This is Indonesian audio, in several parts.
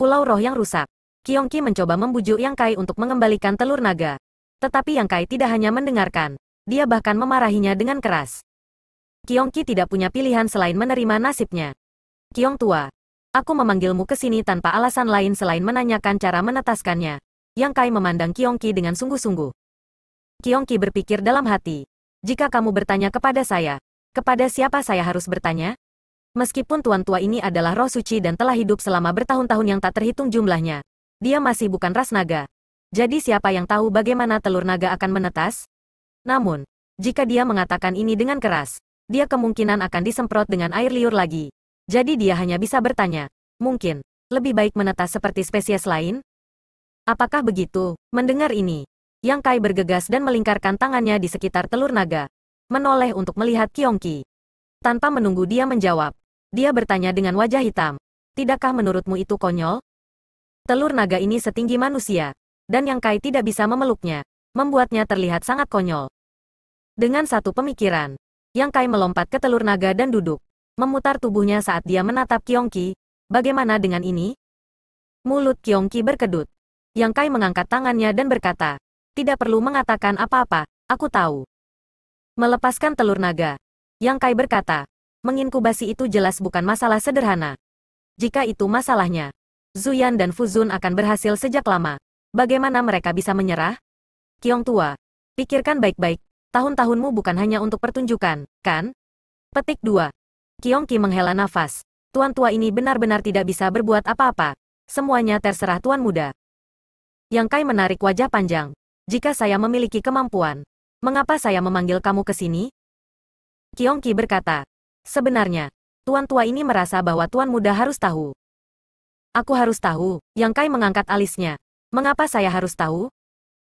pulau roh yang rusak. Kiongki mencoba membujuk Yang Kai untuk mengembalikan telur naga. Tetapi Yang Kai tidak hanya mendengarkan. Dia bahkan memarahinya dengan keras. Kiongki tidak punya pilihan selain menerima nasibnya. Kiong tua, aku memanggilmu ke sini tanpa alasan lain selain menanyakan cara menetaskannya. Yang Kai memandang Kiongki dengan sungguh-sungguh. Kiongki berpikir dalam hati. Jika kamu bertanya kepada saya, kepada siapa saya harus bertanya? Meskipun tuan tua ini adalah roh suci dan telah hidup selama bertahun-tahun yang tak terhitung jumlahnya, dia masih bukan ras naga. Jadi siapa yang tahu bagaimana telur naga akan menetas? Namun, jika dia mengatakan ini dengan keras, dia kemungkinan akan disemprot dengan air liur lagi. Jadi dia hanya bisa bertanya, mungkin, lebih baik menetas seperti spesies lain? Apakah begitu? Mendengar ini, Yang Kai bergegas dan melingkarkan tangannya di sekitar telur naga, menoleh untuk melihat Kiongki. Tanpa menunggu dia menjawab, dia bertanya dengan wajah hitam. Tidakkah menurutmu itu konyol? Telur naga ini setinggi manusia. Dan yang Kai tidak bisa memeluknya. Membuatnya terlihat sangat konyol. Dengan satu pemikiran, yang Kai melompat ke telur naga dan duduk. Memutar tubuhnya saat dia menatap Kiongki. Bagaimana dengan ini? Mulut Kiongki berkedut. Yang Kai mengangkat tangannya dan berkata, tidak perlu mengatakan apa-apa, aku tahu. Melepaskan telur naga. Yang Kai berkata, Menginkubasi itu jelas bukan masalah sederhana. Jika itu masalahnya, Zuyan dan Fuzun akan berhasil sejak lama. Bagaimana mereka bisa menyerah? Kiong tua, pikirkan baik-baik. Tahun-tahunmu bukan hanya untuk pertunjukan, kan? Petik 2. Kiong Ki menghela nafas. Tuan tua ini benar-benar tidak bisa berbuat apa-apa. Semuanya terserah tuan muda. Yang Kai menarik wajah panjang. Jika saya memiliki kemampuan, mengapa saya memanggil kamu ke sini? Kiong Ki berkata, Sebenarnya, tuan tua ini merasa bahwa tuan muda harus tahu. Aku harus tahu, Yang Kai mengangkat alisnya. Mengapa saya harus tahu?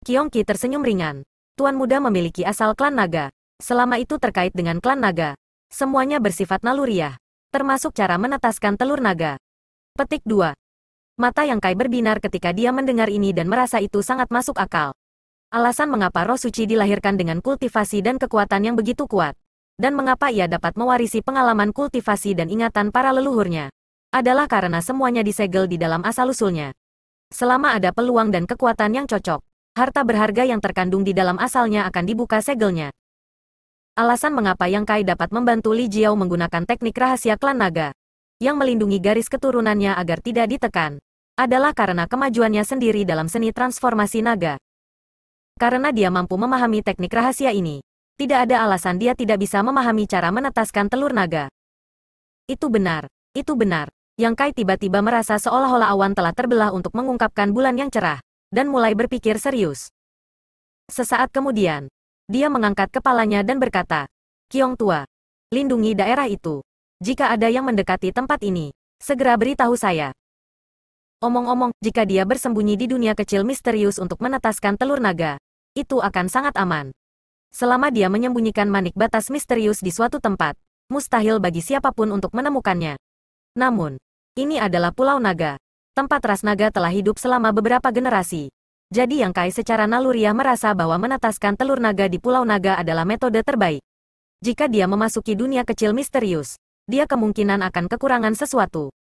Kiong Ki tersenyum ringan. Tuan muda memiliki asal klan naga. Selama itu terkait dengan klan naga. Semuanya bersifat naluriah. Termasuk cara menetaskan telur naga. Petik 2. Mata Yang Kai berbinar ketika dia mendengar ini dan merasa itu sangat masuk akal. Alasan mengapa roh suci dilahirkan dengan kultivasi dan kekuatan yang begitu kuat dan mengapa ia dapat mewarisi pengalaman kultivasi dan ingatan para leluhurnya. Adalah karena semuanya disegel di dalam asal-usulnya. Selama ada peluang dan kekuatan yang cocok, harta berharga yang terkandung di dalam asalnya akan dibuka segelnya. Alasan mengapa Yang Kai dapat membantu Li Jiao menggunakan teknik rahasia klan naga, yang melindungi garis keturunannya agar tidak ditekan, adalah karena kemajuannya sendiri dalam seni transformasi naga. Karena dia mampu memahami teknik rahasia ini, tidak ada alasan dia tidak bisa memahami cara menetaskan telur naga. Itu benar, itu benar. Yang Kai tiba-tiba merasa seolah-olah awan telah terbelah untuk mengungkapkan bulan yang cerah, dan mulai berpikir serius. Sesaat kemudian, dia mengangkat kepalanya dan berkata, Kiong Tua, lindungi daerah itu. Jika ada yang mendekati tempat ini, segera beritahu saya. Omong-omong, jika dia bersembunyi di dunia kecil misterius untuk menetaskan telur naga, itu akan sangat aman. Selama dia menyembunyikan manik batas misterius di suatu tempat, mustahil bagi siapapun untuk menemukannya. Namun, ini adalah Pulau Naga. Tempat ras naga telah hidup selama beberapa generasi. Jadi yang Kai secara naluriah merasa bahwa menetaskan telur naga di Pulau Naga adalah metode terbaik. Jika dia memasuki dunia kecil misterius, dia kemungkinan akan kekurangan sesuatu.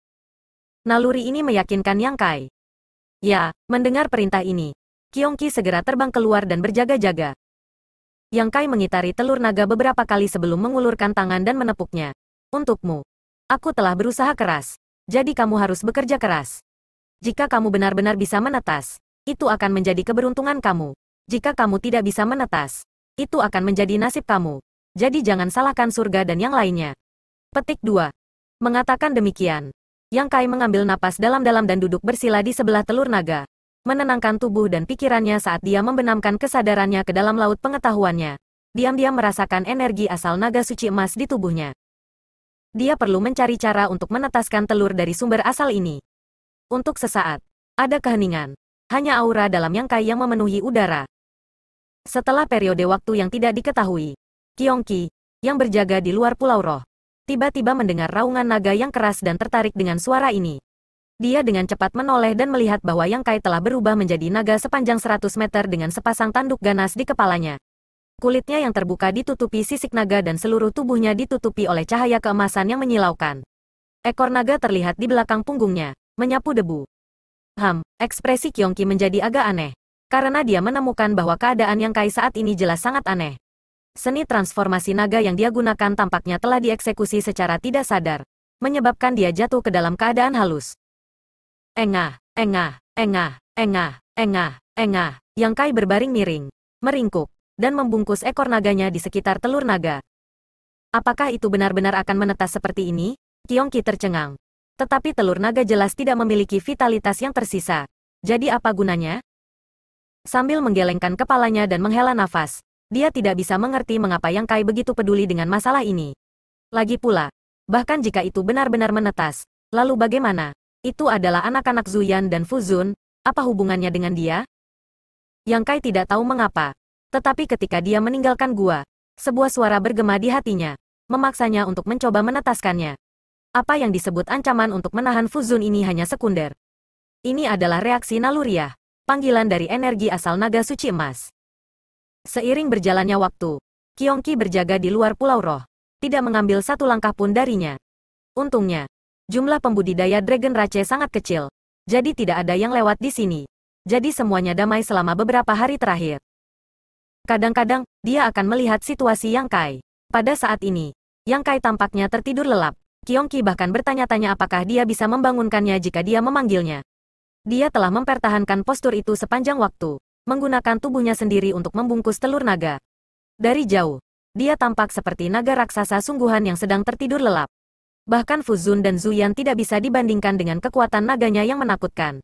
Naluri ini meyakinkan Yang Kai. Ya, mendengar perintah ini, Kiongki segera terbang keluar dan berjaga-jaga. Yang Kai mengitari telur naga beberapa kali sebelum mengulurkan tangan dan menepuknya. Untukmu. Aku telah berusaha keras. Jadi kamu harus bekerja keras. Jika kamu benar-benar bisa menetas, itu akan menjadi keberuntungan kamu. Jika kamu tidak bisa menetas, itu akan menjadi nasib kamu. Jadi jangan salahkan surga dan yang lainnya. Petik 2. Mengatakan demikian. Yang Kai mengambil napas dalam-dalam dan duduk bersila di sebelah telur naga menenangkan tubuh dan pikirannya saat dia membenamkan kesadarannya ke dalam laut pengetahuannya. Diam-diam merasakan energi asal naga suci emas di tubuhnya. Dia perlu mencari cara untuk menetaskan telur dari sumber asal ini. Untuk sesaat, ada keheningan. Hanya aura dalam Yang Kai yang memenuhi udara. Setelah periode waktu yang tidak diketahui, Kiongki, yang berjaga di luar Pulau Roh, tiba-tiba mendengar raungan naga yang keras dan tertarik dengan suara ini. Dia dengan cepat menoleh dan melihat bahwa Yang Kai telah berubah menjadi naga sepanjang 100 meter dengan sepasang tanduk ganas di kepalanya. Kulitnya yang terbuka ditutupi sisik naga dan seluruh tubuhnya ditutupi oleh cahaya keemasan yang menyilaukan. Ekor naga terlihat di belakang punggungnya, menyapu debu. Ham, ekspresi Kyongki menjadi agak aneh. Karena dia menemukan bahwa keadaan Yang Kai saat ini jelas sangat aneh. Seni transformasi naga yang dia gunakan tampaknya telah dieksekusi secara tidak sadar. Menyebabkan dia jatuh ke dalam keadaan halus. Engah, engah, engah, engah, engah, engah, yang Kai berbaring miring, meringkuk, dan membungkus ekor naganya di sekitar telur naga. Apakah itu benar-benar akan menetas seperti ini? Kiongki tercengang. Tetapi telur naga jelas tidak memiliki vitalitas yang tersisa. Jadi apa gunanya? Sambil menggelengkan kepalanya dan menghela nafas, dia tidak bisa mengerti mengapa Yang Kai begitu peduli dengan masalah ini. Lagi pula, bahkan jika itu benar-benar menetas, lalu bagaimana? Itu adalah anak-anak Zuyan dan Fuzun, apa hubungannya dengan dia? Yang Kai tidak tahu mengapa. Tetapi ketika dia meninggalkan gua, sebuah suara bergema di hatinya, memaksanya untuk mencoba menetaskannya. Apa yang disebut ancaman untuk menahan Fuzun ini hanya sekunder. Ini adalah reaksi naluriah, panggilan dari energi asal naga suci emas. Seiring berjalannya waktu, Kiongki berjaga di luar pulau roh, tidak mengambil satu langkah pun darinya. Untungnya, jumlah pembudidaya Dragon Race sangat kecil. Jadi tidak ada yang lewat di sini. Jadi semuanya damai selama beberapa hari terakhir. Kadang-kadang, dia akan melihat situasi Yang Kai. Pada saat ini, Yang Kai tampaknya tertidur lelap. Ki bahkan bertanya-tanya apakah dia bisa membangunkannya jika dia memanggilnya. Dia telah mempertahankan postur itu sepanjang waktu, menggunakan tubuhnya sendiri untuk membungkus telur naga. Dari jauh, dia tampak seperti naga raksasa sungguhan yang sedang tertidur lelap bahkan Fuzun dan Zuyan tidak bisa dibandingkan dengan kekuatan naganya yang menakutkan.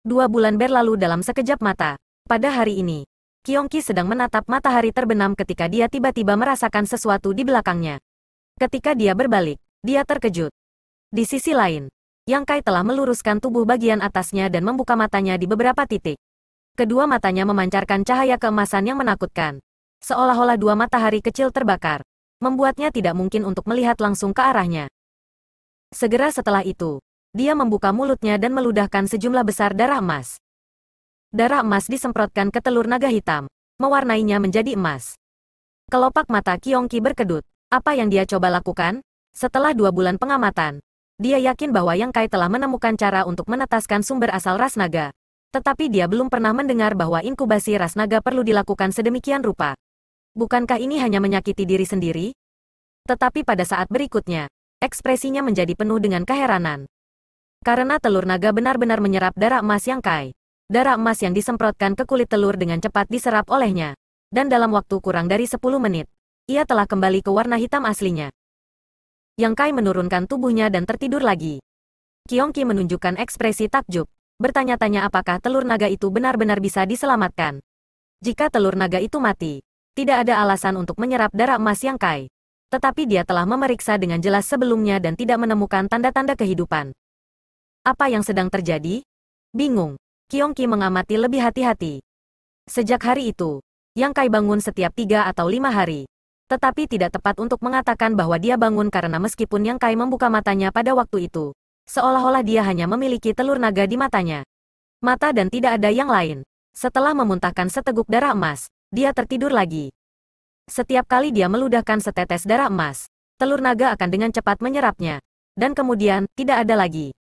Dua bulan berlalu dalam sekejap mata. Pada hari ini, Kiongki sedang menatap matahari terbenam ketika dia tiba-tiba merasakan sesuatu di belakangnya. Ketika dia berbalik, dia terkejut. Di sisi lain, Yang Kai telah meluruskan tubuh bagian atasnya dan membuka matanya di beberapa titik. Kedua matanya memancarkan cahaya keemasan yang menakutkan. Seolah-olah dua matahari kecil terbakar membuatnya tidak mungkin untuk melihat langsung ke arahnya. Segera setelah itu, dia membuka mulutnya dan meludahkan sejumlah besar darah emas. Darah emas disemprotkan ke telur naga hitam, mewarnainya menjadi emas. Kelopak mata Kiongki berkedut. Apa yang dia coba lakukan? Setelah dua bulan pengamatan, dia yakin bahwa Yang Kai telah menemukan cara untuk menetaskan sumber asal ras naga. Tetapi dia belum pernah mendengar bahwa inkubasi ras naga perlu dilakukan sedemikian rupa. Bukankah ini hanya menyakiti diri sendiri? Tetapi pada saat berikutnya, ekspresinya menjadi penuh dengan keheranan. Karena telur naga benar-benar menyerap darah emas yang kai. Darah emas yang disemprotkan ke kulit telur dengan cepat diserap olehnya. Dan dalam waktu kurang dari 10 menit, ia telah kembali ke warna hitam aslinya. Yang Kai menurunkan tubuhnya dan tertidur lagi. Ki menunjukkan ekspresi takjub, bertanya-tanya apakah telur naga itu benar-benar bisa diselamatkan. Jika telur naga itu mati, tidak ada alasan untuk menyerap darah emas yang kai. Tetapi dia telah memeriksa dengan jelas sebelumnya dan tidak menemukan tanda-tanda kehidupan. Apa yang sedang terjadi? Bingung, Kyongki mengamati lebih hati-hati. Sejak hari itu, Yang Kai bangun setiap tiga atau lima hari. Tetapi tidak tepat untuk mengatakan bahwa dia bangun karena meskipun Yang Kai membuka matanya pada waktu itu, seolah-olah dia hanya memiliki telur naga di matanya. Mata dan tidak ada yang lain. Setelah memuntahkan seteguk darah emas, dia tertidur lagi. Setiap kali dia meludahkan setetes darah emas, telur naga akan dengan cepat menyerapnya. Dan kemudian, tidak ada lagi.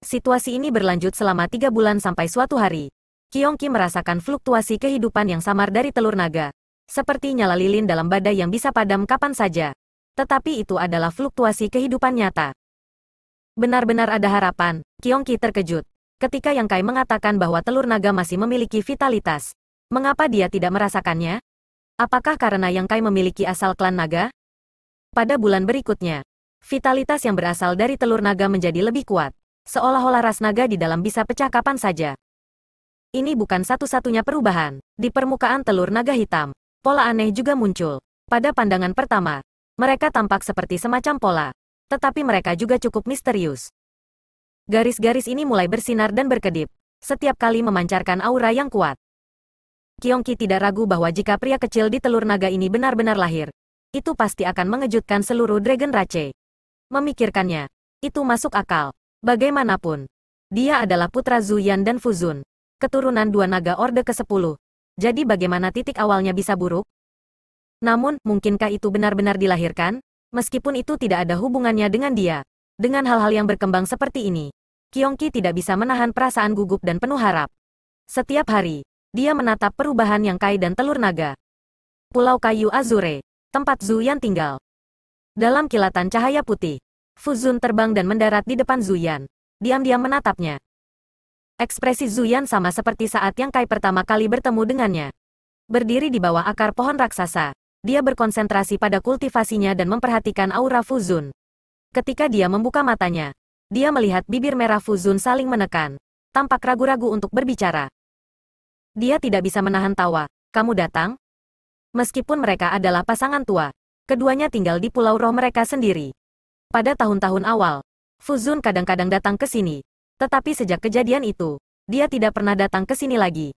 Situasi ini berlanjut selama tiga bulan sampai suatu hari. Kyongki merasakan fluktuasi kehidupan yang samar dari telur naga. Seperti nyala lilin dalam badai yang bisa padam kapan saja. Tetapi itu adalah fluktuasi kehidupan nyata. Benar-benar ada harapan, Kyongki terkejut. Ketika Yang Kai mengatakan bahwa telur naga masih memiliki vitalitas, Mengapa dia tidak merasakannya? Apakah karena Yang Kai memiliki asal klan naga? Pada bulan berikutnya, vitalitas yang berasal dari telur naga menjadi lebih kuat, seolah-olah ras naga di dalam bisa pecah kapan saja. Ini bukan satu-satunya perubahan. Di permukaan telur naga hitam, pola aneh juga muncul. Pada pandangan pertama, mereka tampak seperti semacam pola, tetapi mereka juga cukup misterius. Garis-garis ini mulai bersinar dan berkedip, setiap kali memancarkan aura yang kuat. Kiongki tidak ragu bahwa jika pria kecil di telur naga ini benar-benar lahir, itu pasti akan mengejutkan seluruh Dragon Race. Memikirkannya, itu masuk akal. Bagaimanapun, dia adalah putra Zuyan dan Fuzun, keturunan dua naga Orde ke-10. Jadi bagaimana titik awalnya bisa buruk? Namun, mungkinkah itu benar-benar dilahirkan? Meskipun itu tidak ada hubungannya dengan dia. Dengan hal-hal yang berkembang seperti ini, Kiongki tidak bisa menahan perasaan gugup dan penuh harap. Setiap hari, dia menatap perubahan yang Kai dan telur naga. Pulau Kayu Azure, tempat Yan tinggal. Dalam kilatan cahaya putih, Fuzun terbang dan mendarat di depan Yan. Diam-diam menatapnya. Ekspresi Yan sama seperti saat yang Kai pertama kali bertemu dengannya. Berdiri di bawah akar pohon raksasa, dia berkonsentrasi pada kultivasinya dan memperhatikan aura Fuzun. Ketika dia membuka matanya, dia melihat bibir merah Fuzun saling menekan, tampak ragu-ragu untuk berbicara. Dia tidak bisa menahan tawa. Kamu datang? Meskipun mereka adalah pasangan tua, keduanya tinggal di pulau roh mereka sendiri. Pada tahun-tahun awal, Fuzun kadang-kadang datang ke sini. Tetapi sejak kejadian itu, dia tidak pernah datang ke sini lagi.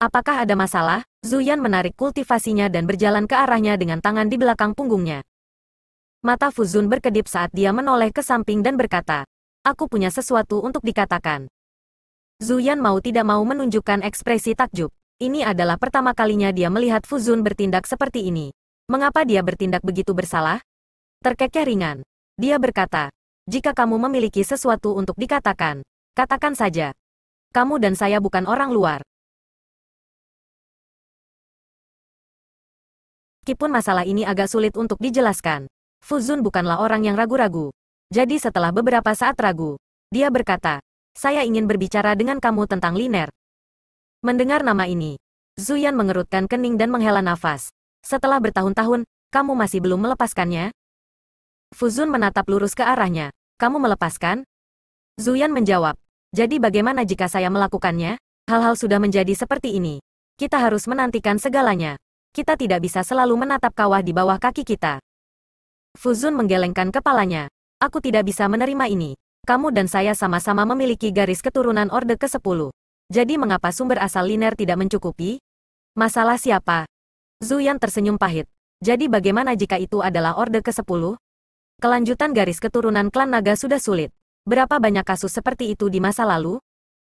Apakah ada masalah? Zuyan menarik kultivasinya dan berjalan ke arahnya dengan tangan di belakang punggungnya. Mata Fuzun berkedip saat dia menoleh ke samping dan berkata, Aku punya sesuatu untuk dikatakan. Zuyan mau tidak mau menunjukkan ekspresi takjub. Ini adalah pertama kalinya dia melihat Fuzun bertindak seperti ini. Mengapa dia bertindak begitu bersalah? Terkekeh ringan. Dia berkata, jika kamu memiliki sesuatu untuk dikatakan, katakan saja. Kamu dan saya bukan orang luar. Meskipun masalah ini agak sulit untuk dijelaskan, Fuzun bukanlah orang yang ragu-ragu. Jadi setelah beberapa saat ragu, dia berkata, saya ingin berbicara dengan kamu tentang Liner. Mendengar nama ini, Zuyan mengerutkan kening dan menghela nafas. Setelah bertahun-tahun, kamu masih belum melepaskannya? Fuzun menatap lurus ke arahnya. Kamu melepaskan? Zuyan menjawab, jadi bagaimana jika saya melakukannya? Hal-hal sudah menjadi seperti ini. Kita harus menantikan segalanya. Kita tidak bisa selalu menatap kawah di bawah kaki kita. Fuzun menggelengkan kepalanya. Aku tidak bisa menerima ini. Kamu dan saya sama-sama memiliki garis keturunan Orde ke-10. Jadi mengapa sumber asal Liner tidak mencukupi? Masalah siapa? Zhu Yan tersenyum pahit. Jadi bagaimana jika itu adalah Orde ke-10? Kelanjutan garis keturunan klan naga sudah sulit. Berapa banyak kasus seperti itu di masa lalu?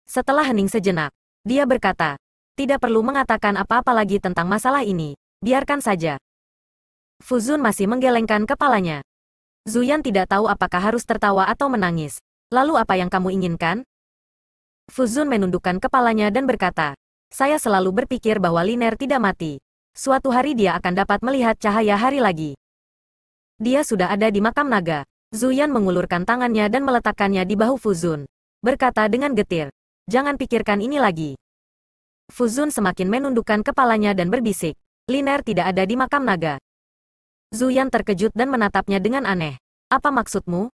Setelah hening sejenak, dia berkata, tidak perlu mengatakan apa-apa lagi tentang masalah ini, biarkan saja. Fuzun masih menggelengkan kepalanya. Zuyan tidak tahu apakah harus tertawa atau menangis. Lalu apa yang kamu inginkan? Fuzun menundukkan kepalanya dan berkata, saya selalu berpikir bahwa Liner tidak mati. Suatu hari dia akan dapat melihat cahaya hari lagi. Dia sudah ada di makam naga. Zuyan mengulurkan tangannya dan meletakkannya di bahu Fuzun. Berkata dengan getir, jangan pikirkan ini lagi. Fuzun semakin menundukkan kepalanya dan berbisik, Liner tidak ada di makam naga. Zuyan terkejut dan menatapnya dengan aneh. Apa maksudmu?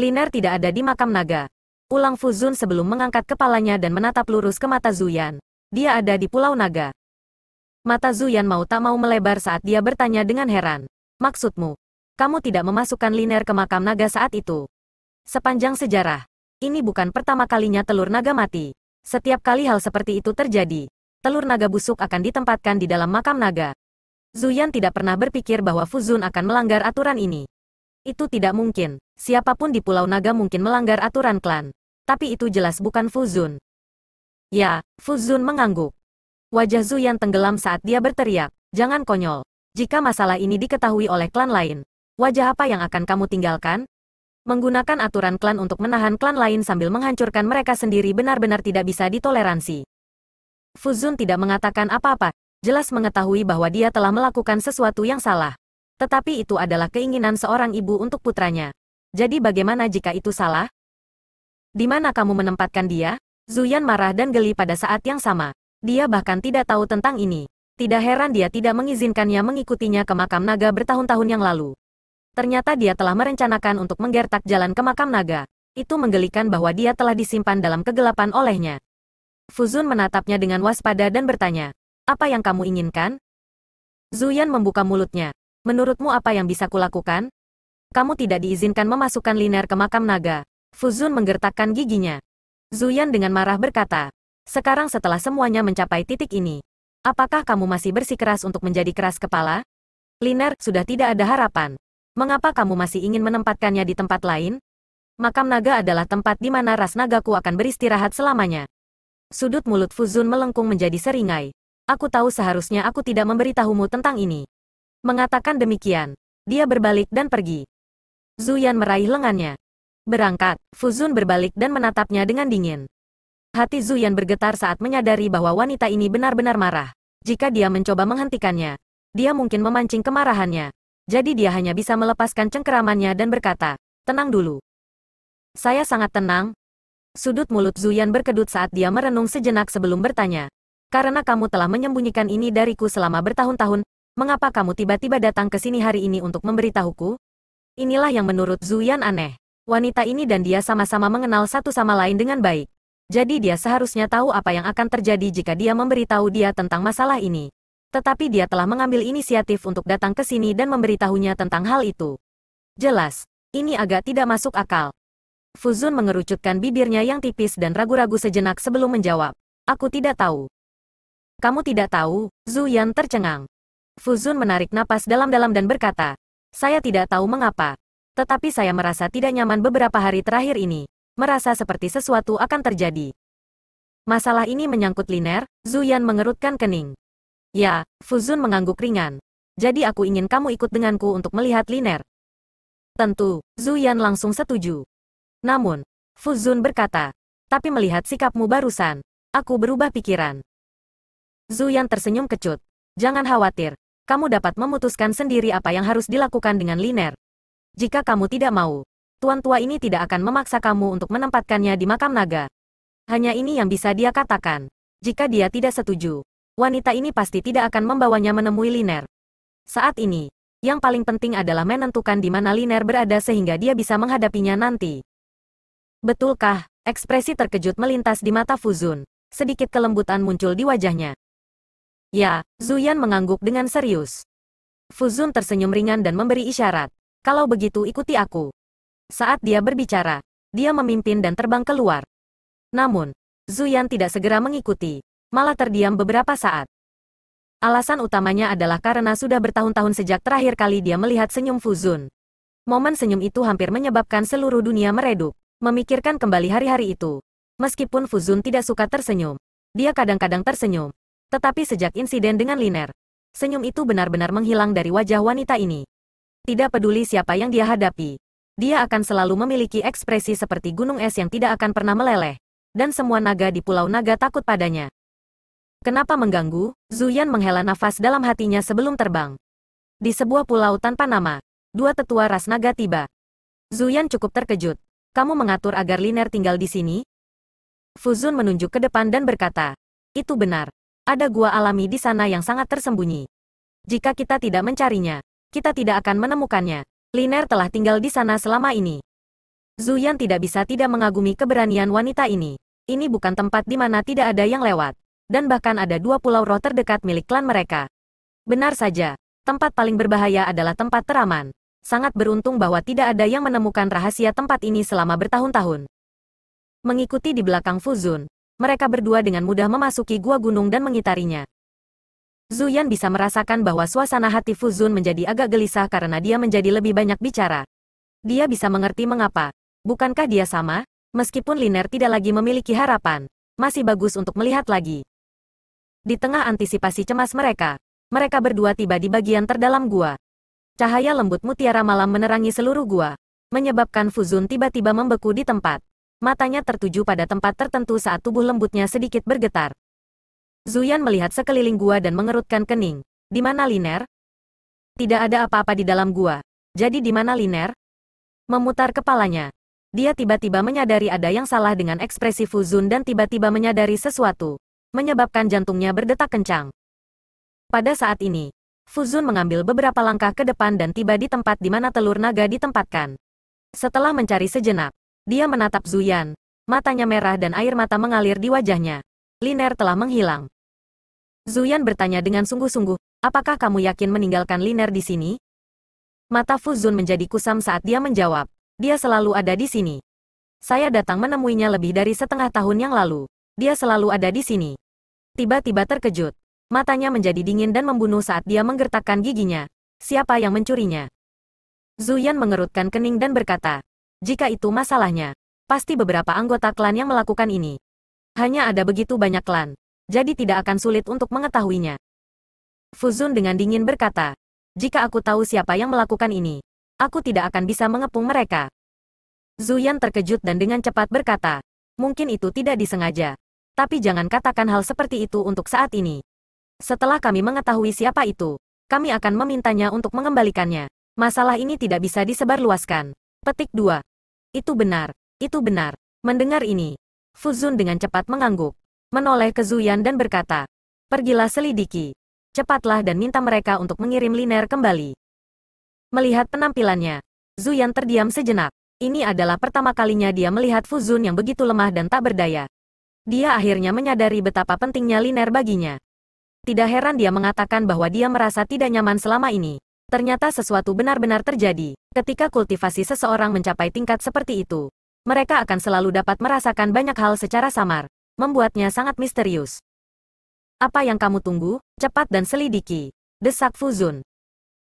Liner tidak ada di makam naga. Ulang Fuzun sebelum mengangkat kepalanya dan menatap lurus ke mata Zuyan. Dia ada di Pulau Naga. Mata Zuyan mau tak mau melebar saat dia bertanya dengan heran. Maksudmu, kamu tidak memasukkan Liner ke makam naga saat itu? Sepanjang sejarah, ini bukan pertama kalinya telur naga mati. Setiap kali hal seperti itu terjadi, telur naga busuk akan ditempatkan di dalam makam naga. Yan tidak pernah berpikir bahwa Fuzun akan melanggar aturan ini. Itu tidak mungkin. Siapapun di Pulau Naga mungkin melanggar aturan klan. Tapi itu jelas bukan Fuzun. Ya, Fuzun mengangguk. Wajah Yan tenggelam saat dia berteriak, jangan konyol. Jika masalah ini diketahui oleh klan lain, wajah apa yang akan kamu tinggalkan? Menggunakan aturan klan untuk menahan klan lain sambil menghancurkan mereka sendiri benar-benar tidak bisa ditoleransi. Fuzun tidak mengatakan apa-apa, jelas mengetahui bahwa dia telah melakukan sesuatu yang salah. Tetapi itu adalah keinginan seorang ibu untuk putranya. Jadi bagaimana jika itu salah? Di mana kamu menempatkan dia? Zuyan marah dan geli pada saat yang sama. Dia bahkan tidak tahu tentang ini. Tidak heran dia tidak mengizinkannya mengikutinya ke makam naga bertahun-tahun yang lalu. Ternyata dia telah merencanakan untuk menggertak jalan ke makam naga. Itu menggelikan bahwa dia telah disimpan dalam kegelapan olehnya. Fuzun menatapnya dengan waspada dan bertanya, apa yang kamu inginkan? Zuyan membuka mulutnya. Menurutmu apa yang bisa kulakukan? Kamu tidak diizinkan memasukkan Liner ke makam naga. Fuzun menggertakkan giginya. Zuyan dengan marah berkata, sekarang setelah semuanya mencapai titik ini, apakah kamu masih bersikeras untuk menjadi keras kepala? Liner, sudah tidak ada harapan. Mengapa kamu masih ingin menempatkannya di tempat lain? Makam naga adalah tempat di mana ras nagaku akan beristirahat selamanya. Sudut mulut Fuzun melengkung menjadi seringai. Aku tahu seharusnya aku tidak memberitahumu tentang ini. Mengatakan demikian, dia berbalik dan pergi. Zuyan meraih lengannya. Berangkat, Fuzun berbalik dan menatapnya dengan dingin. Hati Zuyan bergetar saat menyadari bahwa wanita ini benar-benar marah. Jika dia mencoba menghentikannya, dia mungkin memancing kemarahannya. Jadi dia hanya bisa melepaskan cengkeramannya dan berkata, tenang dulu. Saya sangat tenang. Sudut mulut Zuyan berkedut saat dia merenung sejenak sebelum bertanya, karena kamu telah menyembunyikan ini dariku selama bertahun-tahun, mengapa kamu tiba-tiba datang ke sini hari ini untuk memberitahuku? Inilah yang menurut Zuyan aneh. Wanita ini dan dia sama-sama mengenal satu sama lain dengan baik. Jadi dia seharusnya tahu apa yang akan terjadi jika dia memberitahu dia tentang masalah ini. Tetapi dia telah mengambil inisiatif untuk datang ke sini dan memberitahunya tentang hal itu. Jelas, ini agak tidak masuk akal. Fuzun mengerucutkan bibirnya yang tipis dan ragu-ragu sejenak sebelum menjawab. Aku tidak tahu. Kamu tidak tahu, Zhu Yan tercengang. Fuzun menarik napas dalam-dalam dan berkata, saya tidak tahu mengapa. Tetapi saya merasa tidak nyaman beberapa hari terakhir ini. Merasa seperti sesuatu akan terjadi. Masalah ini menyangkut Liner, Zhu Yan mengerutkan kening. Ya, Fuzun mengangguk ringan. Jadi aku ingin kamu ikut denganku untuk melihat Liner. Tentu, Zhu Yan langsung setuju. Namun, Fuzun berkata, tapi melihat sikapmu barusan, aku berubah pikiran. Yan tersenyum kecut. Jangan khawatir, kamu dapat memutuskan sendiri apa yang harus dilakukan dengan Liner. Jika kamu tidak mau, tuan tua ini tidak akan memaksa kamu untuk menempatkannya di makam naga. Hanya ini yang bisa dia katakan. Jika dia tidak setuju, wanita ini pasti tidak akan membawanya menemui Liner. Saat ini, yang paling penting adalah menentukan di mana Liner berada sehingga dia bisa menghadapinya nanti. Betulkah? Ekspresi terkejut melintas di mata Fuzun. Sedikit kelembutan muncul di wajahnya. Ya, Zuyan mengangguk dengan serius. Fuzun tersenyum ringan dan memberi isyarat. Kalau begitu ikuti aku. Saat dia berbicara, dia memimpin dan terbang keluar. Namun, Zuyan tidak segera mengikuti, malah terdiam beberapa saat. Alasan utamanya adalah karena sudah bertahun-tahun sejak terakhir kali dia melihat senyum Fuzun. Momen senyum itu hampir menyebabkan seluruh dunia meredup, memikirkan kembali hari-hari itu. Meskipun Fuzun tidak suka tersenyum, dia kadang-kadang tersenyum, tetapi sejak insiden dengan Liner, senyum itu benar-benar menghilang dari wajah wanita ini. Tidak peduli siapa yang dia hadapi, dia akan selalu memiliki ekspresi seperti gunung es yang tidak akan pernah meleleh, dan semua naga di Pulau Naga takut padanya. Kenapa mengganggu? Zuyan menghela nafas dalam hatinya sebelum terbang. Di sebuah pulau tanpa nama, dua tetua ras naga tiba. Zuyan cukup terkejut. Kamu mengatur agar Liner tinggal di sini? Fuzun menunjuk ke depan dan berkata, itu benar. Ada gua alami di sana yang sangat tersembunyi. Jika kita tidak mencarinya, kita tidak akan menemukannya. Liner telah tinggal di sana selama ini. Zuyan tidak bisa tidak mengagumi keberanian wanita ini. Ini bukan tempat di mana tidak ada yang lewat. Dan bahkan ada dua pulau roh terdekat milik klan mereka. Benar saja, tempat paling berbahaya adalah tempat teraman. Sangat beruntung bahwa tidak ada yang menemukan rahasia tempat ini selama bertahun-tahun. Mengikuti di belakang Fuzun, mereka berdua dengan mudah memasuki gua gunung dan mengitarinya. Zuyan bisa merasakan bahwa suasana hati Fuzun menjadi agak gelisah karena dia menjadi lebih banyak bicara. Dia bisa mengerti mengapa. Bukankah dia sama? Meskipun Liner tidak lagi memiliki harapan, masih bagus untuk melihat lagi. Di tengah antisipasi cemas mereka, mereka berdua tiba di bagian terdalam gua. Cahaya lembut mutiara malam menerangi seluruh gua, menyebabkan Fuzun tiba-tiba membeku di tempat matanya tertuju pada tempat tertentu saat tubuh lembutnya sedikit bergetar. Zuyan melihat sekeliling gua dan mengerutkan kening. Di mana Liner? Tidak ada apa-apa di dalam gua. Jadi di mana Liner? Memutar kepalanya. Dia tiba-tiba menyadari ada yang salah dengan ekspresi Fuzun dan tiba-tiba menyadari sesuatu. Menyebabkan jantungnya berdetak kencang. Pada saat ini, Fuzun mengambil beberapa langkah ke depan dan tiba di tempat di mana telur naga ditempatkan. Setelah mencari sejenak, dia menatap Zuyan. Matanya merah dan air mata mengalir di wajahnya. Liner telah menghilang. Zuyan bertanya dengan sungguh-sungguh, apakah kamu yakin meninggalkan Liner di sini? Mata Fuzun menjadi kusam saat dia menjawab. Dia selalu ada di sini. Saya datang menemuinya lebih dari setengah tahun yang lalu. Dia selalu ada di sini. Tiba-tiba terkejut. Matanya menjadi dingin dan membunuh saat dia menggertakkan giginya. Siapa yang mencurinya? Zuyan mengerutkan kening dan berkata, jika itu masalahnya, pasti beberapa anggota klan yang melakukan ini. Hanya ada begitu banyak klan, jadi tidak akan sulit untuk mengetahuinya. Fuzun dengan dingin berkata, jika aku tahu siapa yang melakukan ini, aku tidak akan bisa mengepung mereka. Zuyan terkejut dan dengan cepat berkata, mungkin itu tidak disengaja. Tapi jangan katakan hal seperti itu untuk saat ini. Setelah kami mengetahui siapa itu, kami akan memintanya untuk mengembalikannya. Masalah ini tidak bisa disebarluaskan. Petik 2. Itu benar, itu benar. Mendengar ini, Fuzun dengan cepat mengangguk, menoleh ke Zuyan dan berkata, Pergilah selidiki. Cepatlah dan minta mereka untuk mengirim Liner kembali. Melihat penampilannya, Zuyan terdiam sejenak. Ini adalah pertama kalinya dia melihat Fuzun yang begitu lemah dan tak berdaya. Dia akhirnya menyadari betapa pentingnya Liner baginya. Tidak heran dia mengatakan bahwa dia merasa tidak nyaman selama ini. Ternyata sesuatu benar-benar terjadi. Ketika kultivasi seseorang mencapai tingkat seperti itu, mereka akan selalu dapat merasakan banyak hal secara samar, membuatnya sangat misterius. Apa yang kamu tunggu? Cepat dan selidiki. Desak Fuzun.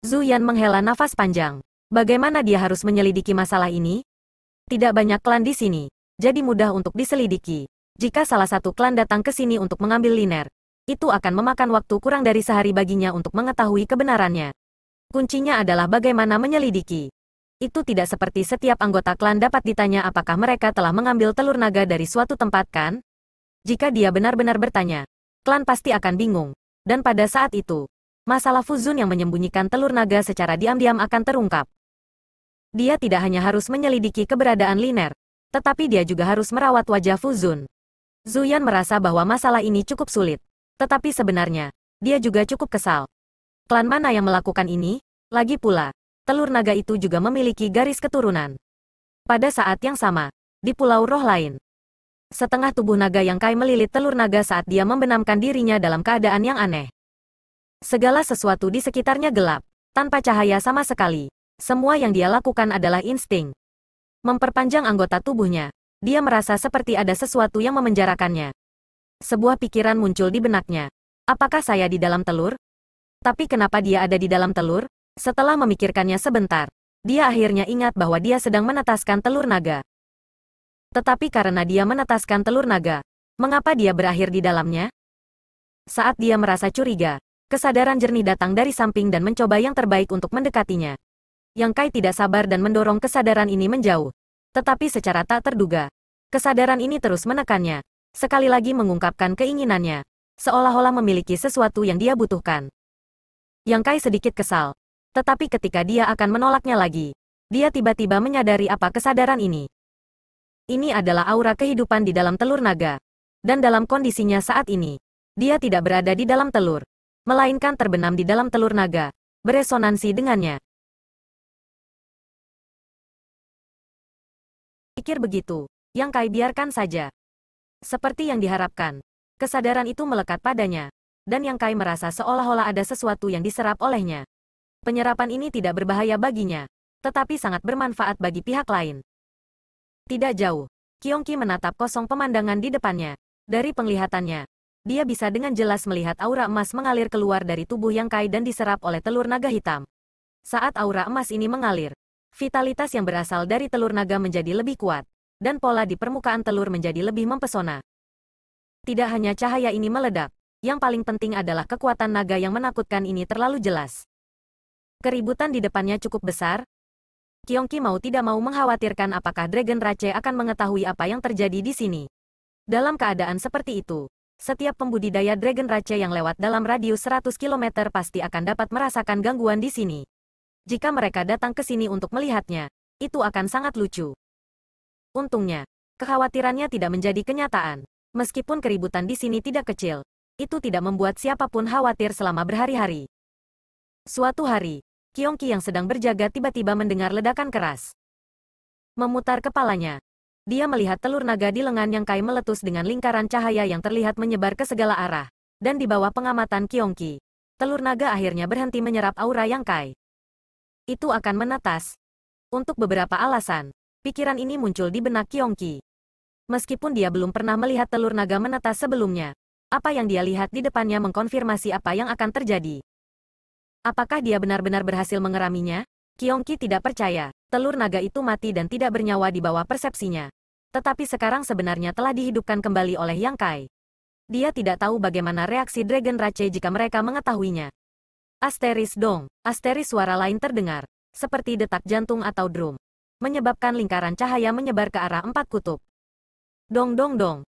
Yan menghela nafas panjang. Bagaimana dia harus menyelidiki masalah ini? Tidak banyak klan di sini, jadi mudah untuk diselidiki. Jika salah satu klan datang ke sini untuk mengambil liner, itu akan memakan waktu kurang dari sehari baginya untuk mengetahui kebenarannya. Kuncinya adalah bagaimana menyelidiki. Itu tidak seperti setiap anggota klan dapat ditanya apakah mereka telah mengambil telur naga dari suatu tempat kan? Jika dia benar-benar bertanya, klan pasti akan bingung. Dan pada saat itu, masalah Fuzun yang menyembunyikan telur naga secara diam-diam akan terungkap. Dia tidak hanya harus menyelidiki keberadaan Liner, tetapi dia juga harus merawat wajah Fuzun. Zuyan merasa bahwa masalah ini cukup sulit. Tetapi sebenarnya, dia juga cukup kesal. Klan mana yang melakukan ini? Lagi pula, telur naga itu juga memiliki garis keturunan. Pada saat yang sama, di pulau roh lain, setengah tubuh naga yang Kai melilit telur naga saat dia membenamkan dirinya dalam keadaan yang aneh. Segala sesuatu di sekitarnya gelap, tanpa cahaya sama sekali. Semua yang dia lakukan adalah insting. Memperpanjang anggota tubuhnya, dia merasa seperti ada sesuatu yang memenjarakannya. Sebuah pikiran muncul di benaknya. Apakah saya di dalam telur? Tapi kenapa dia ada di dalam telur? Setelah memikirkannya sebentar, dia akhirnya ingat bahwa dia sedang menetaskan telur naga. Tetapi karena dia menetaskan telur naga, mengapa dia berakhir di dalamnya? Saat dia merasa curiga, kesadaran jernih datang dari samping dan mencoba yang terbaik untuk mendekatinya. Yang Kai tidak sabar dan mendorong kesadaran ini menjauh. Tetapi secara tak terduga, kesadaran ini terus menekannya. Sekali lagi mengungkapkan keinginannya, seolah-olah memiliki sesuatu yang dia butuhkan. Yang Kai sedikit kesal. Tetapi ketika dia akan menolaknya lagi, dia tiba-tiba menyadari apa kesadaran ini. Ini adalah aura kehidupan di dalam telur naga. Dan dalam kondisinya saat ini, dia tidak berada di dalam telur, melainkan terbenam di dalam telur naga, beresonansi dengannya. Pikir begitu, yang Kai biarkan saja. Seperti yang diharapkan, kesadaran itu melekat padanya, dan Yang Kai merasa seolah-olah ada sesuatu yang diserap olehnya. Penyerapan ini tidak berbahaya baginya, tetapi sangat bermanfaat bagi pihak lain. Tidak jauh, Ki menatap kosong pemandangan di depannya. Dari penglihatannya, dia bisa dengan jelas melihat aura emas mengalir keluar dari tubuh Yang Kai dan diserap oleh telur naga hitam. Saat aura emas ini mengalir, vitalitas yang berasal dari telur naga menjadi lebih kuat, dan pola di permukaan telur menjadi lebih mempesona. Tidak hanya cahaya ini meledak, yang paling penting adalah kekuatan naga yang menakutkan ini terlalu jelas. Keributan di depannya cukup besar. Kiongki mau tidak mau mengkhawatirkan apakah Dragon Rache akan mengetahui apa yang terjadi di sini. Dalam keadaan seperti itu, setiap pembudidaya Dragon Rache yang lewat dalam radius 100 km pasti akan dapat merasakan gangguan di sini. Jika mereka datang ke sini untuk melihatnya, itu akan sangat lucu. Untungnya, kekhawatirannya tidak menjadi kenyataan. Meskipun keributan di sini tidak kecil, itu tidak membuat siapapun khawatir selama berhari-hari. Suatu hari, Kiongki yang sedang berjaga tiba-tiba mendengar ledakan keras. Memutar kepalanya, dia melihat telur naga di lengan yang kai meletus dengan lingkaran cahaya yang terlihat menyebar ke segala arah, dan di bawah pengamatan Kiongki, telur naga akhirnya berhenti menyerap aura yang kai. Itu akan menetas. Untuk beberapa alasan, pikiran ini muncul di benak Kiongki. Meskipun dia belum pernah melihat telur naga menetas sebelumnya, apa yang dia lihat di depannya mengkonfirmasi apa yang akan terjadi. Apakah dia benar-benar berhasil mengeraminya? Kiongki tidak percaya. Telur naga itu mati dan tidak bernyawa di bawah persepsinya. Tetapi sekarang sebenarnya telah dihidupkan kembali oleh Yang Kai. Dia tidak tahu bagaimana reaksi Dragon Rache jika mereka mengetahuinya. Asteris dong, asteris suara lain terdengar, seperti detak jantung atau drum, menyebabkan lingkaran cahaya menyebar ke arah empat kutub. Dong dong dong.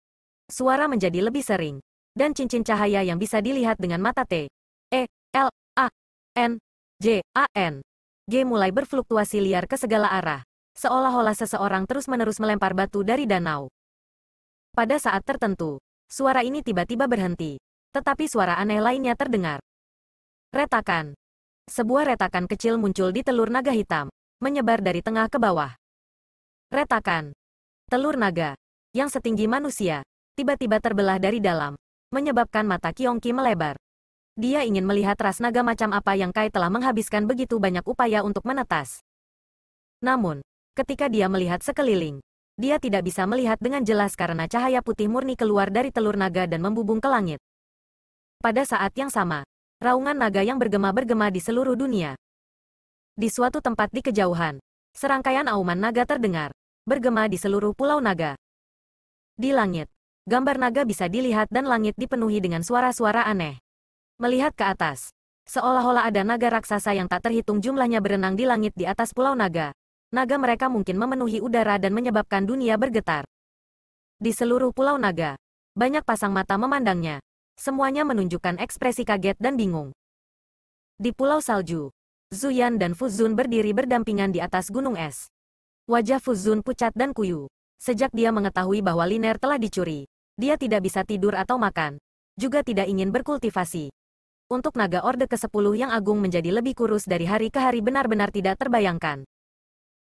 Suara menjadi lebih sering, dan cincin cahaya yang bisa dilihat dengan mata T. E, L, A, N, J, A, N. G mulai berfluktuasi liar ke segala arah, seolah-olah seseorang terus-menerus melempar batu dari danau. Pada saat tertentu, suara ini tiba-tiba berhenti, tetapi suara aneh lainnya terdengar. Retakan. Sebuah retakan kecil muncul di telur naga hitam, menyebar dari tengah ke bawah. Retakan. Telur naga, yang setinggi manusia, tiba-tiba terbelah dari dalam, menyebabkan mata Kyongki melebar. Dia ingin melihat ras naga macam apa yang Kai telah menghabiskan begitu banyak upaya untuk menetas. Namun, ketika dia melihat sekeliling, dia tidak bisa melihat dengan jelas karena cahaya putih murni keluar dari telur naga dan membubung ke langit. Pada saat yang sama, raungan naga yang bergema-bergema di seluruh dunia. Di suatu tempat di kejauhan, serangkaian auman naga terdengar, bergema di seluruh pulau naga. Di langit, Gambar naga bisa dilihat dan langit dipenuhi dengan suara-suara aneh. Melihat ke atas, seolah-olah ada naga raksasa yang tak terhitung jumlahnya berenang di langit di atas pulau naga. Naga mereka mungkin memenuhi udara dan menyebabkan dunia bergetar. Di seluruh pulau naga, banyak pasang mata memandangnya. Semuanya menunjukkan ekspresi kaget dan bingung. Di pulau salju, Zuyan dan Fuzun berdiri berdampingan di atas gunung es. Wajah Fuzun pucat dan kuyu. Sejak dia mengetahui bahwa Liner telah dicuri, dia tidak bisa tidur atau makan. Juga tidak ingin berkultivasi. Untuk naga orde ke-10 yang agung menjadi lebih kurus dari hari ke hari benar-benar tidak terbayangkan.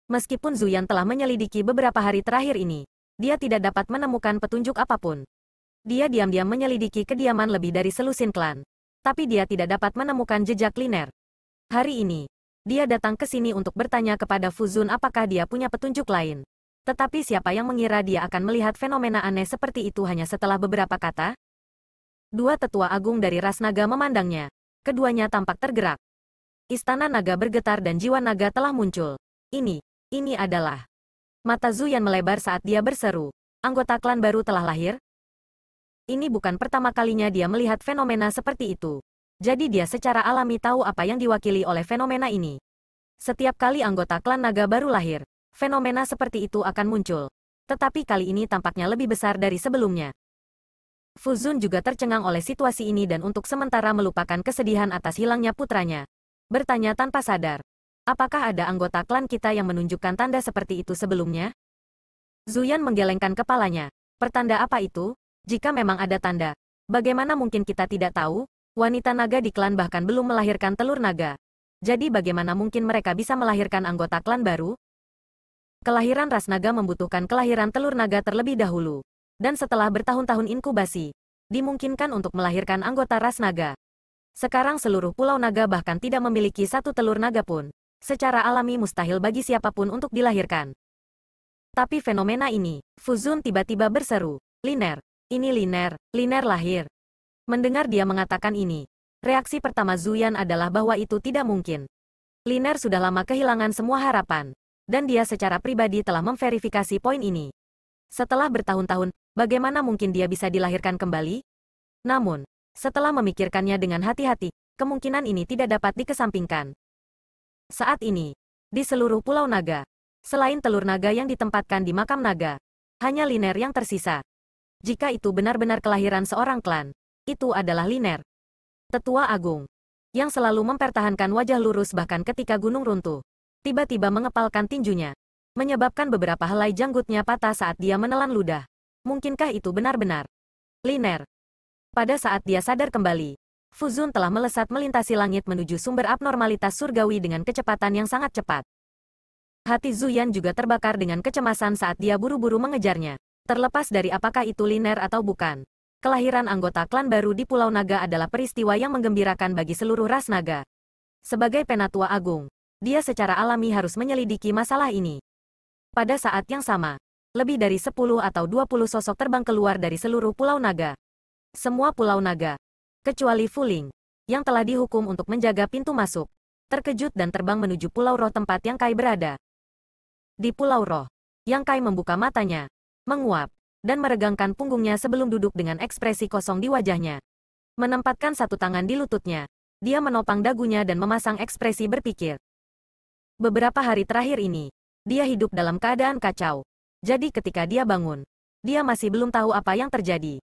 Meskipun Zuyan telah menyelidiki beberapa hari terakhir ini, dia tidak dapat menemukan petunjuk apapun. Dia diam-diam menyelidiki kediaman lebih dari selusin klan. Tapi dia tidak dapat menemukan jejak liner. Hari ini, dia datang ke sini untuk bertanya kepada Fuzun apakah dia punya petunjuk lain. Tetapi siapa yang mengira dia akan melihat fenomena aneh seperti itu hanya setelah beberapa kata? Dua tetua agung dari ras naga memandangnya. Keduanya tampak tergerak. Istana naga bergetar dan jiwa naga telah muncul. Ini, ini adalah. Mata Zuyan melebar saat dia berseru. Anggota klan baru telah lahir? Ini bukan pertama kalinya dia melihat fenomena seperti itu. Jadi dia secara alami tahu apa yang diwakili oleh fenomena ini. Setiap kali anggota klan naga baru lahir, fenomena seperti itu akan muncul. Tetapi kali ini tampaknya lebih besar dari sebelumnya. Fuzun juga tercengang oleh situasi ini dan untuk sementara melupakan kesedihan atas hilangnya putranya. Bertanya tanpa sadar, apakah ada anggota klan kita yang menunjukkan tanda seperti itu sebelumnya? Zuyan menggelengkan kepalanya. Pertanda apa itu? Jika memang ada tanda, bagaimana mungkin kita tidak tahu? Wanita naga di klan bahkan belum melahirkan telur naga. Jadi bagaimana mungkin mereka bisa melahirkan anggota klan baru? kelahiran ras naga membutuhkan kelahiran telur naga terlebih dahulu. Dan setelah bertahun-tahun inkubasi, dimungkinkan untuk melahirkan anggota ras naga. Sekarang seluruh pulau naga bahkan tidak memiliki satu telur naga pun. Secara alami mustahil bagi siapapun untuk dilahirkan. Tapi fenomena ini, Fuzun tiba-tiba berseru, Liner, ini Liner, Liner lahir. Mendengar dia mengatakan ini, reaksi pertama Zuyan adalah bahwa itu tidak mungkin. Liner sudah lama kehilangan semua harapan dan dia secara pribadi telah memverifikasi poin ini. Setelah bertahun-tahun, bagaimana mungkin dia bisa dilahirkan kembali? Namun, setelah memikirkannya dengan hati-hati, kemungkinan ini tidak dapat dikesampingkan. Saat ini, di seluruh Pulau Naga, selain telur naga yang ditempatkan di makam naga, hanya Liner yang tersisa. Jika itu benar-benar kelahiran seorang klan, itu adalah Liner. Tetua Agung, yang selalu mempertahankan wajah lurus bahkan ketika gunung runtuh tiba-tiba mengepalkan tinjunya. Menyebabkan beberapa helai janggutnya patah saat dia menelan ludah. Mungkinkah itu benar-benar? Liner. Pada saat dia sadar kembali, Fuzun telah melesat melintasi langit menuju sumber abnormalitas surgawi dengan kecepatan yang sangat cepat. Hati Zuyan juga terbakar dengan kecemasan saat dia buru-buru mengejarnya. Terlepas dari apakah itu Liner atau bukan, kelahiran anggota klan baru di Pulau Naga adalah peristiwa yang menggembirakan bagi seluruh ras naga. Sebagai penatua agung, dia secara alami harus menyelidiki masalah ini. Pada saat yang sama, lebih dari 10 atau 20 sosok terbang keluar dari seluruh Pulau Naga. Semua Pulau Naga, kecuali Fuling, yang telah dihukum untuk menjaga pintu masuk, terkejut dan terbang menuju Pulau Roh tempat yang Kai berada. Di Pulau Roh, yang Kai membuka matanya, menguap, dan meregangkan punggungnya sebelum duduk dengan ekspresi kosong di wajahnya. Menempatkan satu tangan di lututnya, dia menopang dagunya dan memasang ekspresi berpikir. Beberapa hari terakhir ini, dia hidup dalam keadaan kacau. Jadi ketika dia bangun, dia masih belum tahu apa yang terjadi.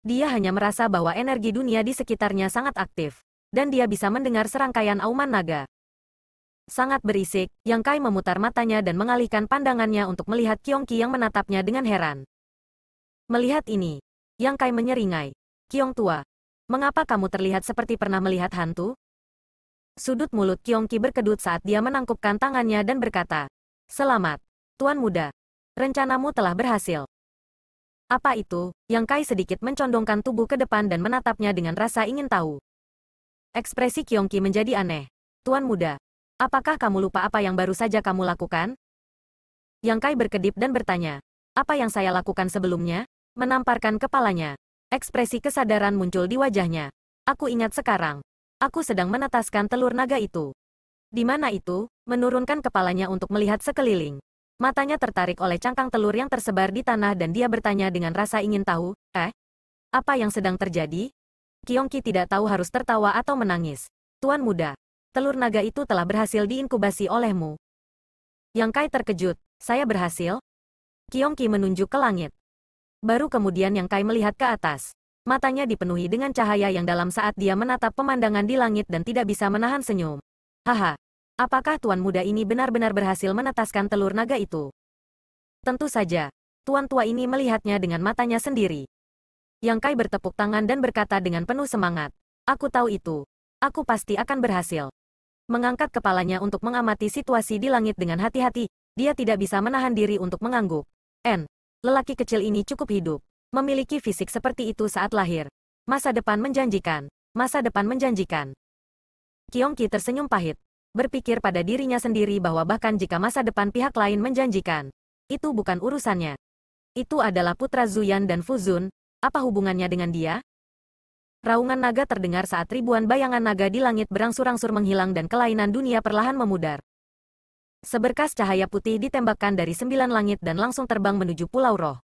Dia hanya merasa bahwa energi dunia di sekitarnya sangat aktif, dan dia bisa mendengar serangkaian auman naga. Sangat berisik, Yang Kai memutar matanya dan mengalihkan pandangannya untuk melihat Ki yang menatapnya dengan heran. Melihat ini, Yang Kai menyeringai. Kiong tua, mengapa kamu terlihat seperti pernah melihat hantu? Sudut mulut Ki berkedut saat dia menangkupkan tangannya dan berkata, Selamat, Tuan Muda. Rencanamu telah berhasil. Apa itu? Yang Kai sedikit mencondongkan tubuh ke depan dan menatapnya dengan rasa ingin tahu. Ekspresi Ki menjadi aneh. Tuan Muda, apakah kamu lupa apa yang baru saja kamu lakukan? Yang Kai berkedip dan bertanya, apa yang saya lakukan sebelumnya? Menamparkan kepalanya. Ekspresi kesadaran muncul di wajahnya. Aku ingat sekarang. Aku sedang menetaskan telur naga itu. Di mana itu, menurunkan kepalanya untuk melihat sekeliling. Matanya tertarik oleh cangkang telur yang tersebar di tanah dan dia bertanya dengan rasa ingin tahu, eh? Apa yang sedang terjadi? Kiongki tidak tahu harus tertawa atau menangis. Tuan muda, telur naga itu telah berhasil diinkubasi olehmu. Yang Kai terkejut, saya berhasil? Kiongki menunjuk ke langit. Baru kemudian Yang Kai melihat ke atas matanya dipenuhi dengan cahaya yang dalam saat dia menatap pemandangan di langit dan tidak bisa menahan senyum. Haha, apakah tuan muda ini benar-benar berhasil menetaskan telur naga itu? Tentu saja, tuan tua ini melihatnya dengan matanya sendiri. Yang Kai bertepuk tangan dan berkata dengan penuh semangat, Aku tahu itu. Aku pasti akan berhasil. Mengangkat kepalanya untuk mengamati situasi di langit dengan hati-hati, dia tidak bisa menahan diri untuk mengangguk. N. Lelaki kecil ini cukup hidup memiliki fisik seperti itu saat lahir. Masa depan menjanjikan. Masa depan menjanjikan. Kiongki tersenyum pahit, berpikir pada dirinya sendiri bahwa bahkan jika masa depan pihak lain menjanjikan, itu bukan urusannya. Itu adalah putra Zuyan dan Fuzun, apa hubungannya dengan dia? Raungan naga terdengar saat ribuan bayangan naga di langit berangsur-angsur menghilang dan kelainan dunia perlahan memudar. Seberkas cahaya putih ditembakkan dari sembilan langit dan langsung terbang menuju Pulau Roh.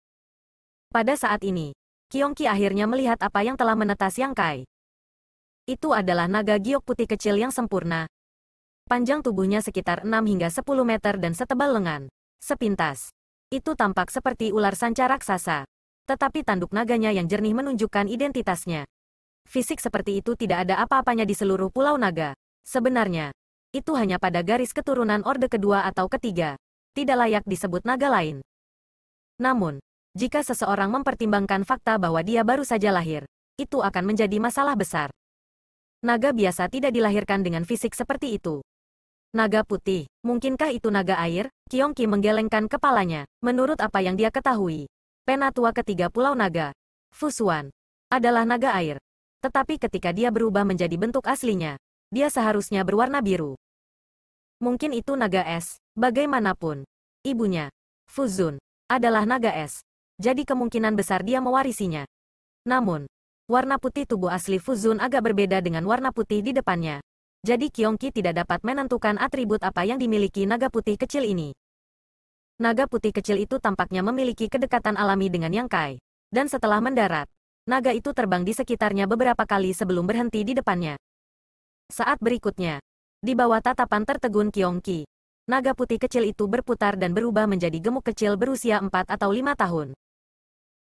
Pada saat ini, Kyongki akhirnya melihat apa yang telah menetas Yang Kai. Itu adalah naga giok putih kecil yang sempurna. Panjang tubuhnya sekitar 6 hingga 10 meter dan setebal lengan. Sepintas. Itu tampak seperti ular sanca raksasa. Tetapi tanduk naganya yang jernih menunjukkan identitasnya. Fisik seperti itu tidak ada apa-apanya di seluruh pulau naga. Sebenarnya, itu hanya pada garis keturunan orde kedua atau ketiga. Tidak layak disebut naga lain. Namun, jika seseorang mempertimbangkan fakta bahwa dia baru saja lahir, itu akan menjadi masalah besar. Naga biasa tidak dilahirkan dengan fisik seperti itu. Naga putih, mungkinkah itu naga air? Kiongki menggelengkan kepalanya, menurut apa yang dia ketahui. Penatua ketiga Pulau Naga, Fusuan, adalah naga air. Tetapi ketika dia berubah menjadi bentuk aslinya, dia seharusnya berwarna biru. Mungkin itu naga es, bagaimanapun. Ibunya, Fuzun, adalah naga es jadi kemungkinan besar dia mewarisinya. Namun, warna putih tubuh asli Fuzun agak berbeda dengan warna putih di depannya. Jadi Kyongki tidak dapat menentukan atribut apa yang dimiliki naga putih kecil ini. Naga putih kecil itu tampaknya memiliki kedekatan alami dengan Yang Kai. Dan setelah mendarat, naga itu terbang di sekitarnya beberapa kali sebelum berhenti di depannya. Saat berikutnya, di bawah tatapan tertegun Kyongki, naga putih kecil itu berputar dan berubah menjadi gemuk kecil berusia 4 atau 5 tahun.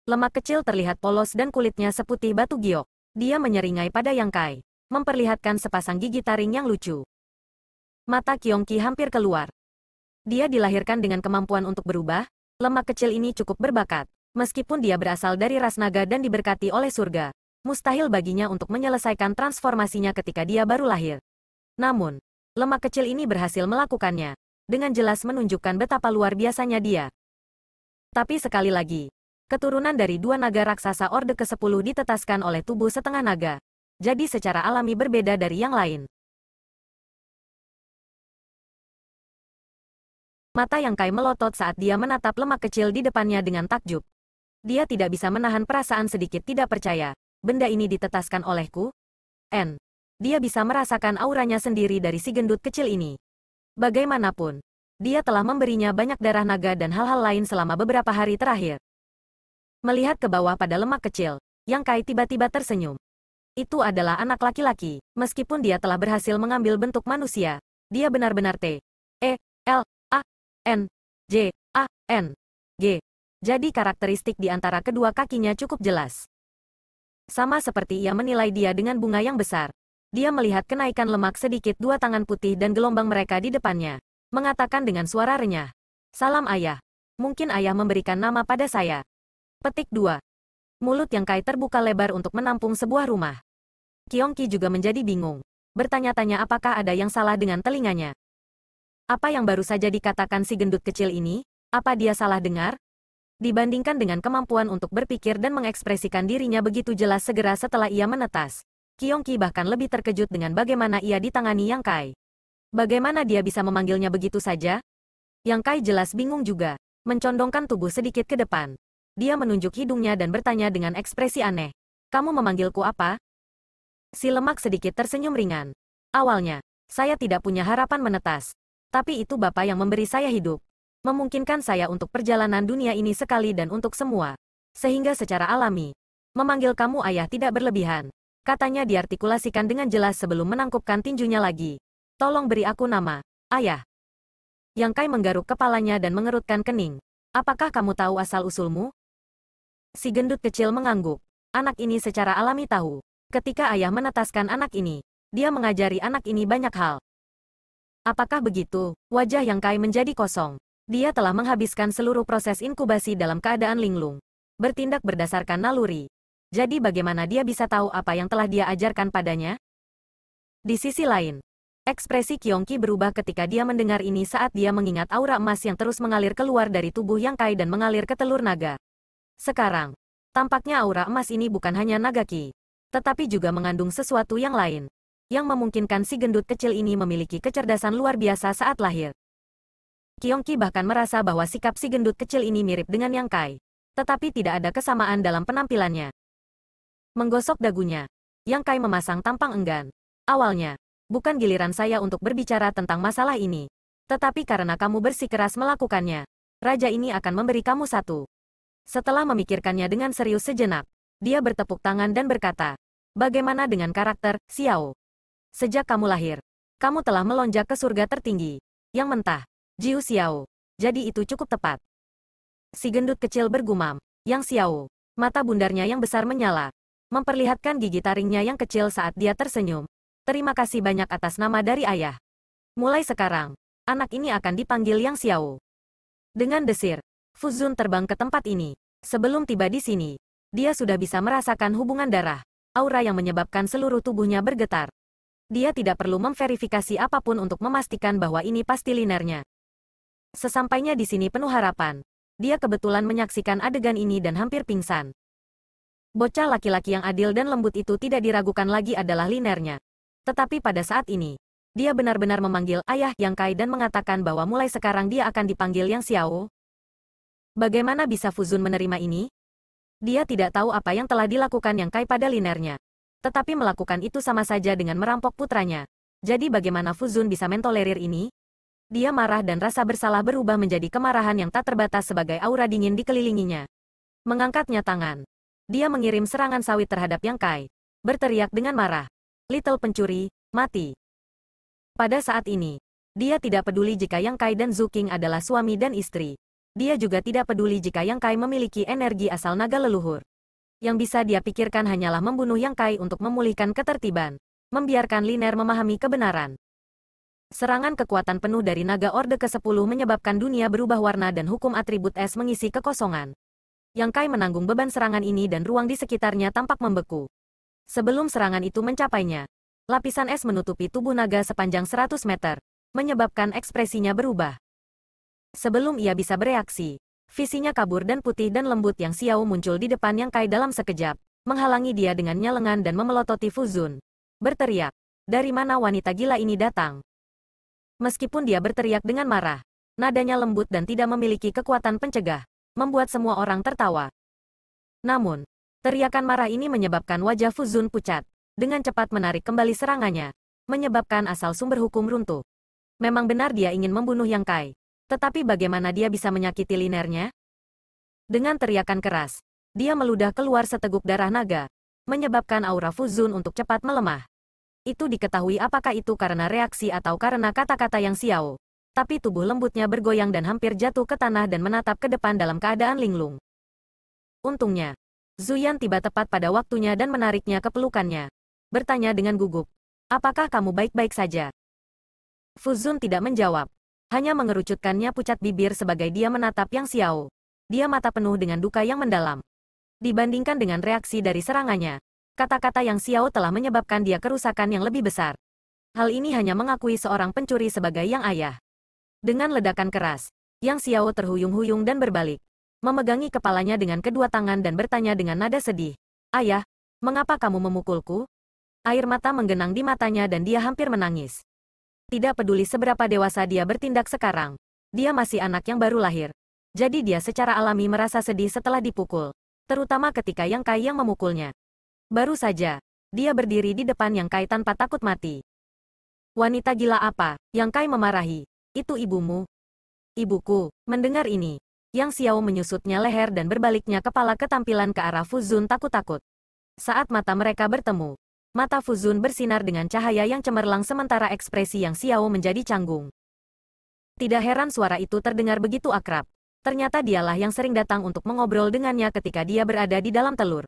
Lemak kecil terlihat polos dan kulitnya seputih batu giok. Dia menyeringai pada Yang Kai, memperlihatkan sepasang gigi taring yang lucu. Mata Kiong Ki hampir keluar. Dia dilahirkan dengan kemampuan untuk berubah, lemak kecil ini cukup berbakat. Meskipun dia berasal dari ras naga dan diberkati oleh surga, mustahil baginya untuk menyelesaikan transformasinya ketika dia baru lahir. Namun, lemak kecil ini berhasil melakukannya, dengan jelas menunjukkan betapa luar biasanya dia. Tapi sekali lagi, keturunan dari dua naga raksasa Orde ke-10 ditetaskan oleh tubuh setengah naga. Jadi secara alami berbeda dari yang lain. Mata yang Kai melotot saat dia menatap lemak kecil di depannya dengan takjub. Dia tidak bisa menahan perasaan sedikit tidak percaya. Benda ini ditetaskan olehku? N. Dia bisa merasakan auranya sendiri dari si gendut kecil ini. Bagaimanapun, dia telah memberinya banyak darah naga dan hal-hal lain selama beberapa hari terakhir melihat ke bawah pada lemak kecil. Yang Kai tiba-tiba tersenyum. Itu adalah anak laki-laki. Meskipun dia telah berhasil mengambil bentuk manusia, dia benar-benar T. E, L, A, N, J, A, N, G. Jadi karakteristik di antara kedua kakinya cukup jelas. Sama seperti ia menilai dia dengan bunga yang besar. Dia melihat kenaikan lemak sedikit dua tangan putih dan gelombang mereka di depannya. Mengatakan dengan suara renyah. Salam ayah. Mungkin ayah memberikan nama pada saya. Petik 2. Mulut yang Kai terbuka lebar untuk menampung sebuah rumah. Ki juga menjadi bingung. Bertanya-tanya apakah ada yang salah dengan telinganya. Apa yang baru saja dikatakan si gendut kecil ini? Apa dia salah dengar? Dibandingkan dengan kemampuan untuk berpikir dan mengekspresikan dirinya begitu jelas segera setelah ia menetas. Ki bahkan lebih terkejut dengan bagaimana ia ditangani Yang Kai. Bagaimana dia bisa memanggilnya begitu saja? Yang Kai jelas bingung juga, mencondongkan tubuh sedikit ke depan. Dia menunjuk hidungnya dan bertanya dengan ekspresi aneh. Kamu memanggilku apa? Si lemak sedikit tersenyum ringan. Awalnya, saya tidak punya harapan menetas. Tapi itu Bapak yang memberi saya hidup. Memungkinkan saya untuk perjalanan dunia ini sekali dan untuk semua. Sehingga secara alami, memanggil kamu ayah tidak berlebihan. Katanya diartikulasikan dengan jelas sebelum menangkupkan tinjunya lagi. Tolong beri aku nama, ayah. Yang Kai menggaruk kepalanya dan mengerutkan kening. Apakah kamu tahu asal-usulmu? Si gendut kecil mengangguk. Anak ini secara alami tahu. Ketika ayah menetaskan anak ini, dia mengajari anak ini banyak hal. Apakah begitu? Wajah Yang Kai menjadi kosong. Dia telah menghabiskan seluruh proses inkubasi dalam keadaan linglung. Bertindak berdasarkan naluri. Jadi bagaimana dia bisa tahu apa yang telah dia ajarkan padanya? Di sisi lain, ekspresi Kyongki berubah ketika dia mendengar ini saat dia mengingat aura emas yang terus mengalir keluar dari tubuh Yang Kai dan mengalir ke telur naga. Sekarang, tampaknya aura emas ini bukan hanya Nagaki, tetapi juga mengandung sesuatu yang lain, yang memungkinkan si gendut kecil ini memiliki kecerdasan luar biasa saat lahir. Kiongki bahkan merasa bahwa sikap si gendut kecil ini mirip dengan Yang Kai, tetapi tidak ada kesamaan dalam penampilannya. Menggosok dagunya, Yang Kai memasang tampang enggan. Awalnya, bukan giliran saya untuk berbicara tentang masalah ini. Tetapi karena kamu bersikeras melakukannya, raja ini akan memberi kamu satu setelah memikirkannya dengan serius sejenak, dia bertepuk tangan dan berkata, Bagaimana dengan karakter, Xiao? Sejak kamu lahir, kamu telah melonjak ke surga tertinggi. Yang mentah, Jiu Xiao. Jadi itu cukup tepat. Si gendut kecil bergumam, Yang Xiao. Mata bundarnya yang besar menyala, memperlihatkan gigi taringnya yang kecil saat dia tersenyum. Terima kasih banyak atas nama dari ayah. Mulai sekarang, anak ini akan dipanggil Yang Xiao. Dengan desir, Fuzun terbang ke tempat ini. Sebelum tiba di sini, dia sudah bisa merasakan hubungan darah, aura yang menyebabkan seluruh tubuhnya bergetar. Dia tidak perlu memverifikasi apapun untuk memastikan bahwa ini pasti linernya. Sesampainya di sini penuh harapan. Dia kebetulan menyaksikan adegan ini dan hampir pingsan. Bocah laki-laki yang adil dan lembut itu tidak diragukan lagi adalah linernya. Tetapi pada saat ini, dia benar-benar memanggil ayah Yang Kai dan mengatakan bahwa mulai sekarang dia akan dipanggil Yang Xiao, Bagaimana bisa Fuzun menerima ini? Dia tidak tahu apa yang telah dilakukan Yang Kai pada linernya. Tetapi melakukan itu sama saja dengan merampok putranya. Jadi bagaimana Fuzun bisa mentolerir ini? Dia marah dan rasa bersalah berubah menjadi kemarahan yang tak terbatas sebagai aura dingin dikelilinginya. Mengangkatnya tangan. Dia mengirim serangan sawit terhadap Yang Kai. Berteriak dengan marah. Little pencuri, mati. Pada saat ini, dia tidak peduli jika Yang Kai dan Zuking adalah suami dan istri. Dia juga tidak peduli jika Yang Kai memiliki energi asal naga leluhur. Yang bisa dia pikirkan hanyalah membunuh Yang Kai untuk memulihkan ketertiban. Membiarkan Liner memahami kebenaran. Serangan kekuatan penuh dari naga Orde ke-10 menyebabkan dunia berubah warna dan hukum atribut es mengisi kekosongan. Yang Kai menanggung beban serangan ini dan ruang di sekitarnya tampak membeku. Sebelum serangan itu mencapainya, lapisan es menutupi tubuh naga sepanjang 100 meter, menyebabkan ekspresinya berubah. Sebelum ia bisa bereaksi, visinya kabur dan putih dan lembut yang Xiao muncul di depan yang Kai dalam sekejap, menghalangi dia dengan nyelengan dan memelototi Fuzun. Berteriak, dari mana wanita gila ini datang? Meskipun dia berteriak dengan marah, nadanya lembut dan tidak memiliki kekuatan pencegah, membuat semua orang tertawa. Namun, teriakan marah ini menyebabkan wajah Fuzun pucat, dengan cepat menarik kembali serangannya, menyebabkan asal sumber hukum runtuh. Memang benar dia ingin membunuh Yang Kai, tetapi bagaimana dia bisa menyakiti linernya? Dengan teriakan keras, dia meludah keluar seteguk darah naga, menyebabkan aura Fuzun untuk cepat melemah. Itu diketahui apakah itu karena reaksi atau karena kata-kata yang siau. Tapi tubuh lembutnya bergoyang dan hampir jatuh ke tanah dan menatap ke depan dalam keadaan linglung. Untungnya, Zuyan tiba tepat pada waktunya dan menariknya ke pelukannya. Bertanya dengan gugup, apakah kamu baik-baik saja? Fuzun tidak menjawab, hanya mengerucutkannya pucat bibir sebagai dia menatap Yang Xiao. Dia mata penuh dengan duka yang mendalam. Dibandingkan dengan reaksi dari serangannya, kata-kata Yang Xiao telah menyebabkan dia kerusakan yang lebih besar. Hal ini hanya mengakui seorang pencuri sebagai yang ayah. Dengan ledakan keras, Yang Xiao terhuyung-huyung dan berbalik. Memegangi kepalanya dengan kedua tangan dan bertanya dengan nada sedih. Ayah, mengapa kamu memukulku? Air mata menggenang di matanya dan dia hampir menangis. Tidak peduli seberapa dewasa dia bertindak sekarang, dia masih anak yang baru lahir. Jadi dia secara alami merasa sedih setelah dipukul, terutama ketika Yang Kai yang memukulnya. Baru saja, dia berdiri di depan Yang Kai tanpa takut mati. Wanita gila apa? Yang Kai memarahi. Itu ibumu. Ibuku, mendengar ini. Yang Xiao menyusutnya leher dan berbaliknya kepala ke tampilan ke arah Fuzun takut-takut. Saat mata mereka bertemu, Mata Fuzun bersinar dengan cahaya yang cemerlang sementara ekspresi yang Xiao menjadi canggung. Tidak heran suara itu terdengar begitu akrab. Ternyata dialah yang sering datang untuk mengobrol dengannya ketika dia berada di dalam telur.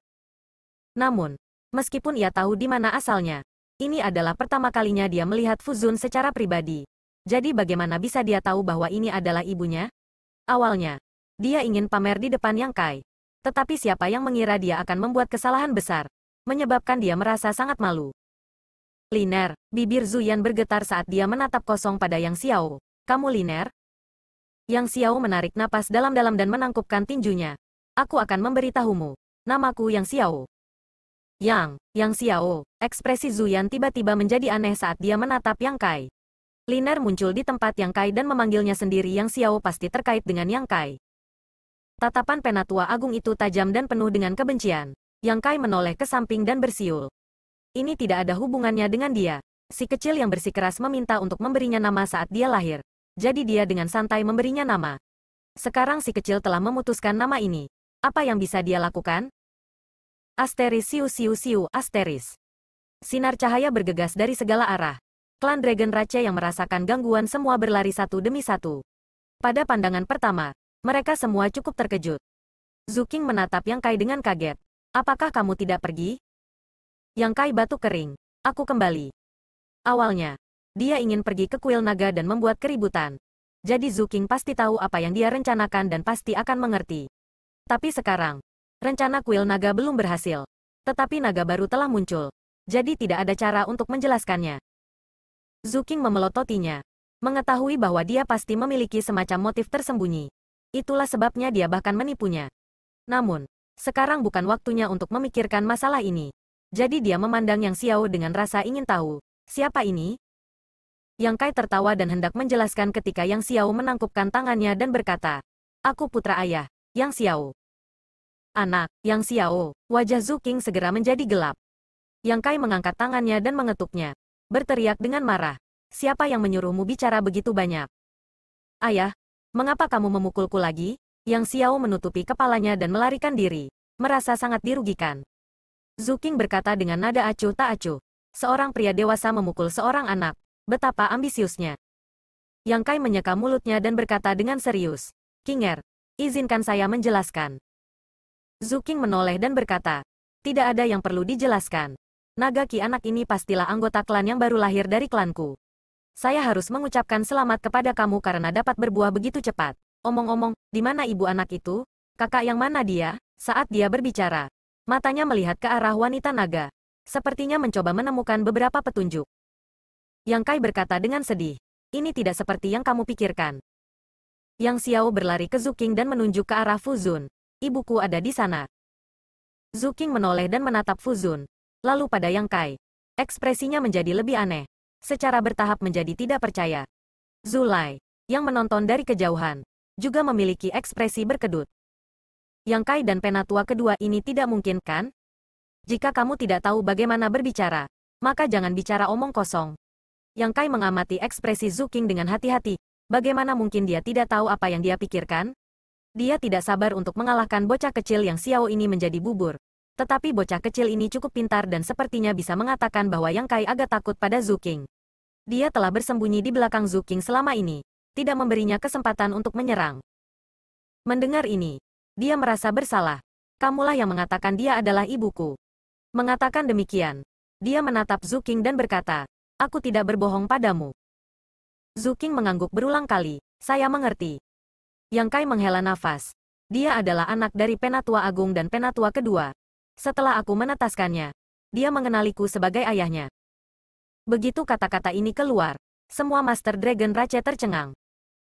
Namun, meskipun ia tahu di mana asalnya, ini adalah pertama kalinya dia melihat Fuzun secara pribadi. Jadi bagaimana bisa dia tahu bahwa ini adalah ibunya? Awalnya, dia ingin pamer di depan Yang Kai. Tetapi siapa yang mengira dia akan membuat kesalahan besar? menyebabkan dia merasa sangat malu. Liner, bibir Zuyan bergetar saat dia menatap kosong pada Yang Xiao. Kamu Liner? Yang Xiao menarik napas dalam-dalam dan menangkupkan tinjunya. Aku akan memberitahumu. Namaku Yang Xiao. Yang, Yang Xiao, ekspresi Zuyan tiba-tiba menjadi aneh saat dia menatap Yang Kai. Liner muncul di tempat Yang Kai dan memanggilnya sendiri Yang Xiao pasti terkait dengan Yang Kai. Tatapan penatua agung itu tajam dan penuh dengan kebencian. Yang Kai menoleh ke samping dan bersiul. Ini tidak ada hubungannya dengan dia. Si kecil yang bersikeras meminta untuk memberinya nama saat dia lahir. Jadi dia dengan santai memberinya nama. Sekarang si kecil telah memutuskan nama ini. Apa yang bisa dia lakukan? Asteris siu siu siu asteris. Sinar cahaya bergegas dari segala arah. Klan Dragon Rache yang merasakan gangguan semua berlari satu demi satu. Pada pandangan pertama, mereka semua cukup terkejut. Zuking menatap Yang Kai dengan kaget. Apakah kamu tidak pergi? Yang Kai batu kering. Aku kembali. Awalnya, dia ingin pergi ke kuil naga dan membuat keributan. Jadi Zuking pasti tahu apa yang dia rencanakan dan pasti akan mengerti. Tapi sekarang, rencana kuil naga belum berhasil. Tetapi naga baru telah muncul. Jadi tidak ada cara untuk menjelaskannya. Zuking memelototinya. Mengetahui bahwa dia pasti memiliki semacam motif tersembunyi. Itulah sebabnya dia bahkan menipunya. Namun, sekarang bukan waktunya untuk memikirkan masalah ini. Jadi dia memandang Yang Xiao dengan rasa ingin tahu, siapa ini? Yang Kai tertawa dan hendak menjelaskan ketika Yang Xiao menangkupkan tangannya dan berkata, Aku putra ayah, Yang Xiao. Anak, Yang Xiao, wajah Zhu King segera menjadi gelap. Yang Kai mengangkat tangannya dan mengetuknya. Berteriak dengan marah. Siapa yang menyuruhmu bicara begitu banyak? Ayah, mengapa kamu memukulku lagi? Yang Xiao menutupi kepalanya dan melarikan diri, merasa sangat dirugikan. Zuking berkata dengan nada acuh tak acuh. Seorang pria dewasa memukul seorang anak, betapa ambisiusnya. Yang Kai menyeka mulutnya dan berkata dengan serius, Kinger, izinkan saya menjelaskan. Zuking menoleh dan berkata, tidak ada yang perlu dijelaskan. Nagaki anak ini pastilah anggota klan yang baru lahir dari klanku. Saya harus mengucapkan selamat kepada kamu karena dapat berbuah begitu cepat. Omong-omong, di mana ibu anak itu? Kakak yang mana dia? Saat dia berbicara, matanya melihat ke arah wanita naga. Sepertinya mencoba menemukan beberapa petunjuk. Yang Kai berkata dengan sedih. Ini tidak seperti yang kamu pikirkan. Yang Xiao berlari ke Zuking dan menunjuk ke arah Fuzun. Ibuku ada di sana. Zuking menoleh dan menatap Fuzun. Lalu pada Yang Kai. Ekspresinya menjadi lebih aneh. Secara bertahap menjadi tidak percaya. Zulai, yang menonton dari kejauhan, juga memiliki ekspresi berkedut. Yang Kai dan Penatua kedua ini tidak mungkin, kan? Jika kamu tidak tahu bagaimana berbicara, maka jangan bicara omong kosong. Yang Kai mengamati ekspresi Zuking dengan hati-hati, bagaimana mungkin dia tidak tahu apa yang dia pikirkan? Dia tidak sabar untuk mengalahkan bocah kecil yang Xiao ini menjadi bubur. Tetapi bocah kecil ini cukup pintar dan sepertinya bisa mengatakan bahwa Yang Kai agak takut pada Zuking. Dia telah bersembunyi di belakang Zuking selama ini tidak memberinya kesempatan untuk menyerang. Mendengar ini, dia merasa bersalah. Kamulah yang mengatakan dia adalah ibuku. Mengatakan demikian, dia menatap Zuking dan berkata, aku tidak berbohong padamu. Zuking mengangguk berulang kali, saya mengerti. Yang Kai menghela nafas. Dia adalah anak dari Penatua Agung dan Penatua kedua. Setelah aku menetaskannya, dia mengenaliku sebagai ayahnya. Begitu kata-kata ini keluar, semua Master Dragon Race tercengang.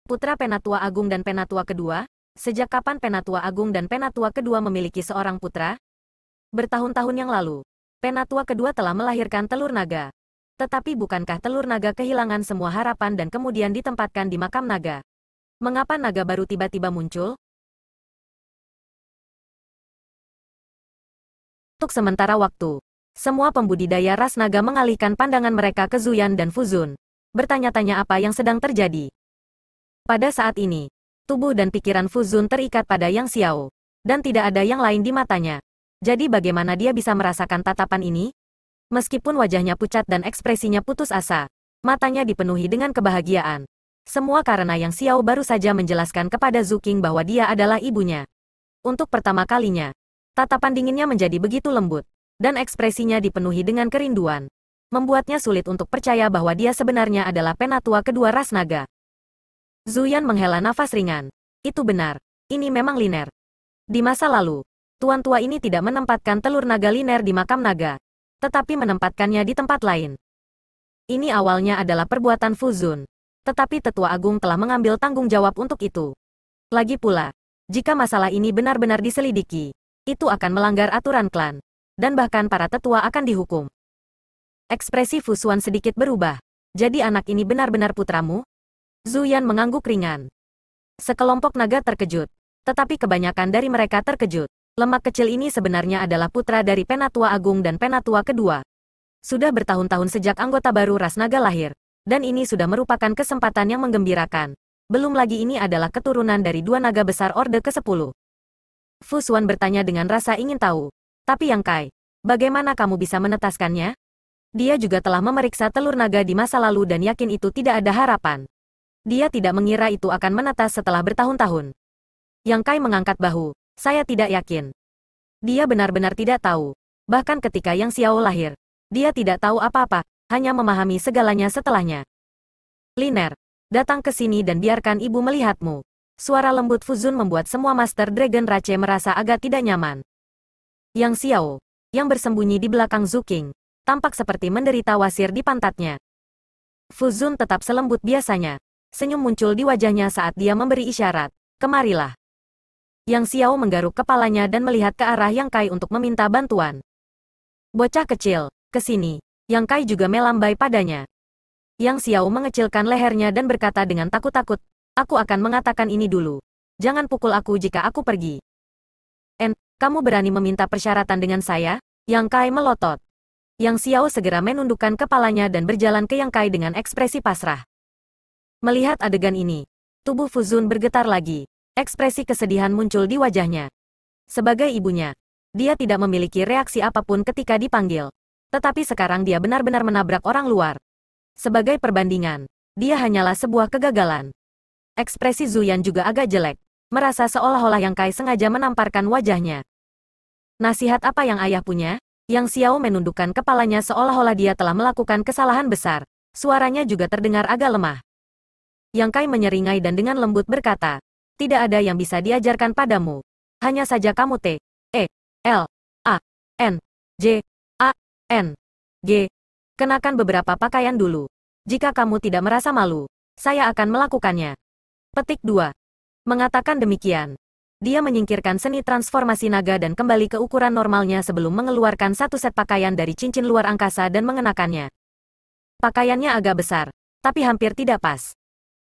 Putra Penatua Agung dan Penatua Kedua, sejak kapan Penatua Agung dan Penatua Kedua memiliki seorang putra? Bertahun-tahun yang lalu, Penatua Kedua telah melahirkan telur naga. Tetapi bukankah telur naga kehilangan semua harapan dan kemudian ditempatkan di makam naga? Mengapa naga baru tiba-tiba muncul? Untuk sementara waktu, semua pembudidaya ras naga mengalihkan pandangan mereka ke Zuyan dan Fuzun. Bertanya-tanya apa yang sedang terjadi. Pada saat ini, tubuh dan pikiran Fuzun terikat pada Yang Xiao, dan tidak ada yang lain di matanya. Jadi bagaimana dia bisa merasakan tatapan ini? Meskipun wajahnya pucat dan ekspresinya putus asa, matanya dipenuhi dengan kebahagiaan. Semua karena Yang Xiao baru saja menjelaskan kepada Zuking bahwa dia adalah ibunya. Untuk pertama kalinya, tatapan dinginnya menjadi begitu lembut, dan ekspresinya dipenuhi dengan kerinduan. Membuatnya sulit untuk percaya bahwa dia sebenarnya adalah penatua kedua ras naga. Zuyan menghela nafas ringan. Itu benar. Ini memang Liner. Di masa lalu, tuan tua ini tidak menempatkan telur naga Liner di makam naga. Tetapi menempatkannya di tempat lain. Ini awalnya adalah perbuatan Fuzun. Tetapi tetua agung telah mengambil tanggung jawab untuk itu. Lagi pula, jika masalah ini benar-benar diselidiki, itu akan melanggar aturan klan. Dan bahkan para tetua akan dihukum. Ekspresi Fuzuan sedikit berubah. Jadi anak ini benar-benar putramu? Yan mengangguk ringan. Sekelompok naga terkejut. Tetapi kebanyakan dari mereka terkejut. Lemak kecil ini sebenarnya adalah putra dari Penatua Agung dan Penatua kedua. Sudah bertahun-tahun sejak anggota baru ras naga lahir. Dan ini sudah merupakan kesempatan yang menggembirakan. Belum lagi ini adalah keturunan dari dua naga besar Orde ke-10. Fusuan bertanya dengan rasa ingin tahu. Tapi Yang Kai, bagaimana kamu bisa menetaskannya? Dia juga telah memeriksa telur naga di masa lalu dan yakin itu tidak ada harapan. Dia tidak mengira itu akan menetas setelah bertahun-tahun. Yang Kai mengangkat bahu. Saya tidak yakin. Dia benar-benar tidak tahu. Bahkan ketika Yang Xiao lahir, dia tidak tahu apa-apa, hanya memahami segalanya setelahnya. Liner, datang ke sini dan biarkan ibu melihatmu. Suara lembut Fuzun membuat semua Master Dragon Race merasa agak tidak nyaman. Yang Xiao, yang bersembunyi di belakang Zuking, tampak seperti menderita wasir di pantatnya. Fuzun tetap selembut biasanya, senyum muncul di wajahnya saat dia memberi isyarat. Kemarilah. Yang Xiao menggaruk kepalanya dan melihat ke arah Yang Kai untuk meminta bantuan. Bocah kecil, ke sini. Yang Kai juga melambai padanya. Yang Xiao mengecilkan lehernya dan berkata dengan takut-takut, aku akan mengatakan ini dulu. Jangan pukul aku jika aku pergi. En, kamu berani meminta persyaratan dengan saya? Yang Kai melotot. Yang Xiao segera menundukkan kepalanya dan berjalan ke Yang Kai dengan ekspresi pasrah. Melihat adegan ini, tubuh Fuzun bergetar lagi. Ekspresi kesedihan muncul di wajahnya. Sebagai ibunya, dia tidak memiliki reaksi apapun ketika dipanggil. Tetapi sekarang dia benar-benar menabrak orang luar. Sebagai perbandingan, dia hanyalah sebuah kegagalan. Ekspresi Zuyan juga agak jelek, merasa seolah-olah Yang Kai sengaja menamparkan wajahnya. Nasihat apa yang ayah punya? Yang Xiao menundukkan kepalanya seolah-olah dia telah melakukan kesalahan besar. Suaranya juga terdengar agak lemah. Yang Kai menyeringai dan dengan lembut berkata, tidak ada yang bisa diajarkan padamu. Hanya saja kamu T, E, L, A, N, J, A, N, G. Kenakan beberapa pakaian dulu. Jika kamu tidak merasa malu, saya akan melakukannya. Petik 2. Mengatakan demikian. Dia menyingkirkan seni transformasi naga dan kembali ke ukuran normalnya sebelum mengeluarkan satu set pakaian dari cincin luar angkasa dan mengenakannya. Pakaiannya agak besar, tapi hampir tidak pas.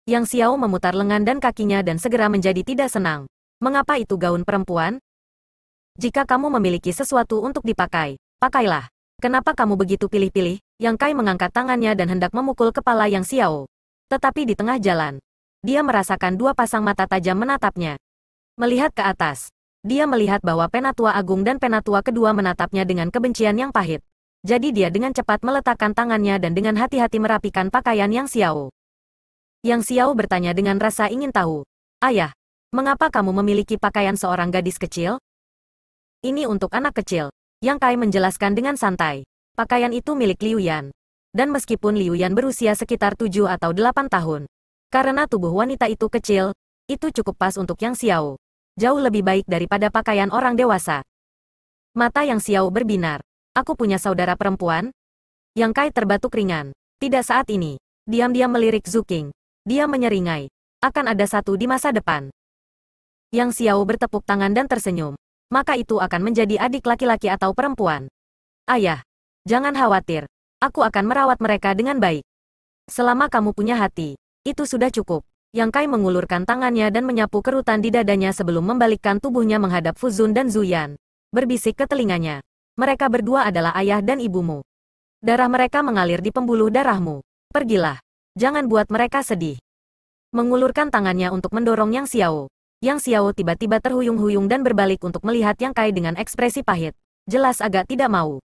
Yang Xiao memutar lengan dan kakinya dan segera menjadi tidak senang. Mengapa itu gaun perempuan? Jika kamu memiliki sesuatu untuk dipakai, pakailah. Kenapa kamu begitu pilih-pilih? Yang Kai mengangkat tangannya dan hendak memukul kepala Yang Xiao. Tetapi di tengah jalan, dia merasakan dua pasang mata tajam menatapnya. Melihat ke atas, dia melihat bahwa Penatua Agung dan Penatua kedua menatapnya dengan kebencian yang pahit. Jadi dia dengan cepat meletakkan tangannya dan dengan hati-hati merapikan pakaian yang Xiao. Yang Xiao bertanya dengan rasa ingin tahu. Ayah, mengapa kamu memiliki pakaian seorang gadis kecil? Ini untuk anak kecil. Yang Kai menjelaskan dengan santai. Pakaian itu milik Liu Yan. Dan meskipun Liu Yan berusia sekitar 7 atau 8 tahun, karena tubuh wanita itu kecil, itu cukup pas untuk Yang Xiao. Jauh lebih baik daripada pakaian orang dewasa. Mata Yang Xiao berbinar. Aku punya saudara perempuan? Yang Kai terbatuk ringan. Tidak saat ini. Diam-diam melirik Zuking. Dia menyeringai. Akan ada satu di masa depan. Yang Xiao bertepuk tangan dan tersenyum. Maka itu akan menjadi adik laki-laki atau perempuan. Ayah, jangan khawatir. Aku akan merawat mereka dengan baik. Selama kamu punya hati, itu sudah cukup. Yang Kai mengulurkan tangannya dan menyapu kerutan di dadanya sebelum membalikkan tubuhnya menghadap Fuzun dan Zuyan. Berbisik ke telinganya. Mereka berdua adalah ayah dan ibumu. Darah mereka mengalir di pembuluh darahmu. Pergilah. Jangan buat mereka sedih. Mengulurkan tangannya untuk mendorong Yang Xiao. Yang Xiao tiba-tiba terhuyung-huyung dan berbalik untuk melihat Yang Kai dengan ekspresi pahit. Jelas agak tidak mau.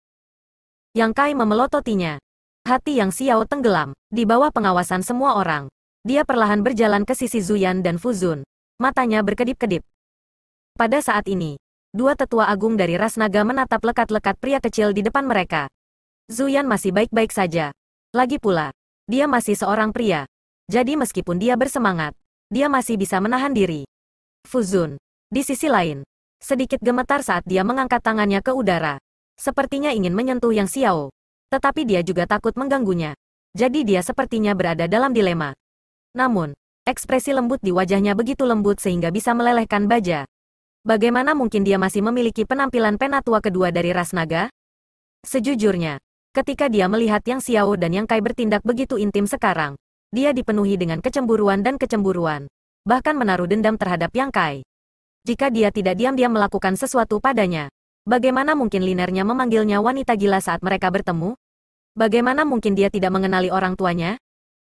Yang Kai memelototinya. Hati Yang Xiao tenggelam, di bawah pengawasan semua orang. Dia perlahan berjalan ke sisi Zuyan dan Fuzun. Matanya berkedip-kedip. Pada saat ini, dua tetua agung dari ras naga menatap lekat-lekat pria kecil di depan mereka. Zuyan masih baik-baik saja. Lagi pula, dia masih seorang pria. Jadi meskipun dia bersemangat, dia masih bisa menahan diri. Fuzun. Di sisi lain, sedikit gemetar saat dia mengangkat tangannya ke udara. Sepertinya ingin menyentuh Yang Xiao. Tetapi dia juga takut mengganggunya. Jadi dia sepertinya berada dalam dilema. Namun, ekspresi lembut di wajahnya begitu lembut sehingga bisa melelehkan baja. Bagaimana mungkin dia masih memiliki penampilan penatua kedua dari ras naga? Sejujurnya, Ketika dia melihat Yang Xiao dan Yang Kai bertindak begitu intim sekarang, dia dipenuhi dengan kecemburuan dan kecemburuan. Bahkan menaruh dendam terhadap Yang Kai. Jika dia tidak diam-diam melakukan sesuatu padanya, bagaimana mungkin linernya memanggilnya wanita gila saat mereka bertemu? Bagaimana mungkin dia tidak mengenali orang tuanya?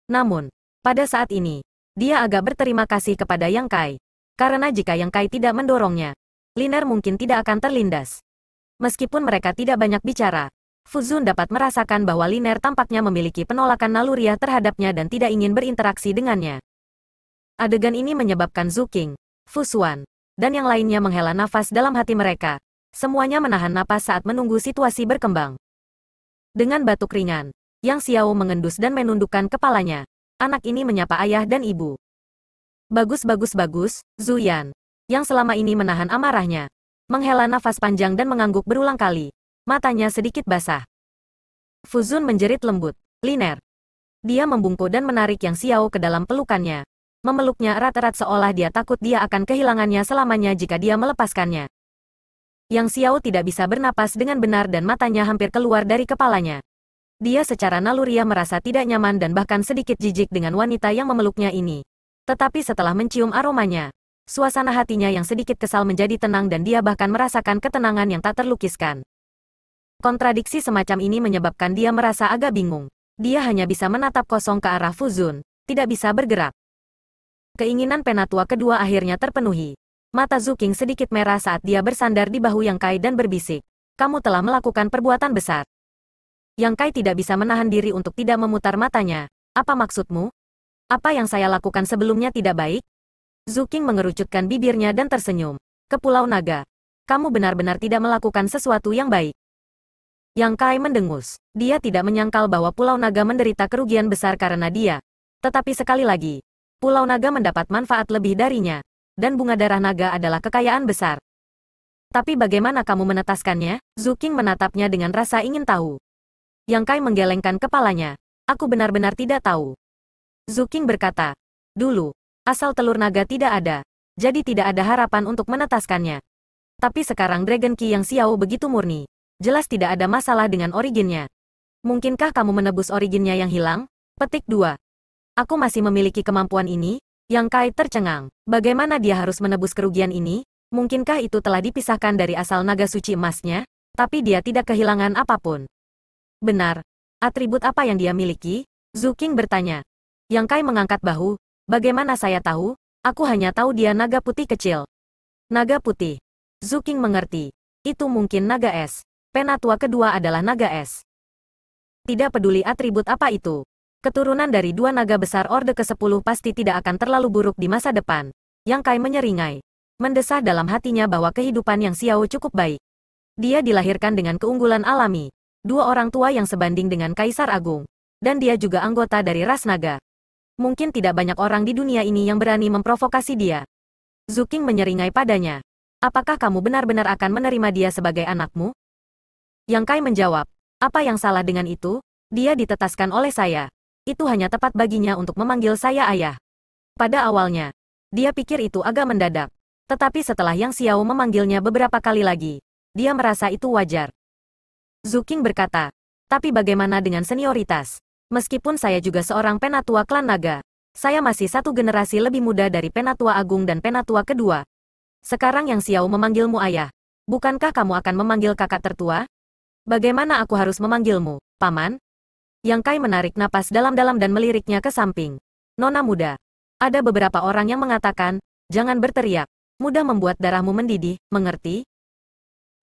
Namun, pada saat ini, dia agak berterima kasih kepada Yang Kai. Karena jika Yang Kai tidak mendorongnya, Liner mungkin tidak akan terlindas. Meskipun mereka tidak banyak bicara, Fuzun dapat merasakan bahwa Liner tampaknya memiliki penolakan naluriah terhadapnya dan tidak ingin berinteraksi dengannya. Adegan ini menyebabkan Zuking, Fusuan, dan yang lainnya menghela nafas dalam hati mereka. Semuanya menahan napas saat menunggu situasi berkembang. Dengan batuk ringan, Yang Xiao mengendus dan menundukkan kepalanya. Anak ini menyapa ayah dan ibu. Bagus bagus bagus, Zuyan. Yang selama ini menahan amarahnya. Menghela nafas panjang dan mengangguk berulang kali. Matanya sedikit basah. Fuzun menjerit lembut. Liner. Dia membungkuk dan menarik Yang Xiao ke dalam pelukannya. Memeluknya erat-erat seolah dia takut dia akan kehilangannya selamanya jika dia melepaskannya. Yang Xiao tidak bisa bernapas dengan benar dan matanya hampir keluar dari kepalanya. Dia secara naluriah merasa tidak nyaman dan bahkan sedikit jijik dengan wanita yang memeluknya ini. Tetapi setelah mencium aromanya, suasana hatinya yang sedikit kesal menjadi tenang dan dia bahkan merasakan ketenangan yang tak terlukiskan. Kontradiksi semacam ini menyebabkan dia merasa agak bingung. Dia hanya bisa menatap kosong ke arah Fuzun, tidak bisa bergerak. Keinginan penatua kedua akhirnya terpenuhi. Mata Zuking sedikit merah saat dia bersandar di bahu Yang Kai dan berbisik. Kamu telah melakukan perbuatan besar. Yang Kai tidak bisa menahan diri untuk tidak memutar matanya. Apa maksudmu? Apa yang saya lakukan sebelumnya tidak baik? Zuking mengerucutkan bibirnya dan tersenyum. Ke Pulau Naga. Kamu benar-benar tidak melakukan sesuatu yang baik. Yang Kai mendengus. Dia tidak menyangkal bahwa Pulau Naga menderita kerugian besar karena dia. Tetapi sekali lagi, Pulau Naga mendapat manfaat lebih darinya. Dan bunga darah naga adalah kekayaan besar. Tapi bagaimana kamu menetaskannya? Zuking menatapnya dengan rasa ingin tahu. Yang Kai menggelengkan kepalanya. Aku benar-benar tidak tahu. Zuking berkata, dulu, asal telur naga tidak ada, jadi tidak ada harapan untuk menetaskannya. Tapi sekarang Dragon Ki yang Xiao begitu murni jelas tidak ada masalah dengan originnya. Mungkinkah kamu menebus originnya yang hilang? Petik 2. Aku masih memiliki kemampuan ini? Yang Kai tercengang. Bagaimana dia harus menebus kerugian ini? Mungkinkah itu telah dipisahkan dari asal naga suci emasnya? Tapi dia tidak kehilangan apapun. Benar. Atribut apa yang dia miliki? Zuking bertanya. Yang Kai mengangkat bahu. Bagaimana saya tahu? Aku hanya tahu dia naga putih kecil. Naga putih. Zuking mengerti. Itu mungkin naga es. Penatua kedua adalah naga es. Tidak peduli atribut apa itu. Keturunan dari dua naga besar Orde ke-10 pasti tidak akan terlalu buruk di masa depan. Yang Kai menyeringai. Mendesah dalam hatinya bahwa kehidupan yang Xiao cukup baik. Dia dilahirkan dengan keunggulan alami. Dua orang tua yang sebanding dengan Kaisar Agung. Dan dia juga anggota dari ras naga. Mungkin tidak banyak orang di dunia ini yang berani memprovokasi dia. Zuking menyeringai padanya. Apakah kamu benar-benar akan menerima dia sebagai anakmu? Yang Kai menjawab, apa yang salah dengan itu? Dia ditetaskan oleh saya. Itu hanya tepat baginya untuk memanggil saya ayah. Pada awalnya, dia pikir itu agak mendadak. Tetapi setelah Yang Xiao memanggilnya beberapa kali lagi, dia merasa itu wajar. Zuking berkata, tapi bagaimana dengan senioritas? Meskipun saya juga seorang penatua klan naga, saya masih satu generasi lebih muda dari penatua agung dan penatua kedua. Sekarang Yang Xiao memanggilmu ayah. Bukankah kamu akan memanggil kakak tertua? Bagaimana aku harus memanggilmu, paman? Yang Kai menarik napas dalam-dalam dan meliriknya ke samping. Nona muda. Ada beberapa orang yang mengatakan, jangan berteriak. Mudah membuat darahmu mendidih, mengerti?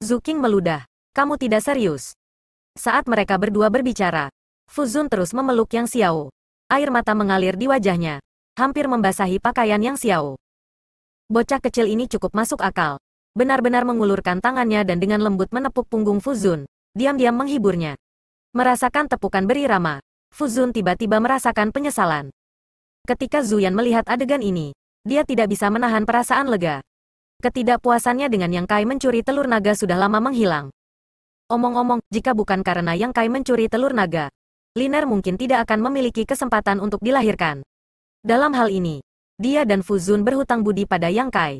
Zuking meludah. Kamu tidak serius. Saat mereka berdua berbicara, Fuzun terus memeluk Yang Xiao. Air mata mengalir di wajahnya, hampir membasahi pakaian Yang Xiao. Bocah kecil ini cukup masuk akal. Benar-benar mengulurkan tangannya dan dengan lembut menepuk punggung Fuzun diam-diam menghiburnya. Merasakan tepukan beri Rama, Fuzun tiba-tiba merasakan penyesalan. Ketika Zuyan melihat adegan ini, dia tidak bisa menahan perasaan lega. Ketidakpuasannya dengan Yang Kai mencuri telur naga sudah lama menghilang. Omong-omong, jika bukan karena Yang Kai mencuri telur naga, Liner mungkin tidak akan memiliki kesempatan untuk dilahirkan. Dalam hal ini, dia dan Fuzun berhutang budi pada Yang Kai.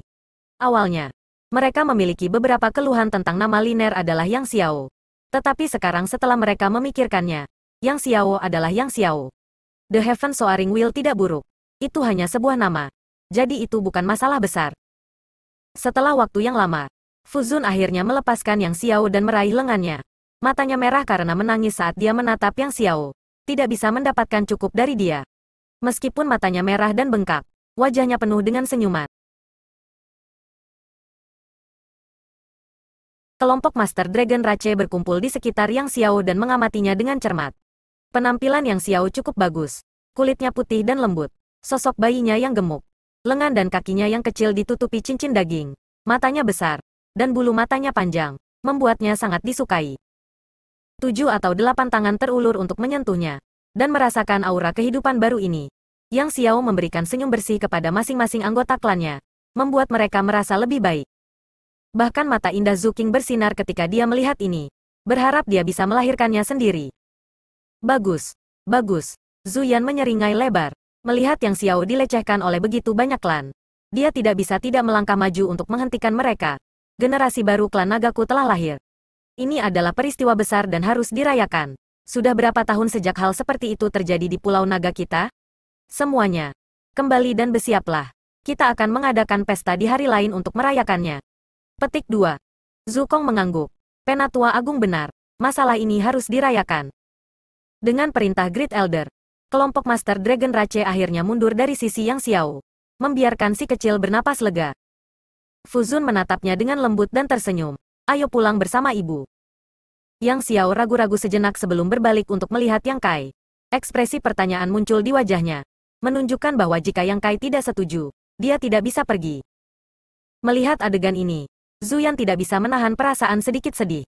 Awalnya, mereka memiliki beberapa keluhan tentang nama Liner adalah Yang Xiao. Tetapi sekarang setelah mereka memikirkannya, Yang Xiao adalah Yang Xiao. The Heaven Soaring Wheel tidak buruk. Itu hanya sebuah nama. Jadi itu bukan masalah besar. Setelah waktu yang lama, Fuzun akhirnya melepaskan Yang Xiao dan meraih lengannya. Matanya merah karena menangis saat dia menatap Yang Xiao. Tidak bisa mendapatkan cukup dari dia. Meskipun matanya merah dan bengkak, wajahnya penuh dengan senyuman. kelompok Master Dragon Rache berkumpul di sekitar Yang Xiao dan mengamatinya dengan cermat. Penampilan Yang Xiao cukup bagus. Kulitnya putih dan lembut. Sosok bayinya yang gemuk. Lengan dan kakinya yang kecil ditutupi cincin daging. Matanya besar. Dan bulu matanya panjang. Membuatnya sangat disukai. Tujuh atau delapan tangan terulur untuk menyentuhnya. Dan merasakan aura kehidupan baru ini. Yang Xiao memberikan senyum bersih kepada masing-masing anggota klannya. Membuat mereka merasa lebih baik. Bahkan mata indah Zuking bersinar ketika dia melihat ini. Berharap dia bisa melahirkannya sendiri. Bagus. Bagus. Zuyan menyeringai lebar. Melihat yang Xiao dilecehkan oleh begitu banyak klan. Dia tidak bisa tidak melangkah maju untuk menghentikan mereka. Generasi baru klan Nagaku telah lahir. Ini adalah peristiwa besar dan harus dirayakan. Sudah berapa tahun sejak hal seperti itu terjadi di Pulau Naga kita? Semuanya. Kembali dan bersiaplah. Kita akan mengadakan pesta di hari lain untuk merayakannya. Petik 2. Zukong mengangguk. Penatua Agung benar. Masalah ini harus dirayakan. Dengan perintah Great Elder, kelompok Master Dragon Race akhirnya mundur dari sisi yang Xiao. Membiarkan si kecil bernapas lega. Fuzun menatapnya dengan lembut dan tersenyum. Ayo pulang bersama ibu. Yang Xiao ragu-ragu sejenak sebelum berbalik untuk melihat Yang Kai. Ekspresi pertanyaan muncul di wajahnya. Menunjukkan bahwa jika Yang Kai tidak setuju, dia tidak bisa pergi. Melihat adegan ini, Zuyan tidak bisa menahan perasaan sedikit sedih.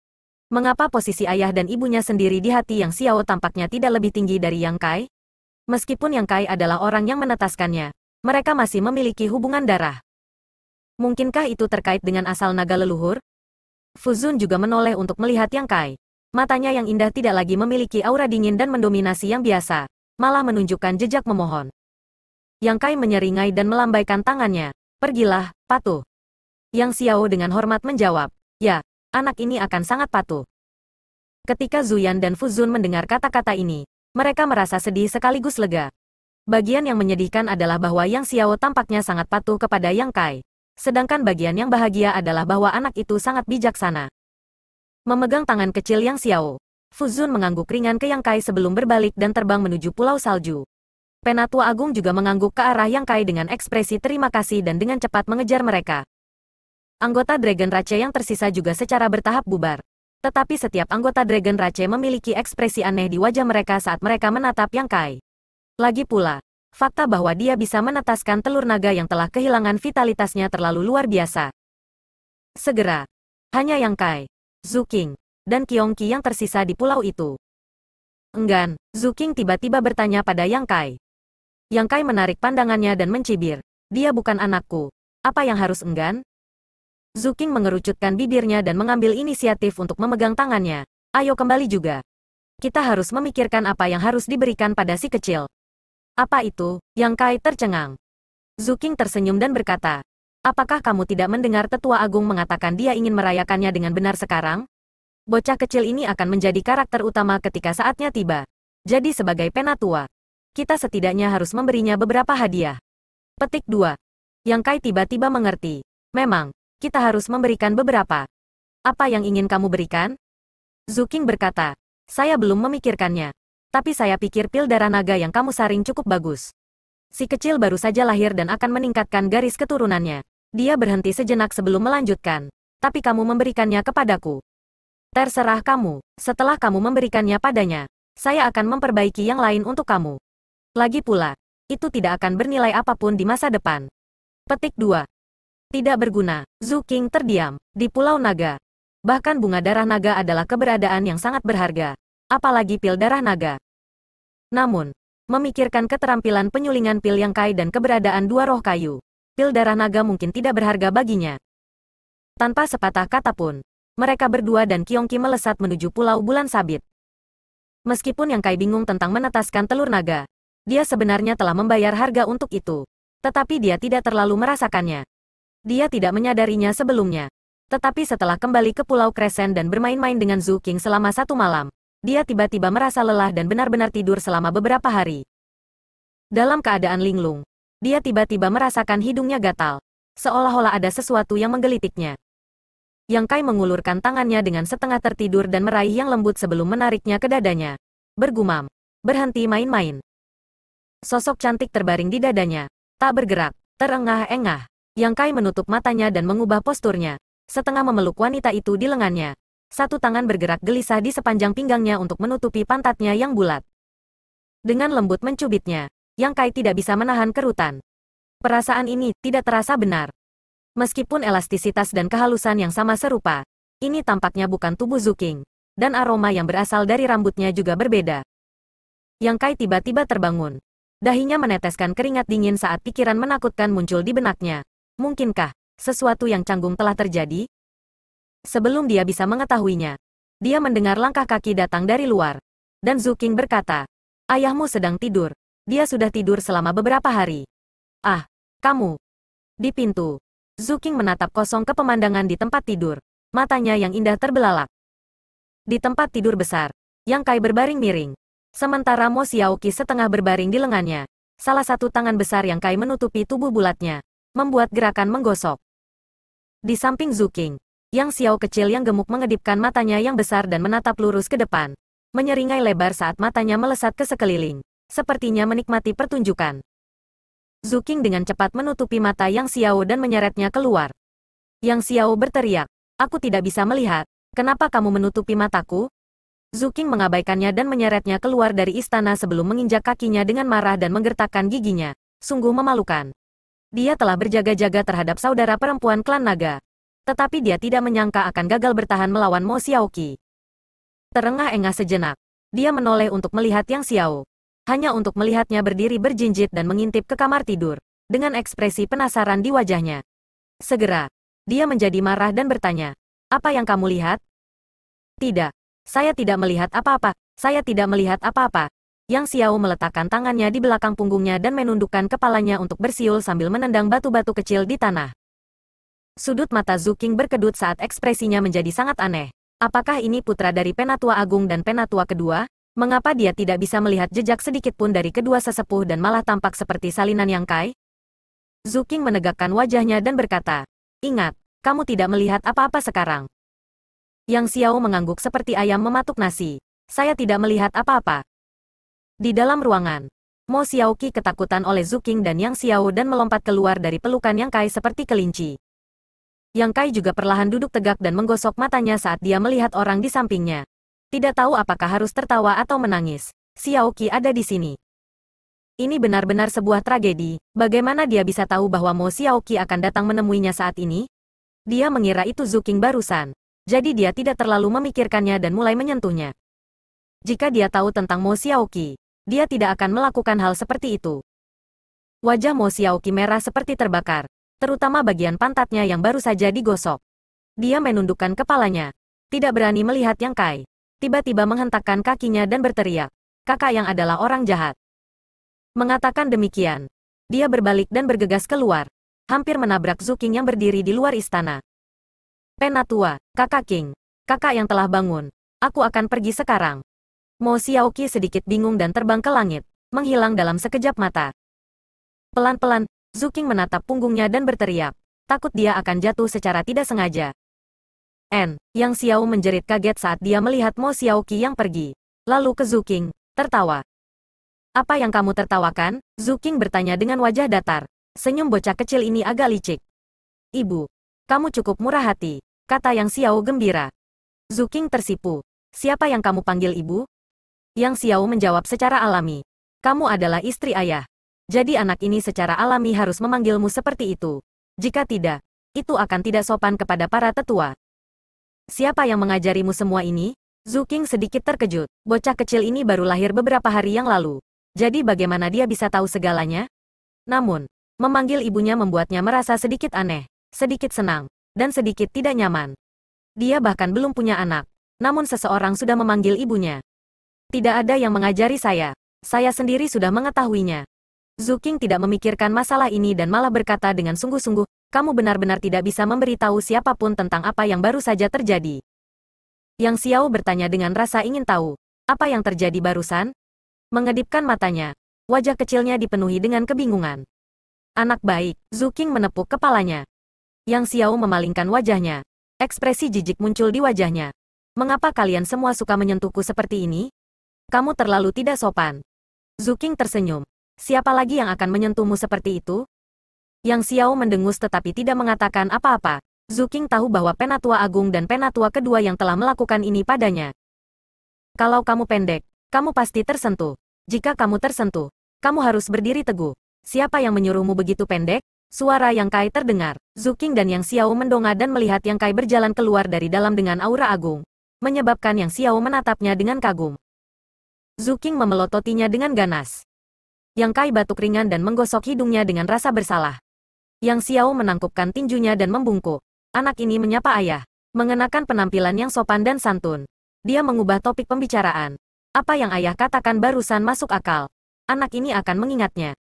Mengapa posisi ayah dan ibunya sendiri di hati yang Xiao tampaknya tidak lebih tinggi dari Yang Kai? Meskipun Yang Kai adalah orang yang menetaskannya, mereka masih memiliki hubungan darah. Mungkinkah itu terkait dengan asal naga leluhur? Fuzun juga menoleh untuk melihat Yang Kai. Matanya yang indah tidak lagi memiliki aura dingin dan mendominasi yang biasa, malah menunjukkan jejak memohon. Yang Kai menyeringai dan melambaikan tangannya. Pergilah, patuh. Yang Xiao dengan hormat menjawab, ya, anak ini akan sangat patuh. Ketika Zuyan dan Fuzun mendengar kata-kata ini, mereka merasa sedih sekaligus lega. Bagian yang menyedihkan adalah bahwa Yang Xiao tampaknya sangat patuh kepada Yang Kai. Sedangkan bagian yang bahagia adalah bahwa anak itu sangat bijaksana. Memegang tangan kecil Yang Xiao, Fuzun mengangguk ringan ke Yang Kai sebelum berbalik dan terbang menuju Pulau Salju. Penatua Agung juga mengangguk ke arah Yang Kai dengan ekspresi terima kasih dan dengan cepat mengejar mereka anggota Dragon Race yang tersisa juga secara bertahap bubar. Tetapi setiap anggota Dragon Race memiliki ekspresi aneh di wajah mereka saat mereka menatap Yang Kai. Lagi pula, fakta bahwa dia bisa menetaskan telur naga yang telah kehilangan vitalitasnya terlalu luar biasa. Segera, hanya Yang Kai, Zuking, dan Kiongki yang tersisa di pulau itu. Enggan, Zuking tiba-tiba bertanya pada Yang Kai. Yang Kai menarik pandangannya dan mencibir. Dia bukan anakku. Apa yang harus enggan? Zuking mengerucutkan bibirnya dan mengambil inisiatif untuk memegang tangannya. Ayo kembali juga. Kita harus memikirkan apa yang harus diberikan pada si kecil. Apa itu? Yang Kai tercengang. Zuking tersenyum dan berkata, Apakah kamu tidak mendengar tetua agung mengatakan dia ingin merayakannya dengan benar sekarang? Bocah kecil ini akan menjadi karakter utama ketika saatnya tiba. Jadi sebagai penatua, kita setidaknya harus memberinya beberapa hadiah. Petik 2. Yang Kai tiba-tiba mengerti. Memang, kita harus memberikan beberapa. Apa yang ingin kamu berikan? Zuking berkata, saya belum memikirkannya. Tapi saya pikir pil darah naga yang kamu saring cukup bagus. Si kecil baru saja lahir dan akan meningkatkan garis keturunannya. Dia berhenti sejenak sebelum melanjutkan. Tapi kamu memberikannya kepadaku. Terserah kamu, setelah kamu memberikannya padanya, saya akan memperbaiki yang lain untuk kamu. Lagi pula, itu tidak akan bernilai apapun di masa depan. Petik 2. Tidak berguna, Zhu Qing terdiam, di Pulau Naga. Bahkan bunga darah naga adalah keberadaan yang sangat berharga. Apalagi pil darah naga. Namun, memikirkan keterampilan penyulingan pil yang kai dan keberadaan dua roh kayu, pil darah naga mungkin tidak berharga baginya. Tanpa sepatah kata pun, mereka berdua dan Kiongki melesat menuju Pulau Bulan Sabit. Meskipun Yang Kai bingung tentang menetaskan telur naga, dia sebenarnya telah membayar harga untuk itu. Tetapi dia tidak terlalu merasakannya. Dia tidak menyadarinya sebelumnya. Tetapi setelah kembali ke Pulau Kresen dan bermain-main dengan Zhu Qing selama satu malam, dia tiba-tiba merasa lelah dan benar-benar tidur selama beberapa hari. Dalam keadaan linglung, dia tiba-tiba merasakan hidungnya gatal, seolah-olah ada sesuatu yang menggelitiknya. Yang Kai mengulurkan tangannya dengan setengah tertidur dan meraih yang lembut sebelum menariknya ke dadanya. Bergumam. Berhenti main-main. Sosok cantik terbaring di dadanya. Tak bergerak. Terengah-engah. Yang Kai menutup matanya dan mengubah posturnya. Setengah memeluk wanita itu di lengannya. Satu tangan bergerak gelisah di sepanjang pinggangnya untuk menutupi pantatnya yang bulat. Dengan lembut mencubitnya, Yang Kai tidak bisa menahan kerutan. Perasaan ini tidak terasa benar. Meskipun elastisitas dan kehalusan yang sama serupa, ini tampaknya bukan tubuh Zuking, dan aroma yang berasal dari rambutnya juga berbeda. Yang Kai tiba-tiba terbangun. Dahinya meneteskan keringat dingin saat pikiran menakutkan muncul di benaknya. Mungkinkah sesuatu yang canggung telah terjadi? Sebelum dia bisa mengetahuinya, dia mendengar langkah kaki datang dari luar. Dan Zuking berkata, Ayahmu sedang tidur. Dia sudah tidur selama beberapa hari. Ah, kamu. Di pintu, Zuking menatap kosong ke pemandangan di tempat tidur. Matanya yang indah terbelalak. Di tempat tidur besar, Yang Kai berbaring miring. Sementara Mo Xiaoki setengah berbaring di lengannya. Salah satu tangan besar Yang Kai menutupi tubuh bulatnya membuat gerakan menggosok. Di samping Zuking, yang Xiao kecil yang gemuk mengedipkan matanya yang besar dan menatap lurus ke depan. Menyeringai lebar saat matanya melesat ke sekeliling. Sepertinya menikmati pertunjukan. Zuking dengan cepat menutupi mata Yang Xiao dan menyeretnya keluar. Yang Xiao berteriak, aku tidak bisa melihat, kenapa kamu menutupi mataku? Zuking mengabaikannya dan menyeretnya keluar dari istana sebelum menginjak kakinya dengan marah dan menggertakkan giginya. Sungguh memalukan. Dia telah berjaga-jaga terhadap saudara perempuan klan naga. Tetapi dia tidak menyangka akan gagal bertahan melawan Mo Xiaoki. Terengah-engah sejenak. Dia menoleh untuk melihat Yang Xiao. Hanya untuk melihatnya berdiri berjinjit dan mengintip ke kamar tidur. Dengan ekspresi penasaran di wajahnya. Segera. Dia menjadi marah dan bertanya. Apa yang kamu lihat? Tidak. Saya tidak melihat apa-apa. Saya tidak melihat apa-apa. Yang Xiao meletakkan tangannya di belakang punggungnya dan menundukkan kepalanya untuk bersiul sambil menendang batu-batu kecil di tanah. Sudut mata Zuking berkedut saat ekspresinya menjadi sangat aneh. Apakah ini putra dari Penatua Agung dan Penatua Kedua? Mengapa dia tidak bisa melihat jejak sedikitpun dari kedua sesepuh dan malah tampak seperti salinan yang kai? Zuking menegakkan wajahnya dan berkata, Ingat, kamu tidak melihat apa-apa sekarang. Yang Xiao mengangguk seperti ayam mematuk nasi. Saya tidak melihat apa-apa. Di dalam ruangan, Mo Xiaoqi ketakutan oleh Zuking dan Yang Xiao dan melompat keluar dari pelukan Yang Kai seperti kelinci. Yang Kai juga perlahan duduk tegak dan menggosok matanya saat dia melihat orang di sampingnya. Tidak tahu apakah harus tertawa atau menangis. Xiaoqi ada di sini. Ini benar-benar sebuah tragedi. Bagaimana dia bisa tahu bahwa Mo Xiaoqi akan datang menemuinya saat ini? Dia mengira itu Zuking barusan. Jadi dia tidak terlalu memikirkannya dan mulai menyentuhnya. Jika dia tahu tentang Mo Xiaoqi, dia tidak akan melakukan hal seperti itu. Wajah Mo Xiaoqi merah seperti terbakar, terutama bagian pantatnya yang baru saja digosok. Dia menundukkan kepalanya, tidak berani melihat Yang Kai. Tiba-tiba menghentakkan kakinya dan berteriak, kakak yang adalah orang jahat. Mengatakan demikian, dia berbalik dan bergegas keluar, hampir menabrak Zuking yang berdiri di luar istana. Penatua, kakak King, kakak yang telah bangun, aku akan pergi sekarang. Mo Xiaoqi sedikit bingung dan terbang ke langit, menghilang dalam sekejap mata. Pelan-pelan, Zuking menatap punggungnya dan berteriak. Takut dia akan jatuh secara tidak sengaja. N, Yang Xiao menjerit kaget saat dia melihat Mo Xiaoqi yang pergi. Lalu ke Zuking, tertawa. Apa yang kamu tertawakan? Zuking bertanya dengan wajah datar. Senyum bocah kecil ini agak licik. Ibu, kamu cukup murah hati, kata Yang Xiao gembira. Zuking tersipu. Siapa yang kamu panggil ibu? Yang Xiao menjawab secara alami. Kamu adalah istri ayah. Jadi anak ini secara alami harus memanggilmu seperti itu. Jika tidak, itu akan tidak sopan kepada para tetua. Siapa yang mengajarimu semua ini? Zhu Qing sedikit terkejut. Bocah kecil ini baru lahir beberapa hari yang lalu. Jadi bagaimana dia bisa tahu segalanya? Namun, memanggil ibunya membuatnya merasa sedikit aneh, sedikit senang, dan sedikit tidak nyaman. Dia bahkan belum punya anak, namun seseorang sudah memanggil ibunya. Tidak ada yang mengajari saya. Saya sendiri sudah mengetahuinya. Zuking tidak memikirkan masalah ini dan malah berkata dengan sungguh-sungguh, kamu benar-benar tidak bisa memberitahu siapapun tentang apa yang baru saja terjadi. Yang Xiao bertanya dengan rasa ingin tahu, apa yang terjadi barusan? Mengedipkan matanya, wajah kecilnya dipenuhi dengan kebingungan. Anak baik, Zuking menepuk kepalanya. Yang Xiao memalingkan wajahnya. Ekspresi jijik muncul di wajahnya. Mengapa kalian semua suka menyentuhku seperti ini? Kamu terlalu tidak sopan. Zuking tersenyum. Siapa lagi yang akan menyentuhmu seperti itu? Yang Xiao mendengus tetapi tidak mengatakan apa-apa. Zuking tahu bahwa Penatua Agung dan Penatua kedua yang telah melakukan ini padanya. Kalau kamu pendek, kamu pasti tersentuh. Jika kamu tersentuh, kamu harus berdiri teguh. Siapa yang menyuruhmu begitu pendek? Suara Yang Kai terdengar. Zuking dan Yang Xiao mendongak dan melihat Yang Kai berjalan keluar dari dalam dengan aura agung. Menyebabkan Yang Xiao menatapnya dengan kagum. Zuking memelototinya dengan ganas. Yang Kai batuk ringan dan menggosok hidungnya dengan rasa bersalah. Yang Xiao menangkupkan tinjunya dan membungkuk. Anak ini menyapa ayah, mengenakan penampilan yang sopan dan santun. Dia mengubah topik pembicaraan. Apa yang ayah katakan barusan masuk akal. Anak ini akan mengingatnya.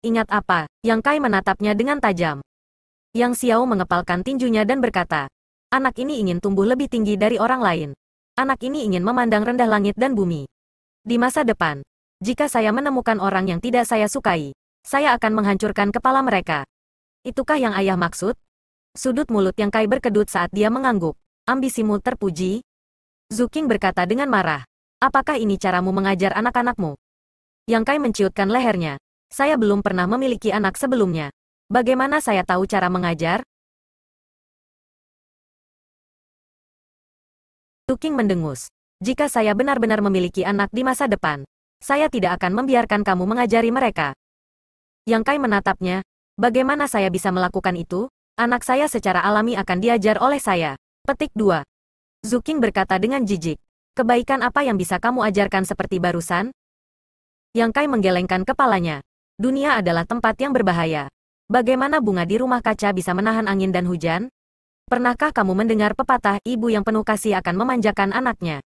Ingat apa? Yang Kai menatapnya dengan tajam. Yang Xiao mengepalkan tinjunya dan berkata, Anak ini ingin tumbuh lebih tinggi dari orang lain. Anak ini ingin memandang rendah langit dan bumi. Di masa depan, jika saya menemukan orang yang tidak saya sukai, saya akan menghancurkan kepala mereka. Itukah yang ayah maksud? Sudut mulut yang Kai berkedut saat dia mengangguk. Ambisimu terpuji. Zuking berkata dengan marah. Apakah ini caramu mengajar anak-anakmu? Yang Kai menciutkan lehernya. Saya belum pernah memiliki anak sebelumnya. Bagaimana saya tahu cara mengajar? Zuking mendengus. Jika saya benar-benar memiliki anak di masa depan, saya tidak akan membiarkan kamu mengajari mereka. Yang Kai menatapnya, bagaimana saya bisa melakukan itu? Anak saya secara alami akan diajar oleh saya. Petik 2. Zuking berkata dengan jijik. Kebaikan apa yang bisa kamu ajarkan seperti barusan? Yang Kai menggelengkan kepalanya. Dunia adalah tempat yang berbahaya. Bagaimana bunga di rumah kaca bisa menahan angin dan hujan? Pernahkah kamu mendengar pepatah, ibu yang penuh kasih akan memanjakan anaknya?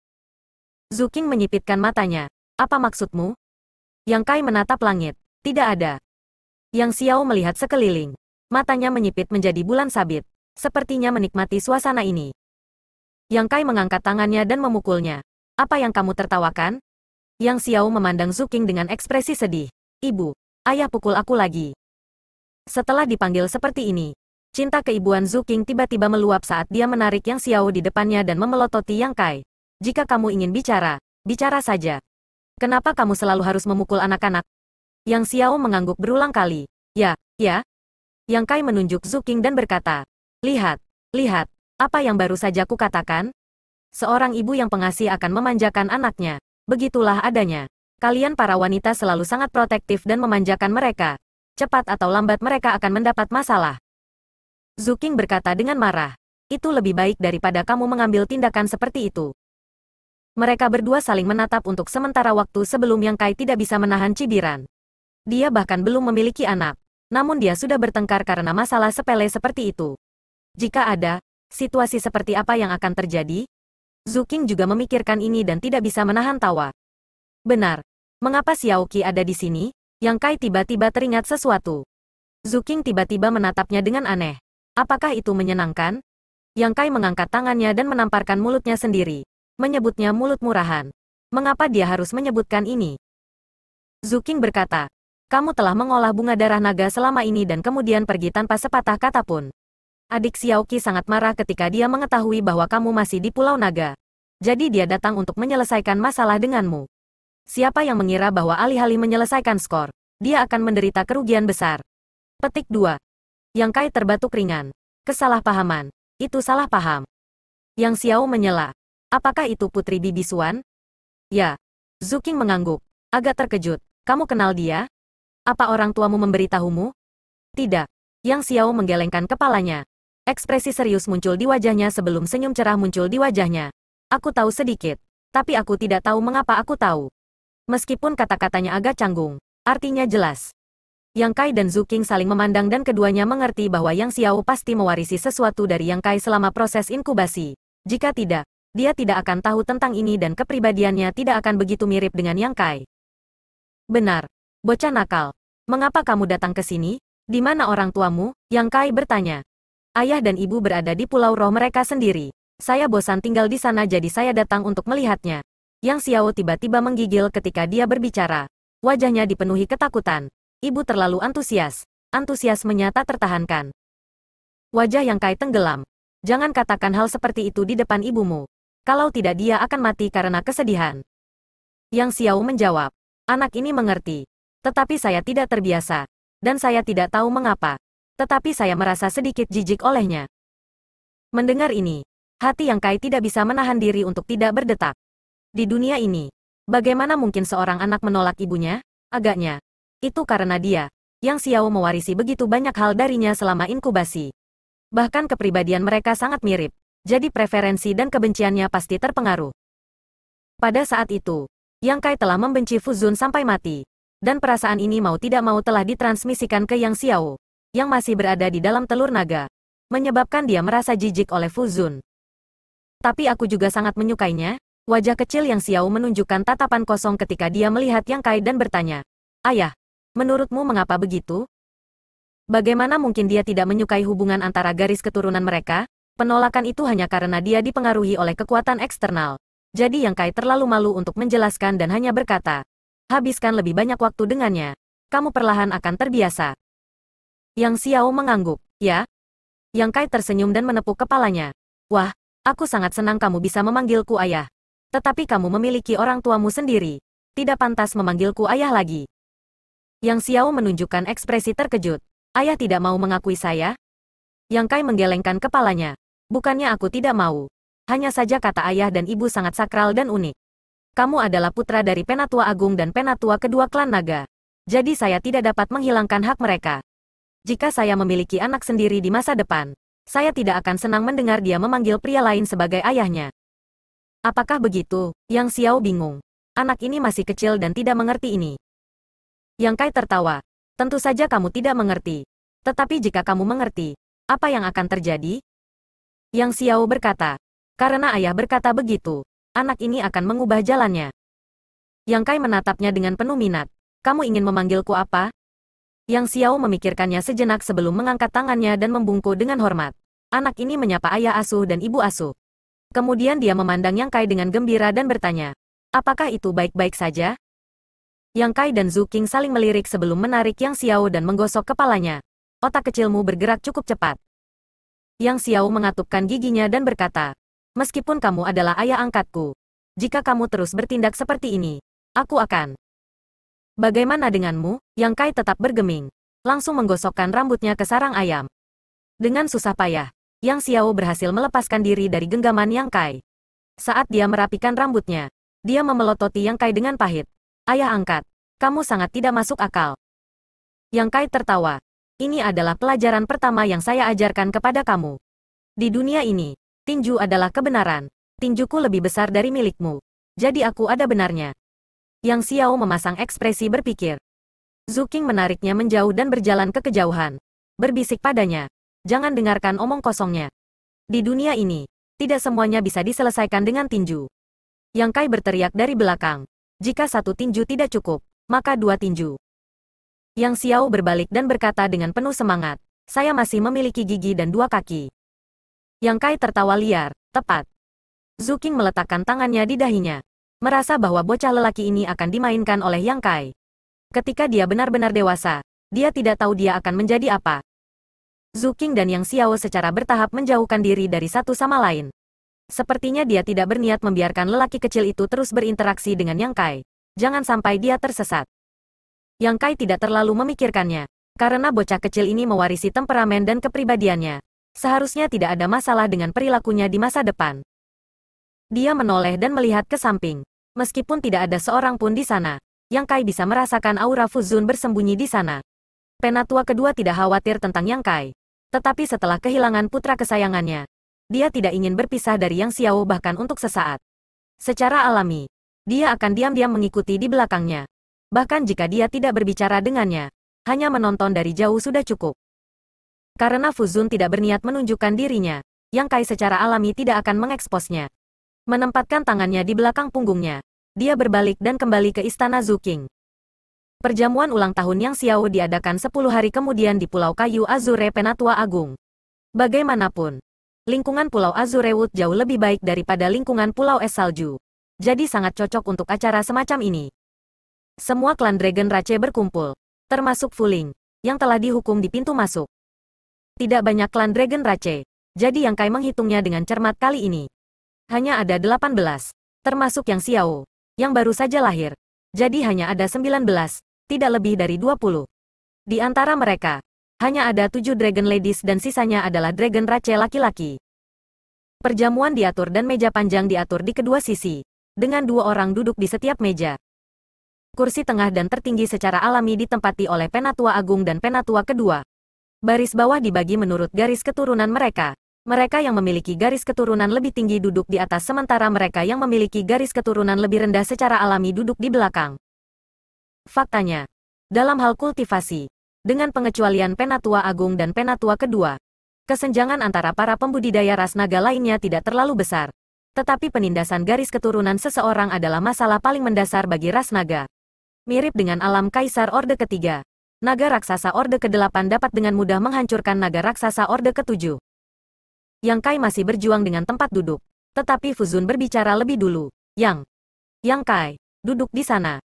Zuking menyipitkan matanya. Apa maksudmu? Yang Kai menatap langit. Tidak ada. Yang Xiao melihat sekeliling. Matanya menyipit menjadi bulan sabit. Sepertinya menikmati suasana ini. Yang Kai mengangkat tangannya dan memukulnya. Apa yang kamu tertawakan? Yang Xiao memandang Zuking dengan ekspresi sedih. Ibu, ayah pukul aku lagi. Setelah dipanggil seperti ini, cinta keibuan Zuking tiba-tiba meluap saat dia menarik Yang Xiao di depannya dan memelototi Yang Kai. Jika kamu ingin bicara, bicara saja. Kenapa kamu selalu harus memukul anak-anak? Yang Xiao mengangguk berulang kali. Ya, ya. Yang Kai menunjuk Zuking dan berkata, Lihat, lihat, apa yang baru saja ku katakan? Seorang ibu yang pengasih akan memanjakan anaknya. Begitulah adanya. Kalian para wanita selalu sangat protektif dan memanjakan mereka. Cepat atau lambat mereka akan mendapat masalah. Zuking berkata dengan marah. Itu lebih baik daripada kamu mengambil tindakan seperti itu. Mereka berdua saling menatap untuk sementara waktu sebelum Yang Kai tidak bisa menahan cibiran. Dia bahkan belum memiliki anak. Namun dia sudah bertengkar karena masalah sepele seperti itu. Jika ada, situasi seperti apa yang akan terjadi? Zuking juga memikirkan ini dan tidak bisa menahan tawa. Benar. Mengapa Xiao Qi ada di sini? Yang Kai tiba-tiba teringat sesuatu. Zuking tiba-tiba menatapnya dengan aneh. Apakah itu menyenangkan? Yang Kai mengangkat tangannya dan menamparkan mulutnya sendiri menyebutnya mulut murahan. Mengapa dia harus menyebutkan ini? Zuking berkata, kamu telah mengolah bunga darah naga selama ini dan kemudian pergi tanpa sepatah kata pun. Adik Xiaoqi sangat marah ketika dia mengetahui bahwa kamu masih di Pulau Naga. Jadi dia datang untuk menyelesaikan masalah denganmu. Siapa yang mengira bahwa alih-alih menyelesaikan skor, dia akan menderita kerugian besar. Petik 2. Yang Kai terbatuk ringan. Kesalahpahaman. Itu salah paham. Yang Xiao menyela. Apakah itu Putri Bibi Suan? Ya. Zuking mengangguk. Agak terkejut. Kamu kenal dia? Apa orang tuamu memberitahumu? Tidak. Yang Xiao menggelengkan kepalanya. Ekspresi serius muncul di wajahnya sebelum senyum cerah muncul di wajahnya. Aku tahu sedikit. Tapi aku tidak tahu mengapa aku tahu. Meskipun kata-katanya agak canggung. Artinya jelas. Yang Kai dan Zuking saling memandang dan keduanya mengerti bahwa Yang Xiao pasti mewarisi sesuatu dari Yang Kai selama proses inkubasi. Jika tidak, dia tidak akan tahu tentang ini dan kepribadiannya tidak akan begitu mirip dengan Yang Kai. Benar. Bocah nakal. Mengapa kamu datang ke sini? Di mana orang tuamu? Yang Kai bertanya. Ayah dan ibu berada di pulau roh mereka sendiri. Saya bosan tinggal di sana jadi saya datang untuk melihatnya. Yang Xiao tiba-tiba menggigil ketika dia berbicara. Wajahnya dipenuhi ketakutan. Ibu terlalu antusias. Antusias menyata tertahankan. Wajah Yang Kai tenggelam. Jangan katakan hal seperti itu di depan ibumu kalau tidak dia akan mati karena kesedihan. Yang Xiao menjawab, anak ini mengerti. Tetapi saya tidak terbiasa. Dan saya tidak tahu mengapa. Tetapi saya merasa sedikit jijik olehnya. Mendengar ini, hati Yang Kai tidak bisa menahan diri untuk tidak berdetak. Di dunia ini, bagaimana mungkin seorang anak menolak ibunya? Agaknya. Itu karena dia, Yang Xiao mewarisi begitu banyak hal darinya selama inkubasi. Bahkan kepribadian mereka sangat mirip jadi preferensi dan kebenciannya pasti terpengaruh. Pada saat itu, Yang Kai telah membenci Fuzun sampai mati, dan perasaan ini mau tidak mau telah ditransmisikan ke Yang Xiao, yang masih berada di dalam telur naga, menyebabkan dia merasa jijik oleh Fuzun. Tapi aku juga sangat menyukainya, wajah kecil Yang Xiao menunjukkan tatapan kosong ketika dia melihat Yang Kai dan bertanya, Ayah, menurutmu mengapa begitu? Bagaimana mungkin dia tidak menyukai hubungan antara garis keturunan mereka, Penolakan itu hanya karena dia dipengaruhi oleh kekuatan eksternal. Jadi Yang Kai terlalu malu untuk menjelaskan dan hanya berkata, habiskan lebih banyak waktu dengannya. Kamu perlahan akan terbiasa. Yang Xiao mengangguk, ya? Yang Kai tersenyum dan menepuk kepalanya. Wah, aku sangat senang kamu bisa memanggilku ayah. Tetapi kamu memiliki orang tuamu sendiri. Tidak pantas memanggilku ayah lagi. Yang Xiao menunjukkan ekspresi terkejut. Ayah tidak mau mengakui saya? Yang Kai menggelengkan kepalanya. Bukannya aku tidak mau. Hanya saja kata ayah dan ibu sangat sakral dan unik. Kamu adalah putra dari Penatua Agung dan Penatua kedua klan naga. Jadi saya tidak dapat menghilangkan hak mereka. Jika saya memiliki anak sendiri di masa depan, saya tidak akan senang mendengar dia memanggil pria lain sebagai ayahnya. Apakah begitu? Yang Xiao bingung. Anak ini masih kecil dan tidak mengerti ini. Yang Kai tertawa. Tentu saja kamu tidak mengerti. Tetapi jika kamu mengerti, apa yang akan terjadi? Yang Xiao berkata. Karena ayah berkata begitu, anak ini akan mengubah jalannya. Yang Kai menatapnya dengan penuh minat. Kamu ingin memanggilku apa? Yang Xiao memikirkannya sejenak sebelum mengangkat tangannya dan membungkuk dengan hormat. Anak ini menyapa ayah asuh dan ibu asuh. Kemudian dia memandang Yang Kai dengan gembira dan bertanya, apakah itu baik-baik saja? Yang Kai dan Zhu saling melirik sebelum menarik Yang Xiao dan menggosok kepalanya. Otak kecilmu bergerak cukup cepat. Yang Xiao mengatupkan giginya dan berkata, Meskipun kamu adalah ayah angkatku, jika kamu terus bertindak seperti ini, aku akan. Bagaimana denganmu, Yang Kai tetap bergeming. Langsung menggosokkan rambutnya ke sarang ayam. Dengan susah payah, Yang Xiao berhasil melepaskan diri dari genggaman Yang Kai. Saat dia merapikan rambutnya, dia memelototi Yang Kai dengan pahit. Ayah angkat, kamu sangat tidak masuk akal. Yang Kai tertawa, ini adalah pelajaran pertama yang saya ajarkan kepada kamu. Di dunia ini, tinju adalah kebenaran. Tinjuku lebih besar dari milikmu. Jadi aku ada benarnya. Yang Xiao memasang ekspresi berpikir. Zuking menariknya menjauh dan berjalan ke kejauhan. Berbisik padanya. Jangan dengarkan omong kosongnya. Di dunia ini, tidak semuanya bisa diselesaikan dengan tinju. Yang Kai berteriak dari belakang. Jika satu tinju tidak cukup, maka dua tinju. Yang Xiao berbalik dan berkata dengan penuh semangat, saya masih memiliki gigi dan dua kaki. Yang Kai tertawa liar, tepat. Zuking meletakkan tangannya di dahinya. Merasa bahwa bocah lelaki ini akan dimainkan oleh Yang Kai. Ketika dia benar-benar dewasa, dia tidak tahu dia akan menjadi apa. Zuking dan Yang Xiao secara bertahap menjauhkan diri dari satu sama lain. Sepertinya dia tidak berniat membiarkan lelaki kecil itu terus berinteraksi dengan Yang Kai. Jangan sampai dia tersesat. Yang Kai tidak terlalu memikirkannya. Karena bocah kecil ini mewarisi temperamen dan kepribadiannya. Seharusnya tidak ada masalah dengan perilakunya di masa depan. Dia menoleh dan melihat ke samping. Meskipun tidak ada seorang pun di sana, Yang Kai bisa merasakan aura Fuzun bersembunyi di sana. Penatua kedua tidak khawatir tentang Yang Kai. Tetapi setelah kehilangan putra kesayangannya, dia tidak ingin berpisah dari Yang Xiao bahkan untuk sesaat. Secara alami, dia akan diam-diam mengikuti di belakangnya bahkan jika dia tidak berbicara dengannya. Hanya menonton dari jauh sudah cukup. Karena Fuzun tidak berniat menunjukkan dirinya, Yang Kai secara alami tidak akan mengeksposnya. Menempatkan tangannya di belakang punggungnya, dia berbalik dan kembali ke istana Zuking. Perjamuan ulang tahun Yang Xiao diadakan 10 hari kemudian di Pulau Kayu Azure Penatua Agung. Bagaimanapun, lingkungan Pulau Azure Wood jauh lebih baik daripada lingkungan Pulau Es Salju. Jadi sangat cocok untuk acara semacam ini. Semua klan Dragon Rache berkumpul, termasuk Fuling, yang telah dihukum di pintu masuk. Tidak banyak klan Dragon Rache, jadi Yang Kai menghitungnya dengan cermat kali ini. Hanya ada 18, termasuk Yang Xiao, yang baru saja lahir. Jadi hanya ada 19, tidak lebih dari 20. Di antara mereka, hanya ada tujuh Dragon Ladies dan sisanya adalah Dragon Rache laki-laki. Perjamuan diatur dan meja panjang diatur di kedua sisi, dengan dua orang duduk di setiap meja kursi tengah dan tertinggi secara alami ditempati oleh Penatua Agung dan Penatua Kedua. Baris bawah dibagi menurut garis keturunan mereka. Mereka yang memiliki garis keturunan lebih tinggi duduk di atas sementara mereka yang memiliki garis keturunan lebih rendah secara alami duduk di belakang. Faktanya, dalam hal kultivasi, dengan pengecualian Penatua Agung dan Penatua Kedua, kesenjangan antara para pembudidaya ras naga lainnya tidak terlalu besar. Tetapi penindasan garis keturunan seseorang adalah masalah paling mendasar bagi ras naga. Mirip dengan alam Kaisar Orde ketiga, naga raksasa Orde ke-8 dapat dengan mudah menghancurkan naga raksasa Orde ke-7. Yang Kai masih berjuang dengan tempat duduk, tetapi Fuzun berbicara lebih dulu. Yang, Yang Kai, duduk di sana.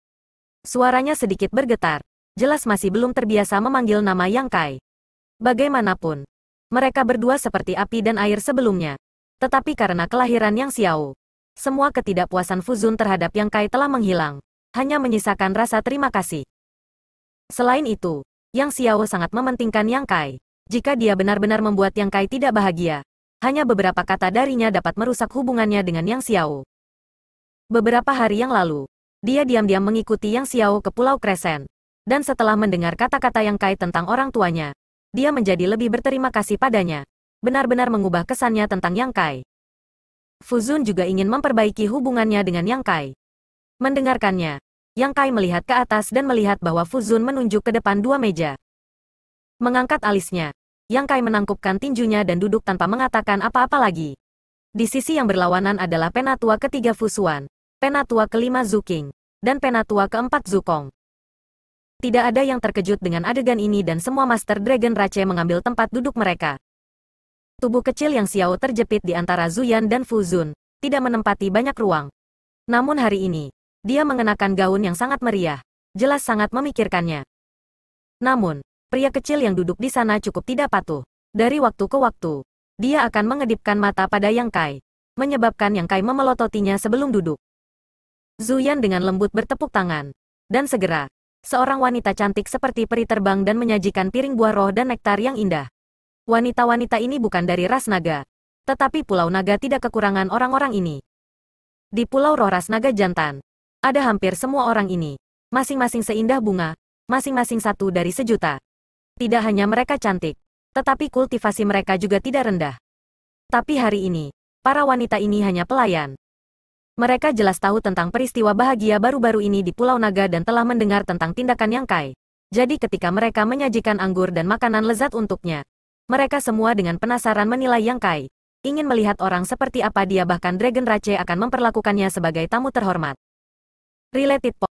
Suaranya sedikit bergetar, jelas masih belum terbiasa memanggil nama Yang Kai. Bagaimanapun, mereka berdua seperti api dan air sebelumnya. Tetapi karena kelahiran Yang Xiao, semua ketidakpuasan Fuzun terhadap Yang Kai telah menghilang hanya menyisakan rasa terima kasih. Selain itu, Yang Xiao sangat mementingkan Yang Kai. Jika dia benar-benar membuat Yang Kai tidak bahagia, hanya beberapa kata darinya dapat merusak hubungannya dengan Yang Xiao. Beberapa hari yang lalu, dia diam-diam mengikuti Yang Xiao ke Pulau Kresen. Dan setelah mendengar kata-kata Yang Kai tentang orang tuanya, dia menjadi lebih berterima kasih padanya. Benar-benar mengubah kesannya tentang Yang Kai. Fuzun juga ingin memperbaiki hubungannya dengan Yang Kai. Mendengarkannya, yang Kai melihat ke atas dan melihat bahwa Fuzun menunjuk ke depan dua meja. Mengangkat alisnya, Yang Kai menangkupkan tinjunya dan duduk tanpa mengatakan apa-apa lagi. Di sisi yang berlawanan adalah penatua ketiga Fusuan, penatua kelima Zuking, dan penatua keempat Zukong. Tidak ada yang terkejut dengan adegan ini dan semua Master Dragon Rache mengambil tempat duduk mereka. Tubuh kecil yang Xiao terjepit di antara Zuyan dan Fuzun, tidak menempati banyak ruang. Namun hari ini, dia mengenakan gaun yang sangat meriah. Jelas sangat memikirkannya. Namun, pria kecil yang duduk di sana cukup tidak patuh. Dari waktu ke waktu, dia akan mengedipkan mata pada Yang Kai, menyebabkan Yang Kai memelototinya sebelum duduk. Zuyan dengan lembut bertepuk tangan. Dan segera, seorang wanita cantik seperti peri terbang dan menyajikan piring buah roh dan nektar yang indah. Wanita-wanita ini bukan dari ras naga. Tetapi Pulau Naga tidak kekurangan orang-orang ini. Di Pulau Roh Ras Naga Jantan, ada hampir semua orang ini. Masing-masing seindah bunga, masing-masing satu dari sejuta. Tidak hanya mereka cantik, tetapi kultivasi mereka juga tidak rendah. Tapi hari ini, para wanita ini hanya pelayan. Mereka jelas tahu tentang peristiwa bahagia baru-baru ini di Pulau Naga dan telah mendengar tentang tindakan yang kai. Jadi ketika mereka menyajikan anggur dan makanan lezat untuknya, mereka semua dengan penasaran menilai yang kai. Ingin melihat orang seperti apa dia bahkan Dragon Rache akan memperlakukannya sebagai tamu terhormat. Related po.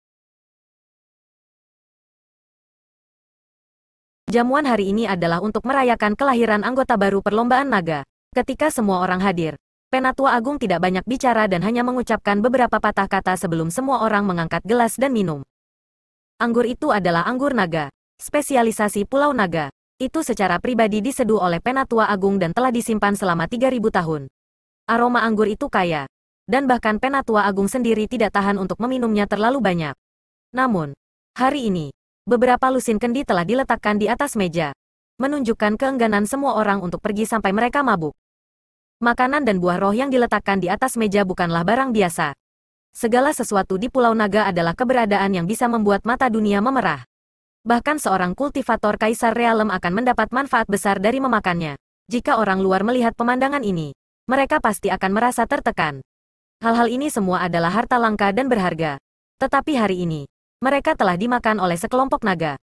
Jamuan hari ini adalah untuk merayakan kelahiran anggota baru perlombaan naga. Ketika semua orang hadir, Penatua Agung tidak banyak bicara dan hanya mengucapkan beberapa patah kata sebelum semua orang mengangkat gelas dan minum. Anggur itu adalah anggur naga, spesialisasi Pulau Naga. Itu secara pribadi diseduh oleh Penatua Agung dan telah disimpan selama 3000 tahun. Aroma anggur itu kaya, dan bahkan Penatua Agung sendiri tidak tahan untuk meminumnya terlalu banyak. Namun, hari ini, beberapa lusin kendi telah diletakkan di atas meja, menunjukkan keengganan semua orang untuk pergi sampai mereka mabuk. Makanan dan buah roh yang diletakkan di atas meja bukanlah barang biasa. Segala sesuatu di Pulau Naga adalah keberadaan yang bisa membuat mata dunia memerah. Bahkan seorang kultivator Kaisar Realem akan mendapat manfaat besar dari memakannya. Jika orang luar melihat pemandangan ini, mereka pasti akan merasa tertekan. Hal-hal ini semua adalah harta langka dan berharga. Tetapi hari ini, mereka telah dimakan oleh sekelompok naga.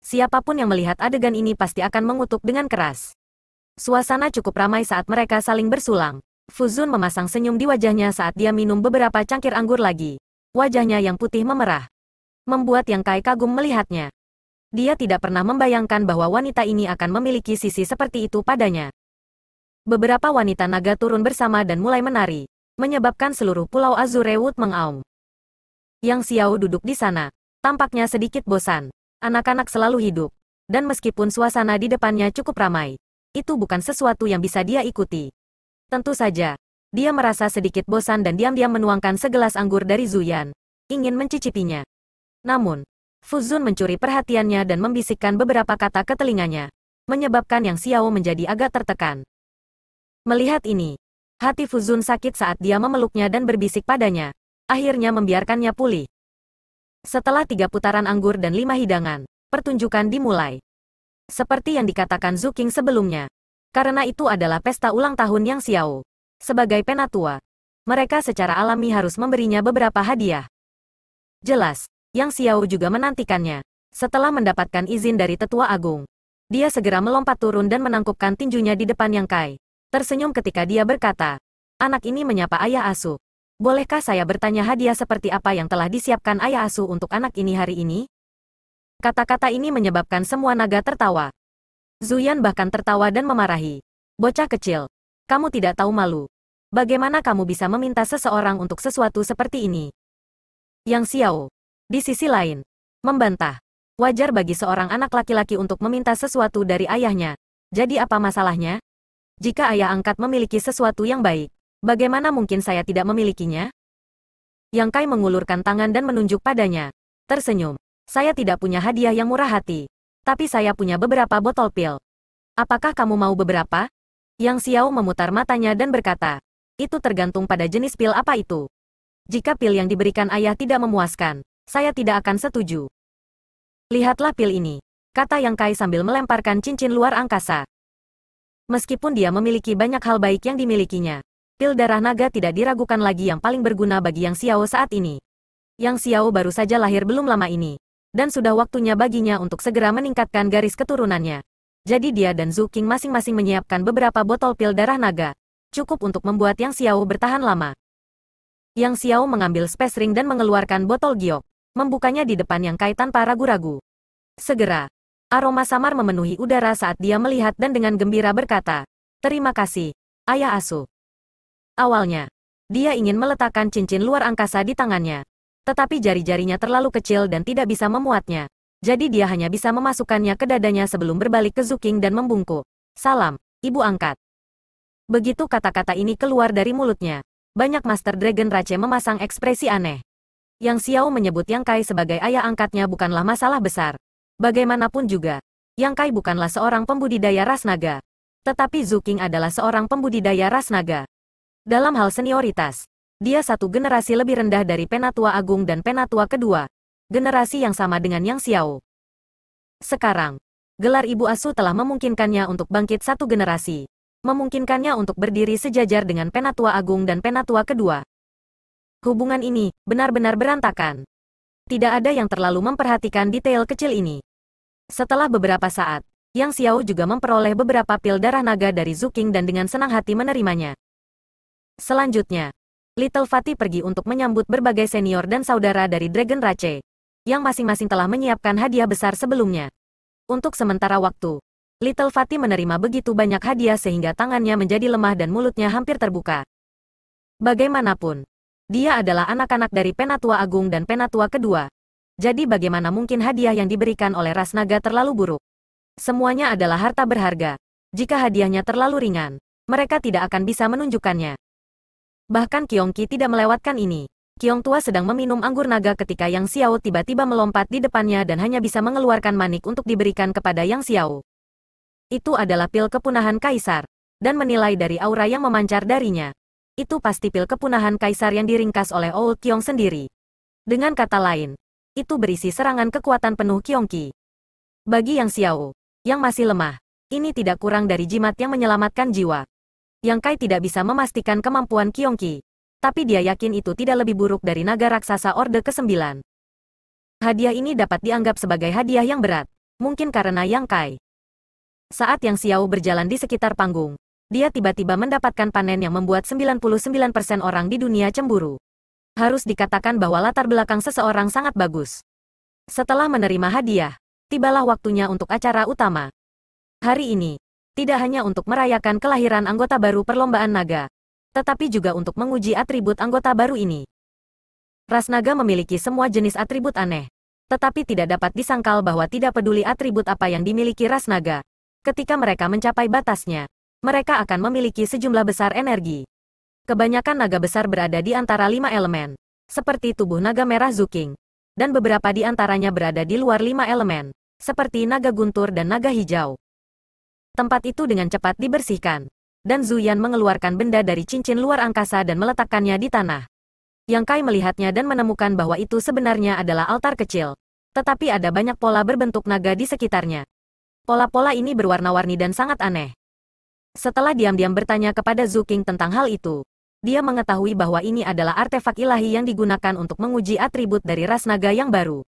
Siapapun yang melihat adegan ini pasti akan mengutuk dengan keras. Suasana cukup ramai saat mereka saling bersulang. Fuzun memasang senyum di wajahnya saat dia minum beberapa cangkir anggur lagi. Wajahnya yang putih memerah. Membuat Yang Kai kagum melihatnya. Dia tidak pernah membayangkan bahwa wanita ini akan memiliki sisi seperti itu padanya. Beberapa wanita naga turun bersama dan mulai menari menyebabkan seluruh pulau Azurewood mengaum. Yang Xiao duduk di sana, tampaknya sedikit bosan. Anak-anak selalu hidup, dan meskipun suasana di depannya cukup ramai, itu bukan sesuatu yang bisa dia ikuti. Tentu saja, dia merasa sedikit bosan dan diam-diam menuangkan segelas anggur dari Zuyan, ingin mencicipinya. Namun, Fuzun mencuri perhatiannya dan membisikkan beberapa kata ke telinganya, menyebabkan Yang Xiao menjadi agak tertekan. Melihat ini, Hati Fuzun sakit saat dia memeluknya dan berbisik padanya. Akhirnya membiarkannya pulih. Setelah tiga putaran anggur dan lima hidangan, pertunjukan dimulai. Seperti yang dikatakan Zuking sebelumnya. Karena itu adalah pesta ulang tahun yang Xiao. Sebagai penatua, mereka secara alami harus memberinya beberapa hadiah. Jelas, Yang Xiao juga menantikannya. Setelah mendapatkan izin dari tetua agung, dia segera melompat turun dan menangkupkan tinjunya di depan Yang Kai tersenyum ketika dia berkata, Anak ini menyapa ayah asuh. Bolehkah saya bertanya hadiah seperti apa yang telah disiapkan ayah asuh untuk anak ini hari ini? Kata-kata ini menyebabkan semua naga tertawa. Zuyan bahkan tertawa dan memarahi. Bocah kecil. Kamu tidak tahu malu. Bagaimana kamu bisa meminta seseorang untuk sesuatu seperti ini? Yang Xiao. Di sisi lain. Membantah. Wajar bagi seorang anak laki-laki untuk meminta sesuatu dari ayahnya. Jadi apa masalahnya? Jika ayah angkat memiliki sesuatu yang baik, bagaimana mungkin saya tidak memilikinya? Yang Kai mengulurkan tangan dan menunjuk padanya. Tersenyum. Saya tidak punya hadiah yang murah hati. Tapi saya punya beberapa botol pil. Apakah kamu mau beberapa? Yang Xiao memutar matanya dan berkata. Itu tergantung pada jenis pil apa itu. Jika pil yang diberikan ayah tidak memuaskan, saya tidak akan setuju. Lihatlah pil ini, kata Yang Kai sambil melemparkan cincin luar angkasa. Meskipun dia memiliki banyak hal baik yang dimilikinya, pil darah naga tidak diragukan lagi yang paling berguna bagi Yang Xiao saat ini. Yang Xiao baru saja lahir belum lama ini, dan sudah waktunya baginya untuk segera meningkatkan garis keturunannya. Jadi dia dan Zhu Qing masing-masing menyiapkan beberapa botol pil darah naga, cukup untuk membuat Yang Xiao bertahan lama. Yang Xiao mengambil space ring dan mengeluarkan botol giok, membukanya di depan Yang Kai tanpa ragu-ragu. Segera, Aroma samar memenuhi udara saat dia melihat dan dengan gembira berkata, Terima kasih, Ayah Asu. Awalnya, dia ingin meletakkan cincin luar angkasa di tangannya. Tetapi jari-jarinya terlalu kecil dan tidak bisa memuatnya. Jadi dia hanya bisa memasukkannya ke dadanya sebelum berbalik ke Zuking dan membungkuk. Salam, ibu angkat. Begitu kata-kata ini keluar dari mulutnya. Banyak Master Dragon Rache memasang ekspresi aneh. Yang Xiao menyebut Yang Kai sebagai ayah angkatnya bukanlah masalah besar. Bagaimanapun juga, Yang Kai bukanlah seorang pembudidaya ras naga. Tetapi Zhu adalah seorang pembudidaya ras naga. Dalam hal senioritas, dia satu generasi lebih rendah dari Penatua Agung dan Penatua kedua, generasi yang sama dengan Yang Xiao. Sekarang, gelar Ibu Asu telah memungkinkannya untuk bangkit satu generasi, memungkinkannya untuk berdiri sejajar dengan Penatua Agung dan Penatua kedua. Hubungan ini benar-benar berantakan. Tidak ada yang terlalu memperhatikan detail kecil ini. Setelah beberapa saat, Yang Xiao juga memperoleh beberapa pil darah naga dari Zuking dan dengan senang hati menerimanya. Selanjutnya, Little Fati pergi untuk menyambut berbagai senior dan saudara dari Dragon Rache, yang masing-masing telah menyiapkan hadiah besar sebelumnya. Untuk sementara waktu, Little Fati menerima begitu banyak hadiah sehingga tangannya menjadi lemah dan mulutnya hampir terbuka. Bagaimanapun, dia adalah anak-anak dari Penatua Agung dan Penatua Kedua. Jadi bagaimana mungkin hadiah yang diberikan oleh Ras Naga terlalu buruk? Semuanya adalah harta berharga. Jika hadiahnya terlalu ringan, mereka tidak akan bisa menunjukkannya. Bahkan Kiongki tidak melewatkan ini. Kiong Tua sedang meminum anggur naga ketika Yang Xiao tiba-tiba melompat di depannya dan hanya bisa mengeluarkan manik untuk diberikan kepada Yang Xiao. Itu adalah pil kepunahan kaisar, dan menilai dari aura yang memancar darinya itu pasti pil kepunahan kaisar yang diringkas oleh Old Kyong sendiri. Dengan kata lain, itu berisi serangan kekuatan penuh Kyongki. Bagi yang Xiao, yang masih lemah, ini tidak kurang dari jimat yang menyelamatkan jiwa. Yang Kai tidak bisa memastikan kemampuan Kyongki, tapi dia yakin itu tidak lebih buruk dari naga raksasa Orde ke-9. Hadiah ini dapat dianggap sebagai hadiah yang berat, mungkin karena Yang Kai. Saat Yang Xiao berjalan di sekitar panggung, dia tiba-tiba mendapatkan panen yang membuat 99% orang di dunia cemburu. Harus dikatakan bahwa latar belakang seseorang sangat bagus. Setelah menerima hadiah, tibalah waktunya untuk acara utama. Hari ini, tidak hanya untuk merayakan kelahiran anggota baru perlombaan naga, tetapi juga untuk menguji atribut anggota baru ini. Ras naga memiliki semua jenis atribut aneh, tetapi tidak dapat disangkal bahwa tidak peduli atribut apa yang dimiliki ras naga ketika mereka mencapai batasnya mereka akan memiliki sejumlah besar energi. Kebanyakan naga besar berada di antara lima elemen, seperti tubuh naga merah Zuking, dan beberapa di antaranya berada di luar lima elemen, seperti naga guntur dan naga hijau. Tempat itu dengan cepat dibersihkan, dan Zuyan mengeluarkan benda dari cincin luar angkasa dan meletakkannya di tanah. Yang Kai melihatnya dan menemukan bahwa itu sebenarnya adalah altar kecil. Tetapi ada banyak pola berbentuk naga di sekitarnya. Pola-pola ini berwarna-warni dan sangat aneh. Setelah diam-diam bertanya kepada Zuking tentang hal itu, dia mengetahui bahwa ini adalah artefak ilahi yang digunakan untuk menguji atribut dari ras naga yang baru.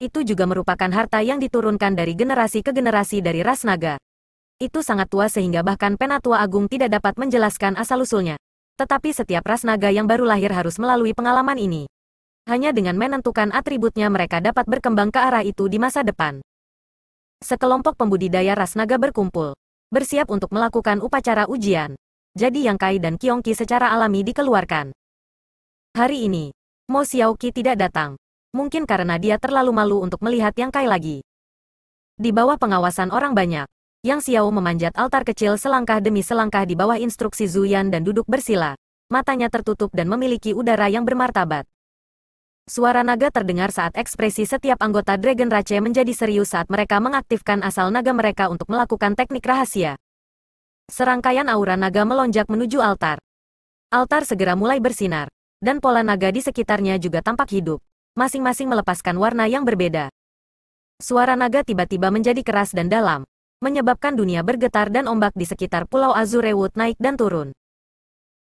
Itu juga merupakan harta yang diturunkan dari generasi ke generasi dari ras naga. Itu sangat tua sehingga bahkan penatua agung tidak dapat menjelaskan asal-usulnya. Tetapi setiap ras naga yang baru lahir harus melalui pengalaman ini. Hanya dengan menentukan atributnya mereka dapat berkembang ke arah itu di masa depan. Sekelompok pembudidaya ras naga berkumpul bersiap untuk melakukan upacara ujian. Jadi Yang Kai dan Ki secara alami dikeluarkan. Hari ini, Mo Xiaoqi tidak datang. Mungkin karena dia terlalu malu untuk melihat Yang Kai lagi. Di bawah pengawasan orang banyak, Yang Xiao memanjat altar kecil selangkah demi selangkah di bawah instruksi Zuyan dan duduk bersila. Matanya tertutup dan memiliki udara yang bermartabat. Suara naga terdengar saat ekspresi setiap anggota Dragon Rache menjadi serius saat mereka mengaktifkan asal naga mereka untuk melakukan teknik rahasia. Serangkaian aura naga melonjak menuju altar. Altar segera mulai bersinar, dan pola naga di sekitarnya juga tampak hidup, masing-masing melepaskan warna yang berbeda. Suara naga tiba-tiba menjadi keras dan dalam, menyebabkan dunia bergetar dan ombak di sekitar Pulau Azurewood naik dan turun.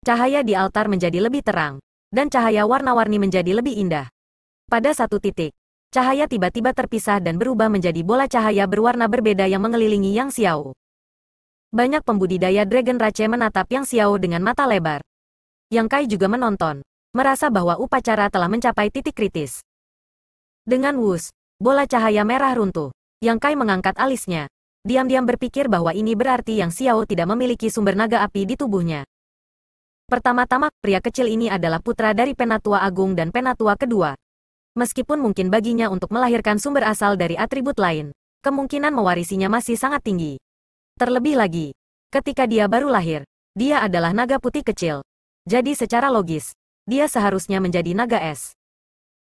Cahaya di altar menjadi lebih terang, dan cahaya warna-warni menjadi lebih indah. Pada satu titik, cahaya tiba-tiba terpisah dan berubah menjadi bola cahaya berwarna berbeda yang mengelilingi Yang Xiao. Banyak pembudidaya Dragon Race menatap Yang Xiao dengan mata lebar. Yang Kai juga menonton, merasa bahwa upacara telah mencapai titik kritis. Dengan wus, bola cahaya merah runtuh. Yang Kai mengangkat alisnya. Diam-diam berpikir bahwa ini berarti Yang Xiao tidak memiliki sumber naga api di tubuhnya. Pertama-tama, pria kecil ini adalah putra dari Penatua Agung dan Penatua Kedua. Meskipun mungkin baginya untuk melahirkan sumber asal dari atribut lain, kemungkinan mewarisinya masih sangat tinggi. Terlebih lagi, ketika dia baru lahir, dia adalah naga putih kecil. Jadi secara logis, dia seharusnya menjadi naga es.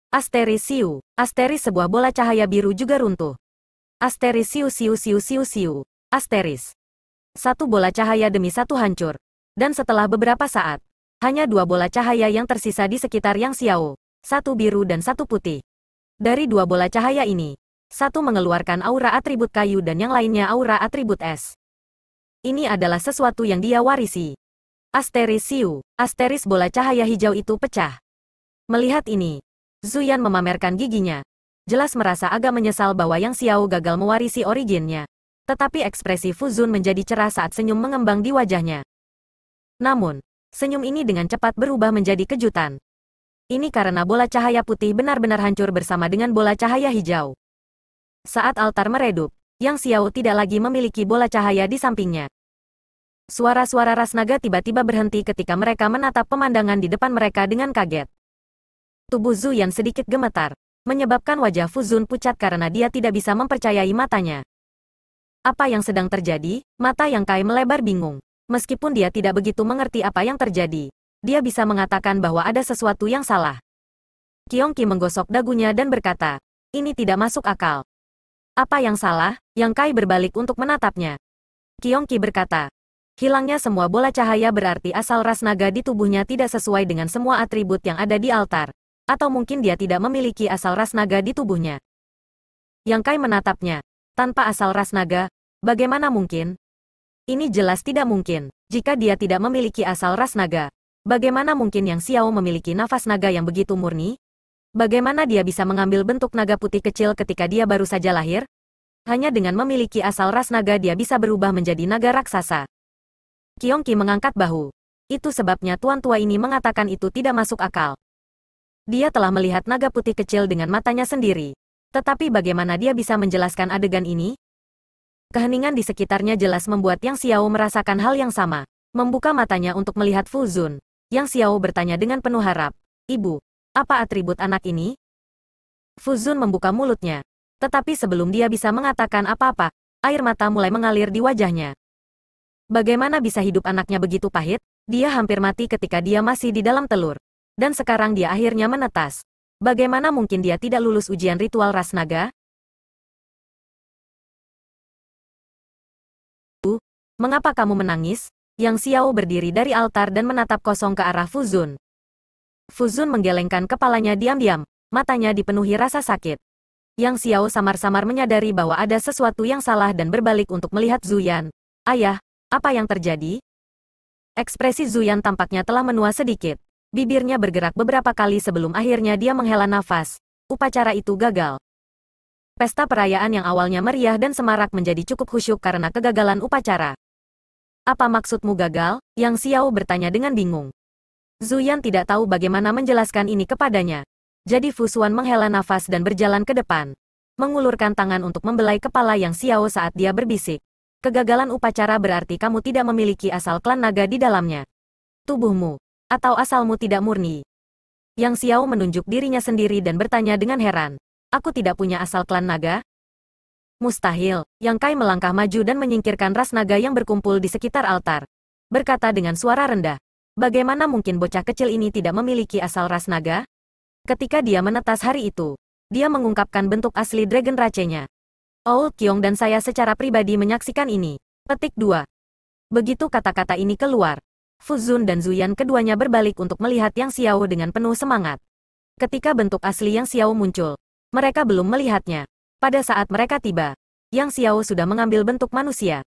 Asteris siu, asteris sebuah bola cahaya biru juga runtuh. Asteris siu siu siu siu siu, asteris. Satu bola cahaya demi satu hancur, dan setelah beberapa saat, hanya dua bola cahaya yang tersisa di sekitar Yang Xiao, satu biru dan satu putih. Dari dua bola cahaya ini, satu mengeluarkan aura atribut kayu dan yang lainnya aura atribut es. Ini adalah sesuatu yang dia warisi. Asteris Siu, asteris bola cahaya hijau itu pecah. Melihat ini, Zuyan memamerkan giginya. Jelas merasa agak menyesal bahwa Yang Xiao gagal mewarisi originnya. Tetapi ekspresi Fuzun menjadi cerah saat senyum mengembang di wajahnya. Namun, senyum ini dengan cepat berubah menjadi kejutan. Ini karena bola cahaya putih benar-benar hancur bersama dengan bola cahaya hijau. Saat altar meredup, Yang Xiao tidak lagi memiliki bola cahaya di sampingnya. Suara-suara ras naga tiba-tiba berhenti ketika mereka menatap pemandangan di depan mereka dengan kaget. Tubuh yang sedikit gemetar, menyebabkan wajah Fu Zun pucat karena dia tidak bisa mempercayai matanya. Apa yang sedang terjadi? Mata Yang Kai melebar bingung meskipun dia tidak begitu mengerti apa yang terjadi. Dia bisa mengatakan bahwa ada sesuatu yang salah. Ki menggosok dagunya dan berkata, ini tidak masuk akal. Apa yang salah? Yang Kai berbalik untuk menatapnya. Ki berkata, hilangnya semua bola cahaya berarti asal ras naga di tubuhnya tidak sesuai dengan semua atribut yang ada di altar. Atau mungkin dia tidak memiliki asal ras naga di tubuhnya. Yang Kai menatapnya. Tanpa asal ras naga, bagaimana mungkin, ini jelas tidak mungkin, jika dia tidak memiliki asal ras naga. Bagaimana mungkin yang Xiao memiliki nafas naga yang begitu murni? Bagaimana dia bisa mengambil bentuk naga putih kecil ketika dia baru saja lahir? Hanya dengan memiliki asal ras naga dia bisa berubah menjadi naga raksasa. Kiongki mengangkat bahu. Itu sebabnya tuan tua ini mengatakan itu tidak masuk akal. Dia telah melihat naga putih kecil dengan matanya sendiri. Tetapi bagaimana dia bisa menjelaskan adegan ini? Keheningan di sekitarnya jelas membuat Yang Xiao merasakan hal yang sama. Membuka matanya untuk melihat Fuzun. Yang Xiao bertanya dengan penuh harap, Ibu, apa atribut anak ini? Fuzun membuka mulutnya. Tetapi sebelum dia bisa mengatakan apa-apa, air mata mulai mengalir di wajahnya. Bagaimana bisa hidup anaknya begitu pahit? Dia hampir mati ketika dia masih di dalam telur. Dan sekarang dia akhirnya menetas. Bagaimana mungkin dia tidak lulus ujian ritual ras naga? Mengapa kamu menangis? Yang Xiao berdiri dari altar dan menatap kosong ke arah Fuzun. Fuzun menggelengkan kepalanya diam-diam, matanya dipenuhi rasa sakit. Yang Xiao samar-samar menyadari bahwa ada sesuatu yang salah dan berbalik untuk melihat Zuyan. Ayah, apa yang terjadi? Ekspresi Zuyan tampaknya telah menua sedikit. Bibirnya bergerak beberapa kali sebelum akhirnya dia menghela nafas. Upacara itu gagal. Pesta perayaan yang awalnya meriah dan semarak menjadi cukup khusyuk karena kegagalan upacara. Apa maksudmu gagal? Yang Xiao bertanya dengan bingung. Zuyan tidak tahu bagaimana menjelaskan ini kepadanya. Jadi Fusuan menghela nafas dan berjalan ke depan. Mengulurkan tangan untuk membelai kepala Yang Xiao saat dia berbisik. Kegagalan upacara berarti kamu tidak memiliki asal klan naga di dalamnya. Tubuhmu. Atau asalmu tidak murni. Yang Xiao menunjuk dirinya sendiri dan bertanya dengan heran. Aku tidak punya asal klan naga, Mustahil, Yang Kai melangkah maju dan menyingkirkan ras naga yang berkumpul di sekitar altar. Berkata dengan suara rendah, bagaimana mungkin bocah kecil ini tidak memiliki asal ras naga? Ketika dia menetas hari itu, dia mengungkapkan bentuk asli Dragon Racenya. Old Kyong dan saya secara pribadi menyaksikan ini. Petik 2. Begitu kata-kata ini keluar, Fuzun dan Zuyan keduanya berbalik untuk melihat Yang Xiao dengan penuh semangat. Ketika bentuk asli Yang Xiao muncul, mereka belum melihatnya. Pada saat mereka tiba, Yang Xiao sudah mengambil bentuk manusia.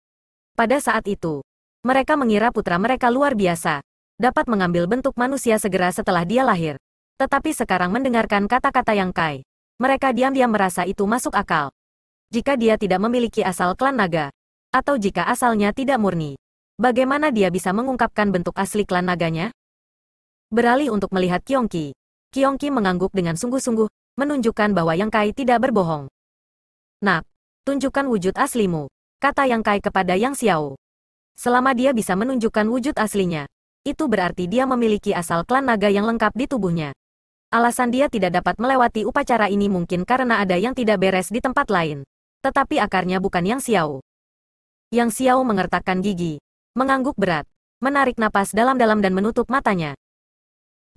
Pada saat itu, mereka mengira putra mereka luar biasa, dapat mengambil bentuk manusia segera setelah dia lahir. Tetapi sekarang mendengarkan kata-kata Yang Kai, mereka diam-diam merasa itu masuk akal. Jika dia tidak memiliki asal klan naga, atau jika asalnya tidak murni, bagaimana dia bisa mengungkapkan bentuk asli klan naganya? Beralih untuk melihat Kiongki, Kiongki mengangguk dengan sungguh-sungguh, menunjukkan bahwa Yang Kai tidak berbohong. Nap, tunjukkan wujud aslimu, kata Yang Kai kepada Yang Xiao. Selama dia bisa menunjukkan wujud aslinya, itu berarti dia memiliki asal klan naga yang lengkap di tubuhnya. Alasan dia tidak dapat melewati upacara ini mungkin karena ada yang tidak beres di tempat lain. Tetapi akarnya bukan Yang Xiao. Yang Xiao mengertakkan gigi, mengangguk berat, menarik napas dalam-dalam dan menutup matanya.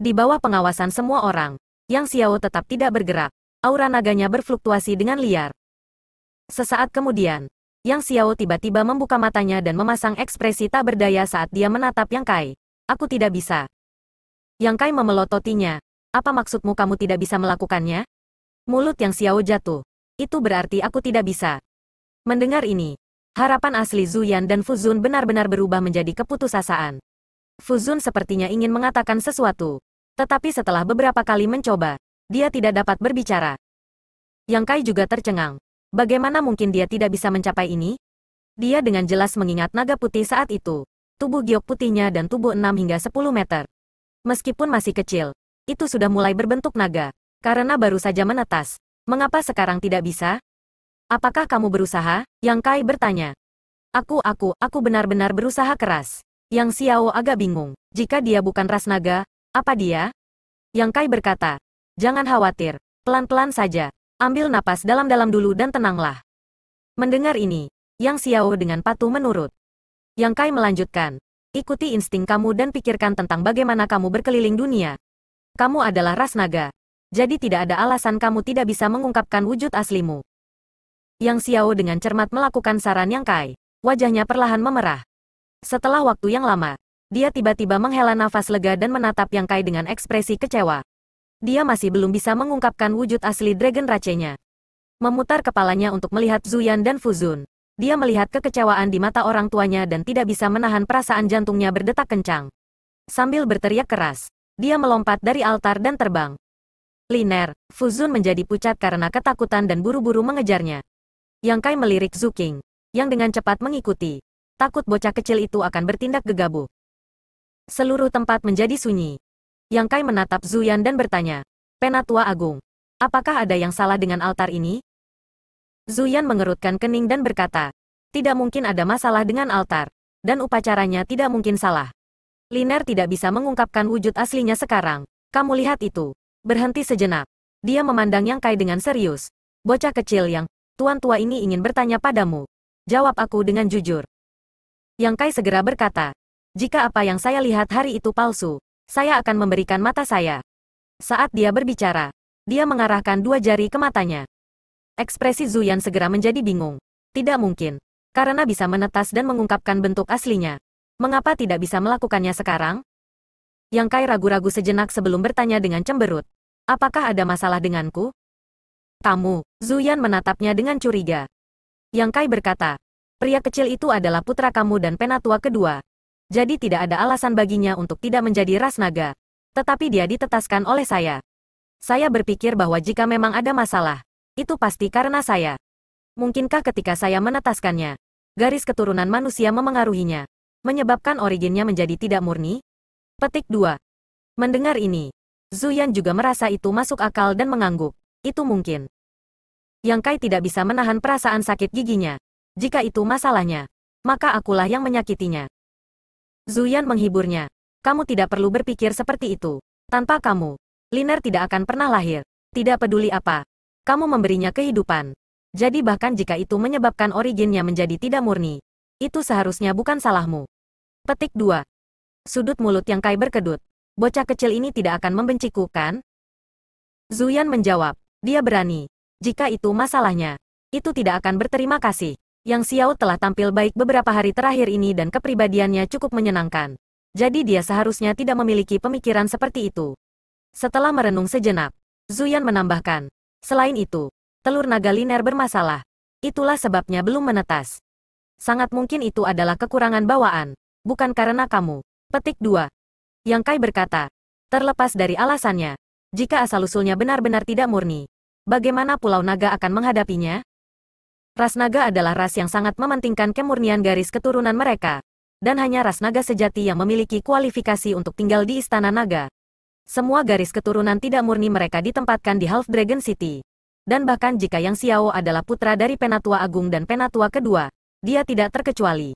Di bawah pengawasan semua orang, Yang Xiao tetap tidak bergerak, aura naganya berfluktuasi dengan liar. Sesaat kemudian, Yang Xiao tiba-tiba membuka matanya dan memasang ekspresi tak berdaya saat dia menatap Yang Kai. Aku tidak bisa. Yang Kai memelototinya. Apa maksudmu kamu tidak bisa melakukannya? Mulut Yang Xiao jatuh. Itu berarti aku tidak bisa. Mendengar ini, harapan asli Zuyan dan Fuzun benar-benar berubah menjadi keputusasaan. Fuzun sepertinya ingin mengatakan sesuatu. Tetapi setelah beberapa kali mencoba, dia tidak dapat berbicara. Yang Kai juga tercengang. Bagaimana mungkin dia tidak bisa mencapai ini? Dia dengan jelas mengingat naga putih saat itu. Tubuh giok putihnya dan tubuh 6 hingga 10 meter. Meskipun masih kecil, itu sudah mulai berbentuk naga. Karena baru saja menetas. Mengapa sekarang tidak bisa? Apakah kamu berusaha? Yang Kai bertanya. Aku, aku, aku benar-benar berusaha keras. Yang Xiao agak bingung. Jika dia bukan ras naga, apa dia? Yang Kai berkata. Jangan khawatir, pelan-pelan saja. Ambil napas dalam-dalam dulu dan tenanglah. Mendengar ini, Yang Xiao dengan patuh menurut. Yang Kai melanjutkan, ikuti insting kamu dan pikirkan tentang bagaimana kamu berkeliling dunia. Kamu adalah ras naga, jadi tidak ada alasan kamu tidak bisa mengungkapkan wujud aslimu. Yang Xiao dengan cermat melakukan saran Yang Kai, wajahnya perlahan memerah. Setelah waktu yang lama, dia tiba-tiba menghela nafas lega dan menatap Yang Kai dengan ekspresi kecewa. Dia masih belum bisa mengungkapkan wujud asli Dragon Racenya. Memutar kepalanya untuk melihat Zuyan dan Fuzun. Dia melihat kekecewaan di mata orang tuanya dan tidak bisa menahan perasaan jantungnya berdetak kencang. Sambil berteriak keras, dia melompat dari altar dan terbang. Liner, Fuzun menjadi pucat karena ketakutan dan buru-buru mengejarnya. Yang Kai melirik Zuking, yang dengan cepat mengikuti. Takut bocah kecil itu akan bertindak gegabah. Seluruh tempat menjadi sunyi. Yang Kai menatap Zuyan dan bertanya, Penatua Agung, apakah ada yang salah dengan altar ini? Zuyan mengerutkan kening dan berkata, tidak mungkin ada masalah dengan altar, dan upacaranya tidak mungkin salah. Liner tidak bisa mengungkapkan wujud aslinya sekarang. Kamu lihat itu. Berhenti sejenak. Dia memandang Yang Kai dengan serius. Bocah kecil yang, tuan tua ini ingin bertanya padamu. Jawab aku dengan jujur. Yang Kai segera berkata, jika apa yang saya lihat hari itu palsu, saya akan memberikan mata saya. Saat dia berbicara, dia mengarahkan dua jari ke matanya. Ekspresi Zuyan segera menjadi bingung. Tidak mungkin. Karena bisa menetas dan mengungkapkan bentuk aslinya. Mengapa tidak bisa melakukannya sekarang? Yang Kai ragu-ragu sejenak sebelum bertanya dengan cemberut. Apakah ada masalah denganku? Tamu, Zuyan menatapnya dengan curiga. Yang Kai berkata, pria kecil itu adalah putra kamu dan penatua kedua jadi tidak ada alasan baginya untuk tidak menjadi ras naga. Tetapi dia ditetaskan oleh saya. Saya berpikir bahwa jika memang ada masalah, itu pasti karena saya. Mungkinkah ketika saya menetaskannya, garis keturunan manusia memengaruhinya, menyebabkan originnya menjadi tidak murni? Petik 2. Mendengar ini, Zuyan juga merasa itu masuk akal dan mengangguk. Itu mungkin. Yang Kai tidak bisa menahan perasaan sakit giginya. Jika itu masalahnya, maka akulah yang menyakitinya. Zuyan menghiburnya. Kamu tidak perlu berpikir seperti itu. Tanpa kamu, Liner tidak akan pernah lahir. Tidak peduli apa. Kamu memberinya kehidupan. Jadi bahkan jika itu menyebabkan originnya menjadi tidak murni, itu seharusnya bukan salahmu. Petik 2. Sudut mulut yang Kai berkedut. Bocah kecil ini tidak akan membenciku, kan? Zuyan menjawab. Dia berani. Jika itu masalahnya, itu tidak akan berterima kasih. Yang Xiao telah tampil baik beberapa hari terakhir ini dan kepribadiannya cukup menyenangkan. Jadi dia seharusnya tidak memiliki pemikiran seperti itu. Setelah merenung sejenak, Zuyan menambahkan. Selain itu, telur naga liner bermasalah. Itulah sebabnya belum menetas. Sangat mungkin itu adalah kekurangan bawaan, bukan karena kamu. Petik 2. Yang Kai berkata, terlepas dari alasannya, jika asal-usulnya benar-benar tidak murni, bagaimana Pulau Naga akan menghadapinya? Ras naga adalah ras yang sangat mementingkan kemurnian garis keturunan mereka. Dan hanya ras naga sejati yang memiliki kualifikasi untuk tinggal di istana naga. Semua garis keturunan tidak murni mereka ditempatkan di Half Dragon City. Dan bahkan jika Yang Xiao adalah putra dari Penatua Agung dan Penatua kedua, dia tidak terkecuali.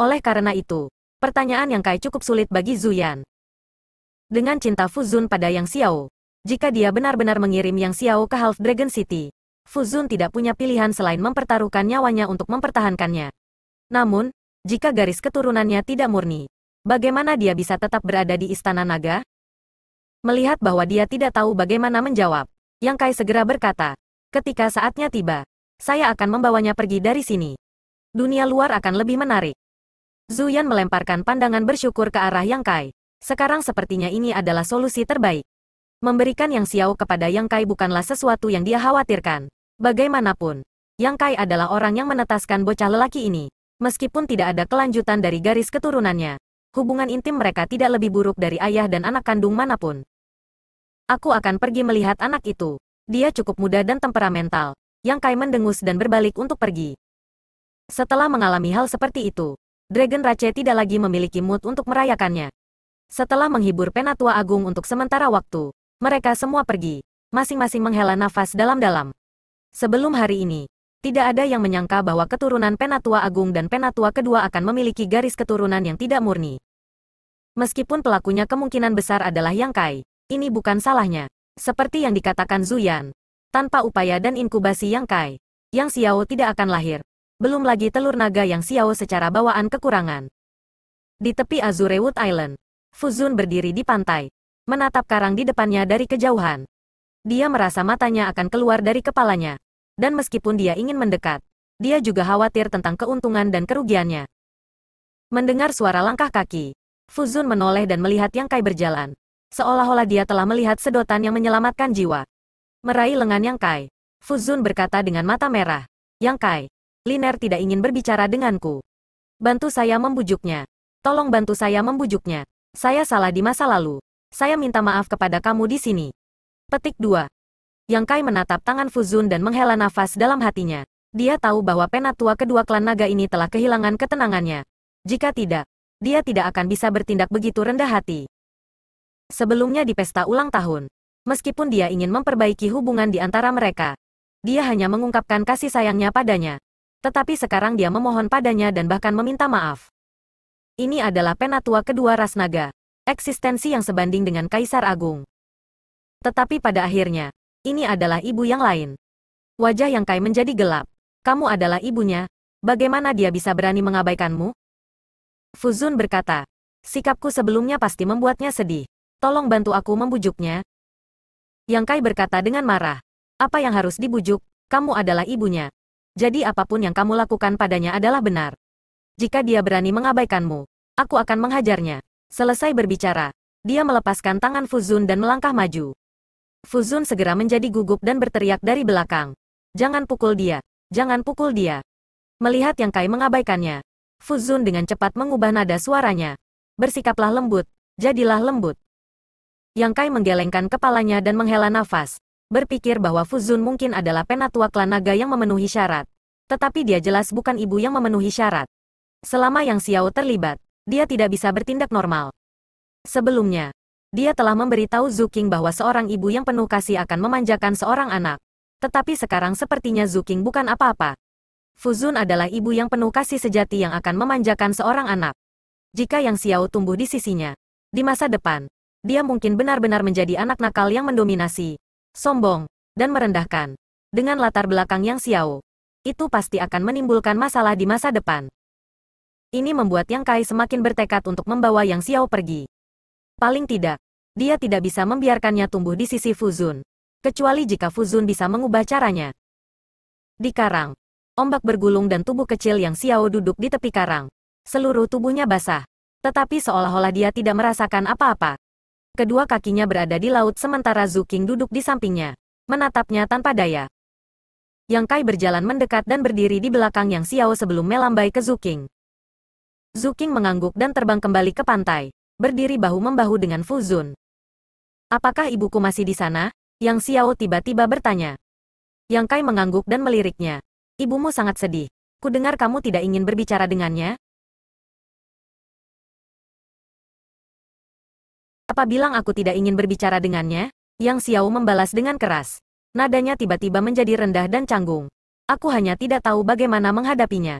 Oleh karena itu, pertanyaan yang Kai cukup sulit bagi Zuyan. Dengan cinta Fuzun pada Yang Xiao, jika dia benar-benar mengirim Yang Xiao ke Half Dragon City, Fuzun tidak punya pilihan selain mempertaruhkan nyawanya untuk mempertahankannya. Namun, jika garis keturunannya tidak murni, bagaimana dia bisa tetap berada di Istana Naga? Melihat bahwa dia tidak tahu bagaimana menjawab, Yang Kai segera berkata, ketika saatnya tiba, saya akan membawanya pergi dari sini. Dunia luar akan lebih menarik. Zuyan melemparkan pandangan bersyukur ke arah Yang Kai. Sekarang sepertinya ini adalah solusi terbaik. Memberikan Yang Xiao kepada Yang Kai bukanlah sesuatu yang dia khawatirkan. Bagaimanapun, Yang Kai adalah orang yang menetaskan bocah lelaki ini. Meskipun tidak ada kelanjutan dari garis keturunannya, hubungan intim mereka tidak lebih buruk dari ayah dan anak kandung manapun. Aku akan pergi melihat anak itu. Dia cukup muda dan temperamental. Yang Kai mendengus dan berbalik untuk pergi. Setelah mengalami hal seperti itu, Dragon Rache tidak lagi memiliki mood untuk merayakannya. Setelah menghibur Penatua Agung untuk sementara waktu, mereka semua pergi, masing-masing menghela nafas dalam-dalam. Sebelum hari ini, tidak ada yang menyangka bahwa keturunan Penatua Agung dan Penatua Kedua akan memiliki garis keturunan yang tidak murni. Meskipun pelakunya kemungkinan besar adalah Yang Kai, ini bukan salahnya. Seperti yang dikatakan Zuyan, tanpa upaya dan inkubasi Yang Kai, Yang Xiao tidak akan lahir. Belum lagi telur naga Yang Xiao secara bawaan kekurangan. Di tepi Azurewood Island, Fuzun berdiri di pantai, menatap karang di depannya dari kejauhan. Dia merasa matanya akan keluar dari kepalanya dan meskipun dia ingin mendekat, dia juga khawatir tentang keuntungan dan kerugiannya. Mendengar suara langkah kaki, Fuzun menoleh dan melihat Yang Kai berjalan. Seolah-olah dia telah melihat sedotan yang menyelamatkan jiwa. Meraih lengan Yang Kai, Fuzun berkata dengan mata merah, Yang Kai, Liner tidak ingin berbicara denganku. Bantu saya membujuknya. Tolong bantu saya membujuknya. Saya salah di masa lalu. Saya minta maaf kepada kamu di sini. Petik 2. Yang Kai menatap tangan Fuzun dan menghela nafas dalam hatinya. Dia tahu bahwa penatua kedua klan naga ini telah kehilangan ketenangannya. Jika tidak, dia tidak akan bisa bertindak begitu rendah hati. Sebelumnya di pesta ulang tahun, meskipun dia ingin memperbaiki hubungan di antara mereka, dia hanya mengungkapkan kasih sayangnya padanya. Tetapi sekarang dia memohon padanya dan bahkan meminta maaf. Ini adalah penatua kedua ras naga, eksistensi yang sebanding dengan Kaisar Agung. Tetapi pada akhirnya, ini adalah ibu yang lain. Wajah Yang Kai menjadi gelap. Kamu adalah ibunya, bagaimana dia bisa berani mengabaikanmu? Fuzun berkata, sikapku sebelumnya pasti membuatnya sedih. Tolong bantu aku membujuknya. Yang Kai berkata dengan marah, apa yang harus dibujuk, kamu adalah ibunya. Jadi apapun yang kamu lakukan padanya adalah benar. Jika dia berani mengabaikanmu, aku akan menghajarnya. Selesai berbicara, dia melepaskan tangan Fuzun dan melangkah maju. Fuzun segera menjadi gugup dan berteriak dari belakang. Jangan pukul dia. Jangan pukul dia. Melihat Yang Kai mengabaikannya. Fuzun dengan cepat mengubah nada suaranya. Bersikaplah lembut. Jadilah lembut. Yang Kai menggelengkan kepalanya dan menghela nafas. Berpikir bahwa Fuzun mungkin adalah penatua klan naga yang memenuhi syarat. Tetapi dia jelas bukan ibu yang memenuhi syarat. Selama Yang Xiao terlibat, dia tidak bisa bertindak normal. Sebelumnya, dia telah memberitahu Zuking bahwa seorang ibu yang penuh kasih akan memanjakan seorang anak. Tetapi sekarang sepertinya Zuking bukan apa-apa. Fuzun adalah ibu yang penuh kasih sejati yang akan memanjakan seorang anak. Jika Yang Xiao tumbuh di sisinya, di masa depan, dia mungkin benar-benar menjadi anak nakal yang mendominasi, sombong, dan merendahkan. Dengan latar belakang Yang Xiao, itu pasti akan menimbulkan masalah di masa depan. Ini membuat Yang Kai semakin bertekad untuk membawa Yang Xiao pergi. Paling tidak, dia tidak bisa membiarkannya tumbuh di sisi Fuzun. Kecuali jika Fuzun bisa mengubah caranya. Di karang, ombak bergulung dan tubuh kecil yang Xiao duduk di tepi karang. Seluruh tubuhnya basah. Tetapi seolah-olah dia tidak merasakan apa-apa. Kedua kakinya berada di laut sementara Zuking duduk di sampingnya. Menatapnya tanpa daya. Yang Kai berjalan mendekat dan berdiri di belakang Yang Xiao sebelum melambai ke Zuking. Zuking mengangguk dan terbang kembali ke pantai berdiri bahu-membahu dengan Fuzun. Apakah ibuku masih di sana? Yang Xiao tiba-tiba bertanya. Yang Kai mengangguk dan meliriknya. Ibumu sangat sedih. Kudengar kamu tidak ingin berbicara dengannya? Apa bilang aku tidak ingin berbicara dengannya? Yang Xiao membalas dengan keras. Nadanya tiba-tiba menjadi rendah dan canggung. Aku hanya tidak tahu bagaimana menghadapinya.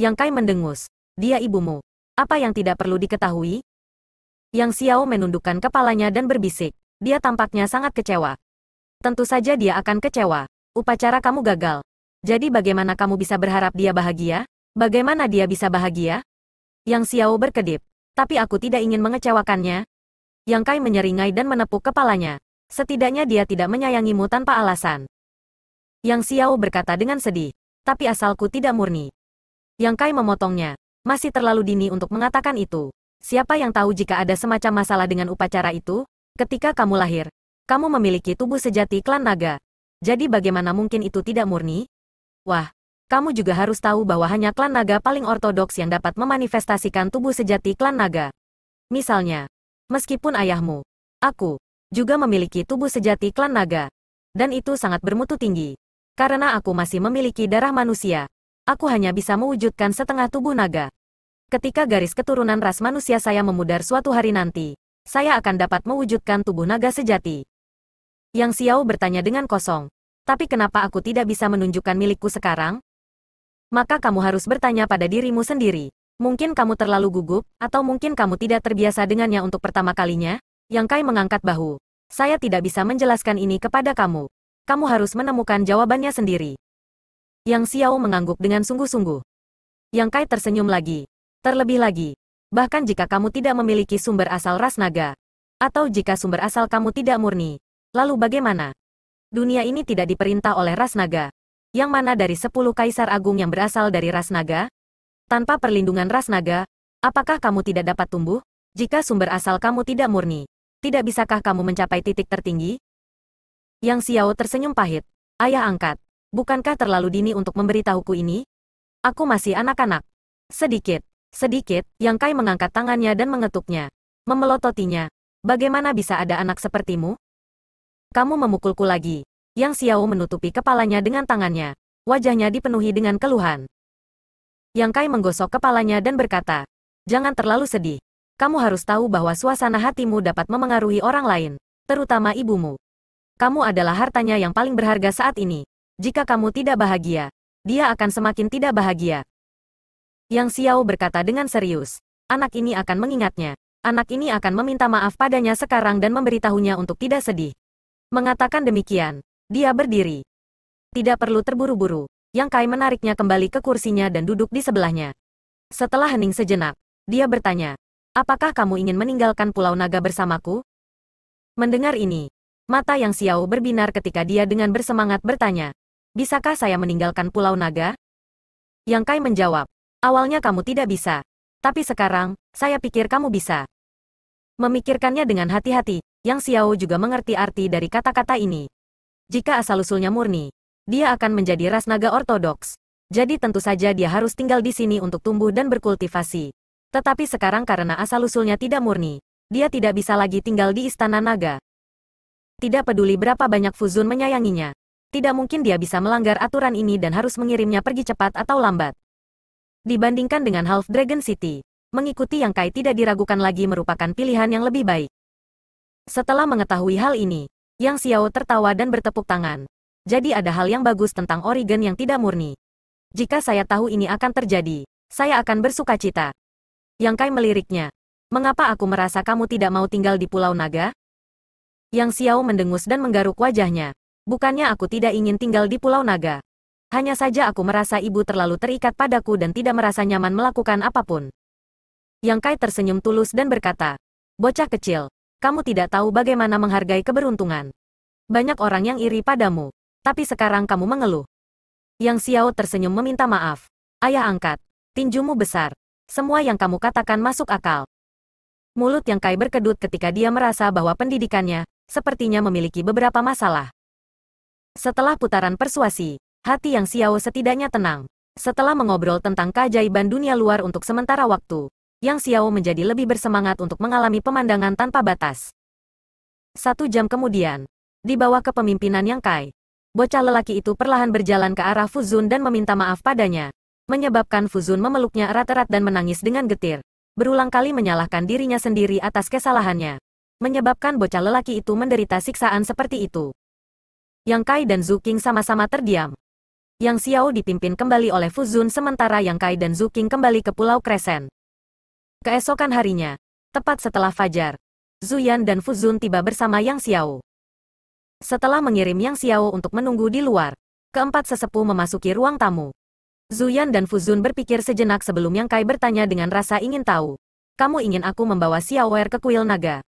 Yang Kai mendengus. Dia ibumu. Apa yang tidak perlu diketahui? Yang Xiao menundukkan kepalanya dan berbisik. Dia tampaknya sangat kecewa. Tentu saja dia akan kecewa. Upacara kamu gagal. Jadi bagaimana kamu bisa berharap dia bahagia? Bagaimana dia bisa bahagia? Yang Xiao berkedip. Tapi aku tidak ingin mengecewakannya. Yang Kai menyeringai dan menepuk kepalanya. Setidaknya dia tidak menyayangimu tanpa alasan. Yang Xiao berkata dengan sedih. Tapi asalku tidak murni. Yang Kai memotongnya masih terlalu dini untuk mengatakan itu. Siapa yang tahu jika ada semacam masalah dengan upacara itu? Ketika kamu lahir, kamu memiliki tubuh sejati klan naga. Jadi bagaimana mungkin itu tidak murni? Wah, kamu juga harus tahu bahwa hanya klan naga paling ortodoks yang dapat memanifestasikan tubuh sejati klan naga. Misalnya, meskipun ayahmu, aku, juga memiliki tubuh sejati klan naga. Dan itu sangat bermutu tinggi. Karena aku masih memiliki darah manusia aku hanya bisa mewujudkan setengah tubuh naga. Ketika garis keturunan ras manusia saya memudar suatu hari nanti, saya akan dapat mewujudkan tubuh naga sejati. Yang Xiao bertanya dengan kosong, tapi kenapa aku tidak bisa menunjukkan milikku sekarang? Maka kamu harus bertanya pada dirimu sendiri. Mungkin kamu terlalu gugup, atau mungkin kamu tidak terbiasa dengannya untuk pertama kalinya? Yang Kai mengangkat bahu. Saya tidak bisa menjelaskan ini kepada kamu. Kamu harus menemukan jawabannya sendiri. Yang Xiao mengangguk dengan sungguh-sungguh. Yang Kai tersenyum lagi. Terlebih lagi, bahkan jika kamu tidak memiliki sumber asal ras naga, atau jika sumber asal kamu tidak murni, lalu bagaimana? Dunia ini tidak diperintah oleh ras naga. Yang mana dari sepuluh kaisar agung yang berasal dari ras naga? Tanpa perlindungan ras naga, apakah kamu tidak dapat tumbuh? Jika sumber asal kamu tidak murni, tidak bisakah kamu mencapai titik tertinggi? Yang Xiao tersenyum pahit. Ayah angkat. Bukankah terlalu dini untuk memberitahuku ini? Aku masih anak-anak. Sedikit, sedikit, Yang Kai mengangkat tangannya dan mengetuknya. Memelototinya. Bagaimana bisa ada anak sepertimu? Kamu memukulku lagi. Yang Xiao menutupi kepalanya dengan tangannya. Wajahnya dipenuhi dengan keluhan. Yang Kai menggosok kepalanya dan berkata, Jangan terlalu sedih. Kamu harus tahu bahwa suasana hatimu dapat memengaruhi orang lain, terutama ibumu. Kamu adalah hartanya yang paling berharga saat ini. Jika kamu tidak bahagia, dia akan semakin tidak bahagia. Yang Xiao berkata dengan serius. Anak ini akan mengingatnya. Anak ini akan meminta maaf padanya sekarang dan memberitahunya untuk tidak sedih. Mengatakan demikian, dia berdiri. Tidak perlu terburu-buru. Yang Kai menariknya kembali ke kursinya dan duduk di sebelahnya. Setelah hening sejenak, dia bertanya, Apakah kamu ingin meninggalkan Pulau Naga bersamaku? Mendengar ini, mata Yang Xiao berbinar ketika dia dengan bersemangat bertanya, bisakah saya meninggalkan Pulau Naga? Yang Kai menjawab, awalnya kamu tidak bisa. Tapi sekarang, saya pikir kamu bisa. Memikirkannya dengan hati-hati, Yang Xiao juga mengerti arti dari kata-kata ini. Jika asal-usulnya murni, dia akan menjadi ras naga ortodoks. Jadi tentu saja dia harus tinggal di sini untuk tumbuh dan berkultivasi. Tetapi sekarang karena asal-usulnya tidak murni, dia tidak bisa lagi tinggal di istana naga. Tidak peduli berapa banyak Fuzun menyayanginya, tidak mungkin dia bisa melanggar aturan ini dan harus mengirimnya pergi cepat atau lambat. Dibandingkan dengan Half Dragon City, mengikuti yang Kai tidak diragukan lagi merupakan pilihan yang lebih baik. Setelah mengetahui hal ini, Yang Xiao tertawa dan bertepuk tangan. Jadi ada hal yang bagus tentang Oregon yang tidak murni. Jika saya tahu ini akan terjadi, saya akan bersuka cita. Yang Kai meliriknya. Mengapa aku merasa kamu tidak mau tinggal di Pulau Naga? Yang Xiao mendengus dan menggaruk wajahnya. Bukannya aku tidak ingin tinggal di Pulau Naga. Hanya saja aku merasa ibu terlalu terikat padaku dan tidak merasa nyaman melakukan apapun. Yang Kai tersenyum tulus dan berkata, Bocah kecil, kamu tidak tahu bagaimana menghargai keberuntungan. Banyak orang yang iri padamu, tapi sekarang kamu mengeluh. Yang Xiao tersenyum meminta maaf. Ayah angkat, tinjumu besar. Semua yang kamu katakan masuk akal. Mulut Yang Kai berkedut ketika dia merasa bahwa pendidikannya, sepertinya memiliki beberapa masalah. Setelah putaran persuasi, hati Yang Xiao setidaknya tenang. Setelah mengobrol tentang keajaiban dunia luar untuk sementara waktu, Yang Xiao menjadi lebih bersemangat untuk mengalami pemandangan tanpa batas. Satu jam kemudian, di bawah kepemimpinan Yang Kai, bocah lelaki itu perlahan berjalan ke arah Fuzun dan meminta maaf padanya, menyebabkan Fuzun memeluknya erat-erat dan menangis dengan getir, berulang kali menyalahkan dirinya sendiri atas kesalahannya, menyebabkan bocah lelaki itu menderita siksaan seperti itu. Yang Kai dan Zuking sama-sama terdiam. Yang Xiao dipimpin kembali oleh Fuzun sementara Yang Kai dan Zuking kembali ke Pulau Kresen. Keesokan harinya, tepat setelah fajar, Zuyan dan Fuzun tiba bersama Yang Xiao. Setelah mengirim Yang Xiao untuk menunggu di luar, keempat sesepuh memasuki ruang tamu. Zuyan dan Fuzun berpikir sejenak sebelum Yang Kai bertanya dengan rasa ingin tahu. Kamu ingin aku membawa Xiao Xiaoer ke kuil naga?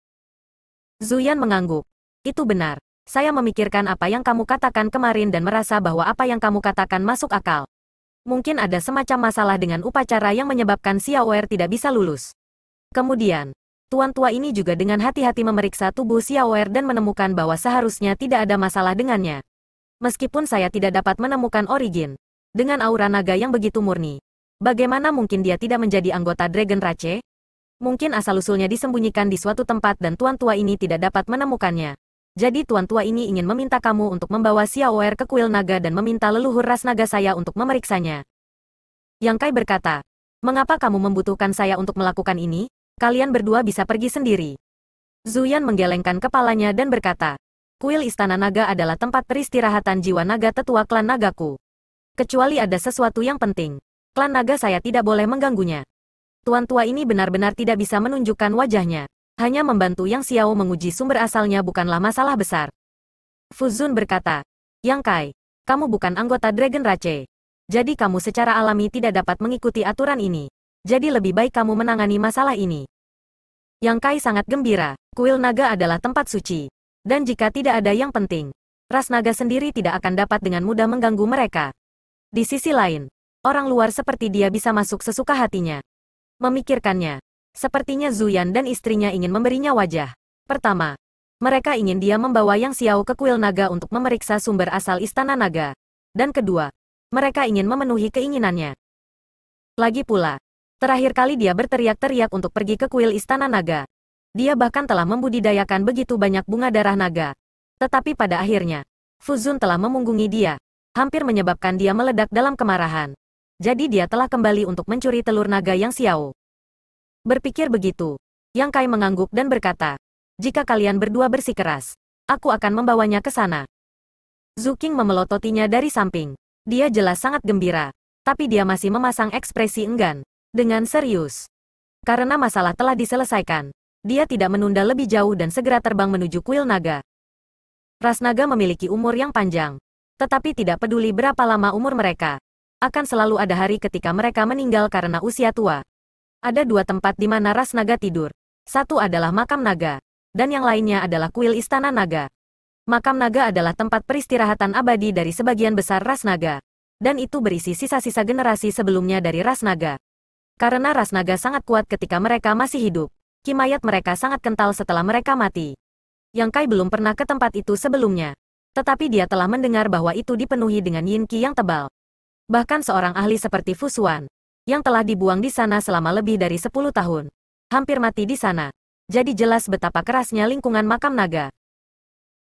Zuyan mengangguk. Itu benar saya memikirkan apa yang kamu katakan kemarin dan merasa bahwa apa yang kamu katakan masuk akal. Mungkin ada semacam masalah dengan upacara yang menyebabkan Xiaoer tidak bisa lulus. Kemudian, tuan tua ini juga dengan hati-hati memeriksa tubuh Xiaoer dan menemukan bahwa seharusnya tidak ada masalah dengannya. Meskipun saya tidak dapat menemukan origin, dengan aura naga yang begitu murni, bagaimana mungkin dia tidak menjadi anggota Dragon Rache? Mungkin asal-usulnya disembunyikan di suatu tempat dan tuan tua ini tidak dapat menemukannya. Jadi tuan tua ini ingin meminta kamu untuk membawa Xiaoer ke kuil naga dan meminta leluhur ras naga saya untuk memeriksanya. Yang Kai berkata, mengapa kamu membutuhkan saya untuk melakukan ini? Kalian berdua bisa pergi sendiri. Zuyan menggelengkan kepalanya dan berkata, kuil istana naga adalah tempat peristirahatan jiwa naga tetua klan nagaku. Kecuali ada sesuatu yang penting, klan naga saya tidak boleh mengganggunya. Tuan tua ini benar-benar tidak bisa menunjukkan wajahnya. Hanya membantu Yang Xiao menguji sumber asalnya bukanlah masalah besar. Fuzun berkata, Yang Kai, kamu bukan anggota Dragon Race. Jadi kamu secara alami tidak dapat mengikuti aturan ini. Jadi lebih baik kamu menangani masalah ini. Yang Kai sangat gembira, kuil naga adalah tempat suci. Dan jika tidak ada yang penting, ras naga sendiri tidak akan dapat dengan mudah mengganggu mereka. Di sisi lain, orang luar seperti dia bisa masuk sesuka hatinya. Memikirkannya, Sepertinya Zuyan dan istrinya ingin memberinya wajah. Pertama, mereka ingin dia membawa Yang Xiao ke kuil naga untuk memeriksa sumber asal istana naga. Dan kedua, mereka ingin memenuhi keinginannya. Lagi pula, terakhir kali dia berteriak-teriak untuk pergi ke kuil istana naga. Dia bahkan telah membudidayakan begitu banyak bunga darah naga. Tetapi pada akhirnya, Fuzun telah memunggungi dia, hampir menyebabkan dia meledak dalam kemarahan. Jadi dia telah kembali untuk mencuri telur naga Yang Xiao. Berpikir begitu. Yang Kai mengangguk dan berkata, jika kalian berdua bersikeras, aku akan membawanya ke sana. Zuking memelototinya dari samping. Dia jelas sangat gembira, tapi dia masih memasang ekspresi enggan, dengan serius. Karena masalah telah diselesaikan, dia tidak menunda lebih jauh dan segera terbang menuju kuil naga. Ras naga memiliki umur yang panjang, tetapi tidak peduli berapa lama umur mereka. Akan selalu ada hari ketika mereka meninggal karena usia tua. Ada dua tempat di mana ras naga tidur. Satu adalah makam naga, dan yang lainnya adalah kuil istana naga. Makam naga adalah tempat peristirahatan abadi dari sebagian besar ras naga. Dan itu berisi sisa-sisa generasi sebelumnya dari ras naga. Karena ras naga sangat kuat ketika mereka masih hidup, kimayat mereka sangat kental setelah mereka mati. Yang Kai belum pernah ke tempat itu sebelumnya. Tetapi dia telah mendengar bahwa itu dipenuhi dengan yin qi yang tebal. Bahkan seorang ahli seperti Fusuan, yang telah dibuang di sana selama lebih dari 10 tahun. Hampir mati di sana. Jadi jelas betapa kerasnya lingkungan makam naga.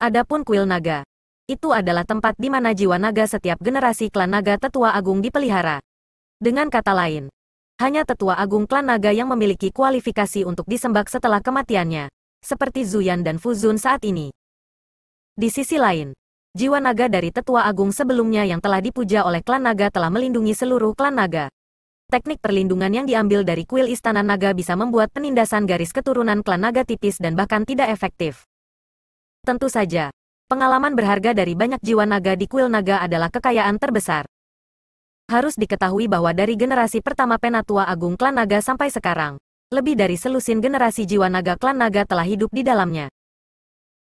Adapun kuil naga. Itu adalah tempat di mana jiwa naga setiap generasi klan naga tetua agung dipelihara. Dengan kata lain, hanya tetua agung klan naga yang memiliki kualifikasi untuk disembak setelah kematiannya, seperti Zuyan dan Fuzun saat ini. Di sisi lain, jiwa naga dari tetua agung sebelumnya yang telah dipuja oleh klan naga telah melindungi seluruh klan naga. Teknik perlindungan yang diambil dari kuil Istana Naga bisa membuat penindasan garis keturunan klan naga tipis dan bahkan tidak efektif. Tentu saja, pengalaman berharga dari banyak jiwa naga di kuil naga adalah kekayaan terbesar. Harus diketahui bahwa dari generasi pertama Penatua Agung Klan Naga sampai sekarang, lebih dari selusin generasi jiwa naga klan naga telah hidup di dalamnya.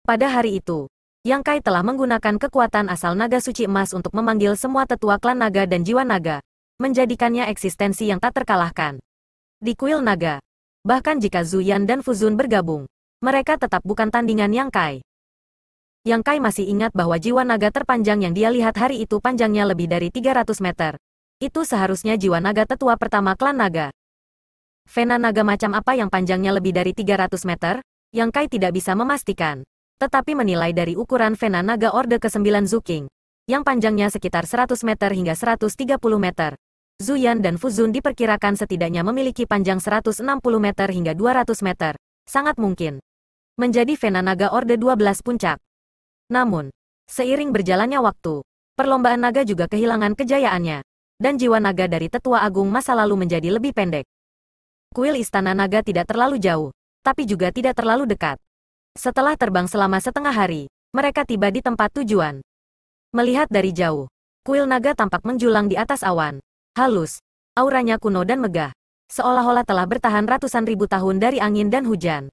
Pada hari itu, Yang Kai telah menggunakan kekuatan asal naga suci emas untuk memanggil semua tetua klan naga dan jiwa naga menjadikannya eksistensi yang tak terkalahkan. Di kuil naga, bahkan jika Zuyan dan Fuzun bergabung, mereka tetap bukan tandingan Yang Kai. Yang Kai masih ingat bahwa jiwa naga terpanjang yang dia lihat hari itu panjangnya lebih dari 300 meter. Itu seharusnya jiwa naga tetua pertama klan naga. Vena naga macam apa yang panjangnya lebih dari 300 meter? Yang Kai tidak bisa memastikan. Tetapi menilai dari ukuran Vena naga Orde ke-9 Zuking, yang panjangnya sekitar 100 meter hingga 130 meter, Zuyan dan Fuzun diperkirakan setidaknya memiliki panjang 160 meter hingga 200 meter, sangat mungkin menjadi Vena Naga Orde 12 Puncak. Namun, seiring berjalannya waktu, perlombaan naga juga kehilangan kejayaannya, dan jiwa naga dari tetua agung masa lalu menjadi lebih pendek. Kuil istana naga tidak terlalu jauh, tapi juga tidak terlalu dekat. Setelah terbang selama setengah hari, mereka tiba di tempat tujuan. Melihat dari jauh, kuil naga tampak menjulang di atas awan halus, auranya kuno dan megah, seolah-olah telah bertahan ratusan ribu tahun dari angin dan hujan.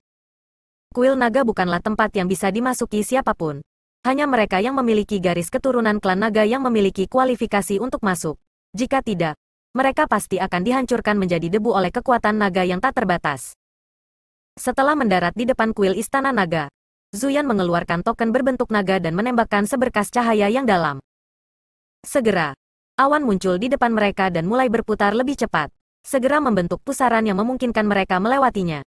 Kuil naga bukanlah tempat yang bisa dimasuki siapapun. Hanya mereka yang memiliki garis keturunan klan naga yang memiliki kualifikasi untuk masuk. Jika tidak, mereka pasti akan dihancurkan menjadi debu oleh kekuatan naga yang tak terbatas. Setelah mendarat di depan kuil istana naga, Zuyan mengeluarkan token berbentuk naga dan menembakkan seberkas cahaya yang dalam. Segera, Awan muncul di depan mereka dan mulai berputar lebih cepat. Segera membentuk pusaran yang memungkinkan mereka melewatinya.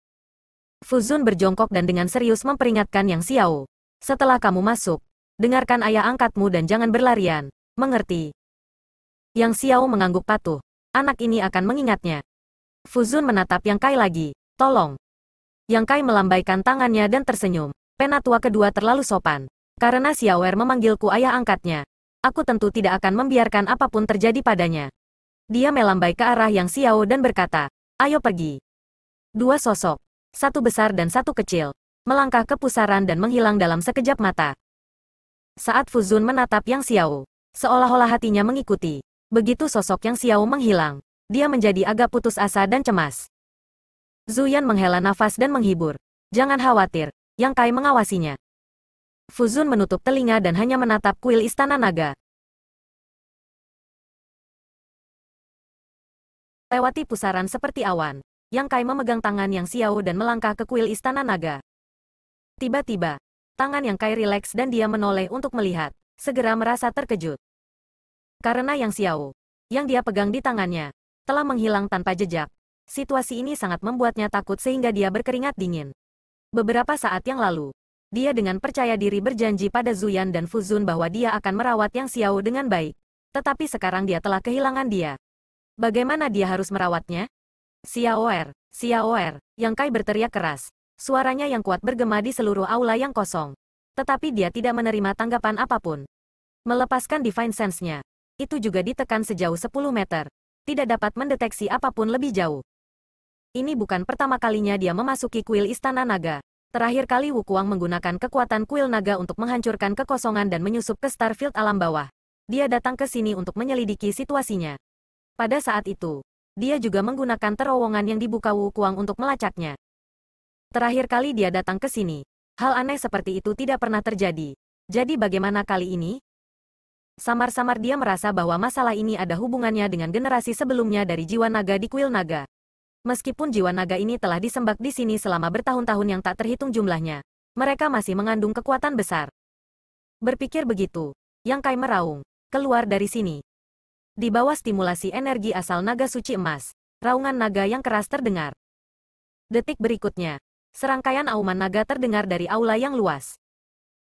Fuzun berjongkok dan dengan serius memperingatkan Yang Xiao. Setelah kamu masuk, dengarkan ayah angkatmu dan jangan berlarian. Mengerti? Yang Xiao mengangguk patuh. Anak ini akan mengingatnya. Fuzun menatap Yang Kai lagi. Tolong. Yang Kai melambaikan tangannya dan tersenyum. Penatua kedua terlalu sopan. Karena Xiao Er memanggilku ayah angkatnya aku tentu tidak akan membiarkan apapun terjadi padanya. Dia melambai ke arah yang Xiao dan berkata, ayo pergi. Dua sosok, satu besar dan satu kecil, melangkah ke pusaran dan menghilang dalam sekejap mata. Saat Fuzun menatap Yang Xiao, seolah-olah hatinya mengikuti. Begitu sosok Yang Xiao menghilang, dia menjadi agak putus asa dan cemas. Zuyan menghela nafas dan menghibur. Jangan khawatir, Yang Kai mengawasinya. Fuzun menutup telinga dan hanya menatap kuil istana naga. Lewati pusaran seperti awan, Yang Kai memegang tangan Yang Xiao dan melangkah ke kuil istana naga. Tiba-tiba, tangan Yang Kai rileks dan dia menoleh untuk melihat, segera merasa terkejut. Karena Yang Xiao, yang dia pegang di tangannya, telah menghilang tanpa jejak, situasi ini sangat membuatnya takut sehingga dia berkeringat dingin. Beberapa saat yang lalu, dia dengan percaya diri berjanji pada Zuyan dan Fuzun bahwa dia akan merawat Yang Xiao dengan baik. Tetapi sekarang dia telah kehilangan dia. Bagaimana dia harus merawatnya? Xiao Er, Xiao Er, Yang Kai berteriak keras. Suaranya yang kuat bergema di seluruh aula yang kosong. Tetapi dia tidak menerima tanggapan apapun. Melepaskan Divine Sense-nya. Itu juga ditekan sejauh 10 meter. Tidak dapat mendeteksi apapun lebih jauh. Ini bukan pertama kalinya dia memasuki kuil Istana Naga. Terakhir kali Wu Kuang menggunakan kekuatan kuil naga untuk menghancurkan kekosongan dan menyusup ke Starfield alam bawah. Dia datang ke sini untuk menyelidiki situasinya. Pada saat itu, dia juga menggunakan terowongan yang dibuka Wu Kuang untuk melacaknya. Terakhir kali dia datang ke sini, hal aneh seperti itu tidak pernah terjadi. Jadi bagaimana kali ini? Samar-samar dia merasa bahwa masalah ini ada hubungannya dengan generasi sebelumnya dari jiwa naga di kuil naga. Meskipun jiwa naga ini telah disembak di sini selama bertahun-tahun yang tak terhitung jumlahnya, mereka masih mengandung kekuatan besar. Berpikir begitu, Yang Kai meraung, keluar dari sini. Di bawah stimulasi energi asal naga suci emas, raungan naga yang keras terdengar. Detik berikutnya, serangkaian auman naga terdengar dari aula yang luas.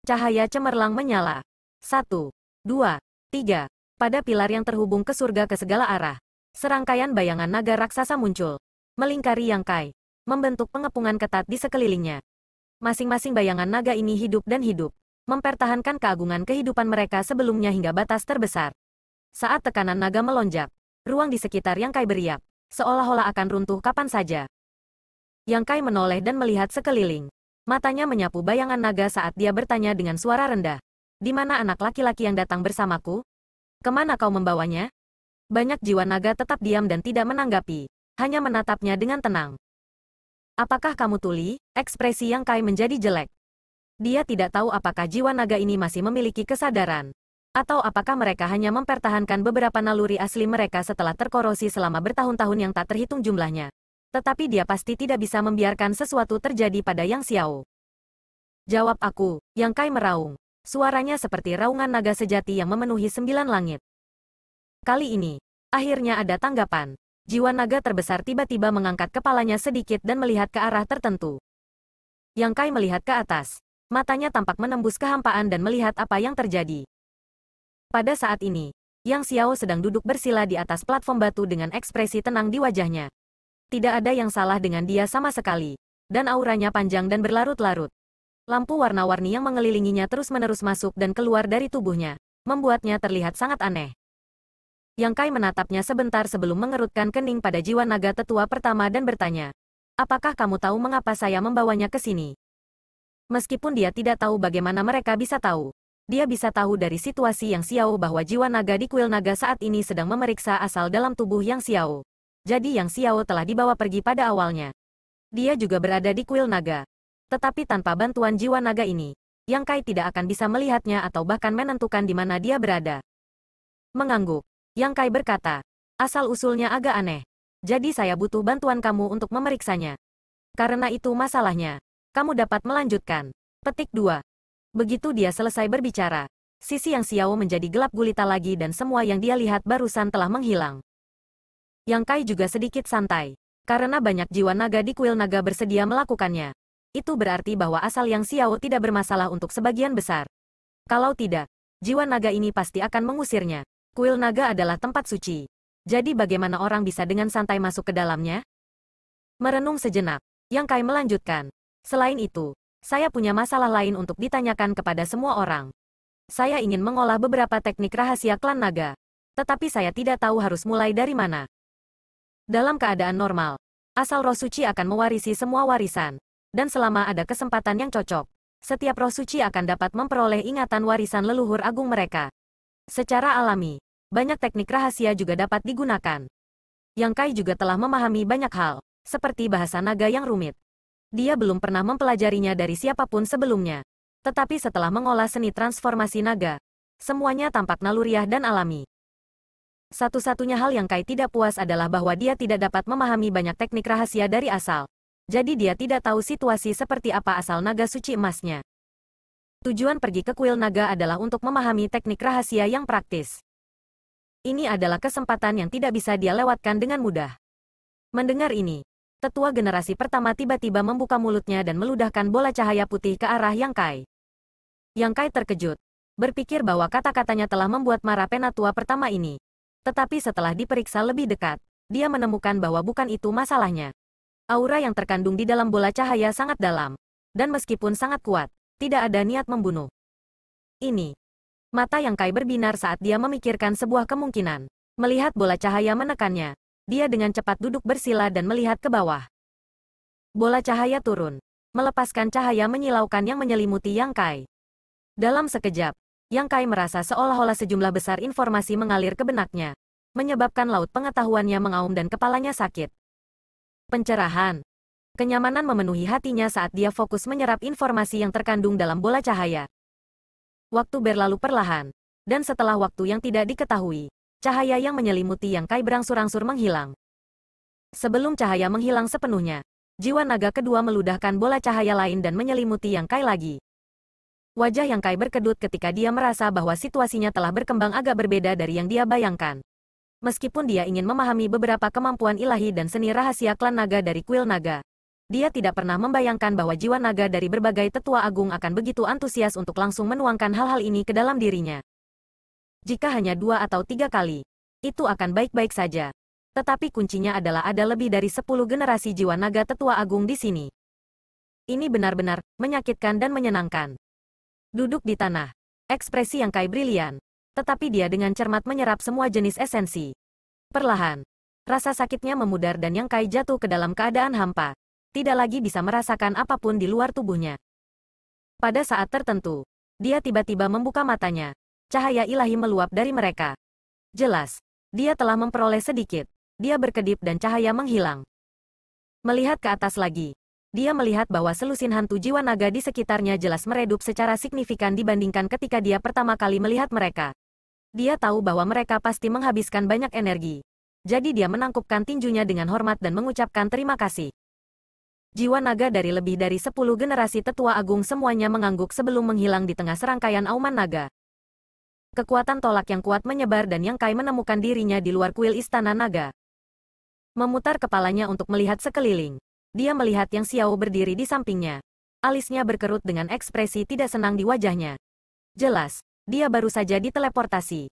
Cahaya cemerlang menyala. Satu, dua, tiga, pada pilar yang terhubung ke surga ke segala arah. Serangkaian bayangan naga raksasa muncul melingkari yang kai, membentuk pengepungan ketat di sekelilingnya. Masing-masing bayangan naga ini hidup dan hidup, mempertahankan keagungan kehidupan mereka sebelumnya hingga batas terbesar. Saat tekanan naga melonjak, ruang di sekitar yang kai beriak, seolah-olah akan runtuh kapan saja. Yang kai menoleh dan melihat sekeliling. Matanya menyapu bayangan naga saat dia bertanya dengan suara rendah. Di mana anak laki-laki yang datang bersamaku? Kemana kau membawanya? Banyak jiwa naga tetap diam dan tidak menanggapi hanya menatapnya dengan tenang. Apakah kamu tuli? Ekspresi yang Kai menjadi jelek. Dia tidak tahu apakah jiwa naga ini masih memiliki kesadaran. Atau apakah mereka hanya mempertahankan beberapa naluri asli mereka setelah terkorosi selama bertahun-tahun yang tak terhitung jumlahnya. Tetapi dia pasti tidak bisa membiarkan sesuatu terjadi pada Yang Xiao. Jawab aku, Yang Kai meraung. Suaranya seperti raungan naga sejati yang memenuhi sembilan langit. Kali ini, akhirnya ada tanggapan jiwa naga terbesar tiba-tiba mengangkat kepalanya sedikit dan melihat ke arah tertentu. Yang Kai melihat ke atas. Matanya tampak menembus kehampaan dan melihat apa yang terjadi. Pada saat ini, Yang Xiao sedang duduk bersila di atas platform batu dengan ekspresi tenang di wajahnya. Tidak ada yang salah dengan dia sama sekali, dan auranya panjang dan berlarut-larut. Lampu warna-warni yang mengelilinginya terus-menerus masuk dan keluar dari tubuhnya, membuatnya terlihat sangat aneh. Yang Kai menatapnya sebentar sebelum mengerutkan kening pada jiwa naga tetua pertama dan bertanya. Apakah kamu tahu mengapa saya membawanya ke sini? Meskipun dia tidak tahu bagaimana mereka bisa tahu. Dia bisa tahu dari situasi yang Xiao bahwa jiwa naga di kuil naga saat ini sedang memeriksa asal dalam tubuh yang Xiao. Jadi yang Xiao telah dibawa pergi pada awalnya. Dia juga berada di kuil naga. Tetapi tanpa bantuan jiwa naga ini, Yang Kai tidak akan bisa melihatnya atau bahkan menentukan di mana dia berada. Mengangguk, yang Kai berkata, asal-usulnya agak aneh. Jadi saya butuh bantuan kamu untuk memeriksanya. Karena itu masalahnya. Kamu dapat melanjutkan. Petik 2. Begitu dia selesai berbicara, sisi yang Xiao menjadi gelap gulita lagi dan semua yang dia lihat barusan telah menghilang. Yang Kai juga sedikit santai. Karena banyak jiwa naga di kuil naga bersedia melakukannya. Itu berarti bahwa asal yang Xiao tidak bermasalah untuk sebagian besar. Kalau tidak, jiwa naga ini pasti akan mengusirnya. Kuil naga adalah tempat suci. Jadi bagaimana orang bisa dengan santai masuk ke dalamnya? Merenung sejenak, Yang Kai melanjutkan. Selain itu, saya punya masalah lain untuk ditanyakan kepada semua orang. Saya ingin mengolah beberapa teknik rahasia klan naga. Tetapi saya tidak tahu harus mulai dari mana. Dalam keadaan normal, asal roh suci akan mewarisi semua warisan. Dan selama ada kesempatan yang cocok, setiap roh suci akan dapat memperoleh ingatan warisan leluhur agung mereka. Secara alami, banyak teknik rahasia juga dapat digunakan. Yang Kai juga telah memahami banyak hal, seperti bahasa naga yang rumit. Dia belum pernah mempelajarinya dari siapapun sebelumnya. Tetapi setelah mengolah seni transformasi naga, semuanya tampak naluriah dan alami. Satu-satunya hal yang Kai tidak puas adalah bahwa dia tidak dapat memahami banyak teknik rahasia dari asal. Jadi dia tidak tahu situasi seperti apa asal naga suci emasnya. Tujuan pergi ke kuil naga adalah untuk memahami teknik rahasia yang praktis ini adalah kesempatan yang tidak bisa dia lewatkan dengan mudah. Mendengar ini, tetua generasi pertama tiba-tiba membuka mulutnya dan meludahkan bola cahaya putih ke arah Yang Kai. Yang Kai terkejut, berpikir bahwa kata-katanya telah membuat marah penatua pertama ini. Tetapi setelah diperiksa lebih dekat, dia menemukan bahwa bukan itu masalahnya. Aura yang terkandung di dalam bola cahaya sangat dalam, dan meskipun sangat kuat, tidak ada niat membunuh. Ini Mata yang Kai berbinar saat dia memikirkan sebuah kemungkinan. Melihat bola cahaya menekannya, dia dengan cepat duduk bersila dan melihat ke bawah. Bola cahaya turun, melepaskan cahaya menyilaukan yang menyelimuti Yang Kai. Dalam sekejap, Yang Kai merasa seolah-olah sejumlah besar informasi mengalir ke benaknya, menyebabkan laut pengetahuannya mengaum dan kepalanya sakit. Pencerahan. Kenyamanan memenuhi hatinya saat dia fokus menyerap informasi yang terkandung dalam bola cahaya, waktu berlalu perlahan. Dan setelah waktu yang tidak diketahui, cahaya yang menyelimuti yang Kai berangsur-angsur menghilang. Sebelum cahaya menghilang sepenuhnya, jiwa naga kedua meludahkan bola cahaya lain dan menyelimuti yang Kai lagi. Wajah yang Kai berkedut ketika dia merasa bahwa situasinya telah berkembang agak berbeda dari yang dia bayangkan. Meskipun dia ingin memahami beberapa kemampuan ilahi dan seni rahasia klan naga dari kuil naga, dia tidak pernah membayangkan bahwa jiwa naga dari berbagai tetua agung akan begitu antusias untuk langsung menuangkan hal-hal ini ke dalam dirinya. Jika hanya dua atau tiga kali, itu akan baik-baik saja. Tetapi kuncinya adalah ada lebih dari sepuluh generasi jiwa naga tetua agung di sini. Ini benar-benar menyakitkan dan menyenangkan. Duduk di tanah, ekspresi yang kai brilian, tetapi dia dengan cermat menyerap semua jenis esensi. Perlahan, rasa sakitnya memudar dan yang kai jatuh ke dalam keadaan hampa tidak lagi bisa merasakan apapun di luar tubuhnya. Pada saat tertentu, dia tiba-tiba membuka matanya. Cahaya ilahi meluap dari mereka. Jelas, dia telah memperoleh sedikit. Dia berkedip dan cahaya menghilang. Melihat ke atas lagi, dia melihat bahwa selusin hantu jiwa naga di sekitarnya jelas meredup secara signifikan dibandingkan ketika dia pertama kali melihat mereka. Dia tahu bahwa mereka pasti menghabiskan banyak energi. Jadi dia menangkupkan tinjunya dengan hormat dan mengucapkan terima kasih jiwa naga dari lebih dari 10 generasi tetua agung semuanya mengangguk sebelum menghilang di tengah serangkaian auman naga. Kekuatan tolak yang kuat menyebar dan Yang Kai menemukan dirinya di luar kuil istana naga. Memutar kepalanya untuk melihat sekeliling. Dia melihat Yang Xiao berdiri di sampingnya. Alisnya berkerut dengan ekspresi tidak senang di wajahnya. Jelas, dia baru saja diteleportasi.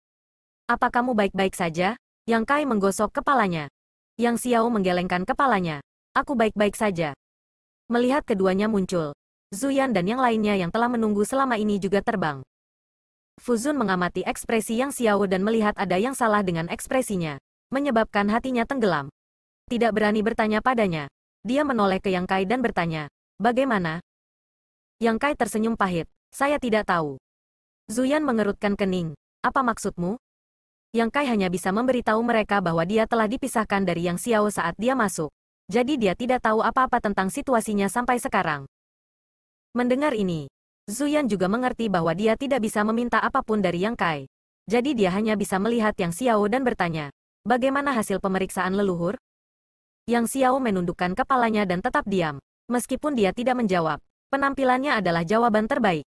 Apa kamu baik-baik saja? Yang Kai menggosok kepalanya. Yang Xiao menggelengkan kepalanya. Aku baik-baik saja. Melihat keduanya muncul, Zuyan dan yang lainnya yang telah menunggu selama ini juga terbang. Fuzun mengamati ekspresi Yang Xiao dan melihat ada yang salah dengan ekspresinya, menyebabkan hatinya tenggelam. Tidak berani bertanya padanya, dia menoleh ke Yang Kai dan bertanya, bagaimana? Yang Kai tersenyum pahit, saya tidak tahu. Zuyan mengerutkan kening, apa maksudmu? Yang Kai hanya bisa memberitahu mereka bahwa dia telah dipisahkan dari Yang Xiao saat dia masuk. Jadi dia tidak tahu apa-apa tentang situasinya sampai sekarang. Mendengar ini, Zuyan juga mengerti bahwa dia tidak bisa meminta apapun dari Yang Kai. Jadi dia hanya bisa melihat Yang Xiao dan bertanya, bagaimana hasil pemeriksaan leluhur? Yang Xiao menundukkan kepalanya dan tetap diam. Meskipun dia tidak menjawab, penampilannya adalah jawaban terbaik.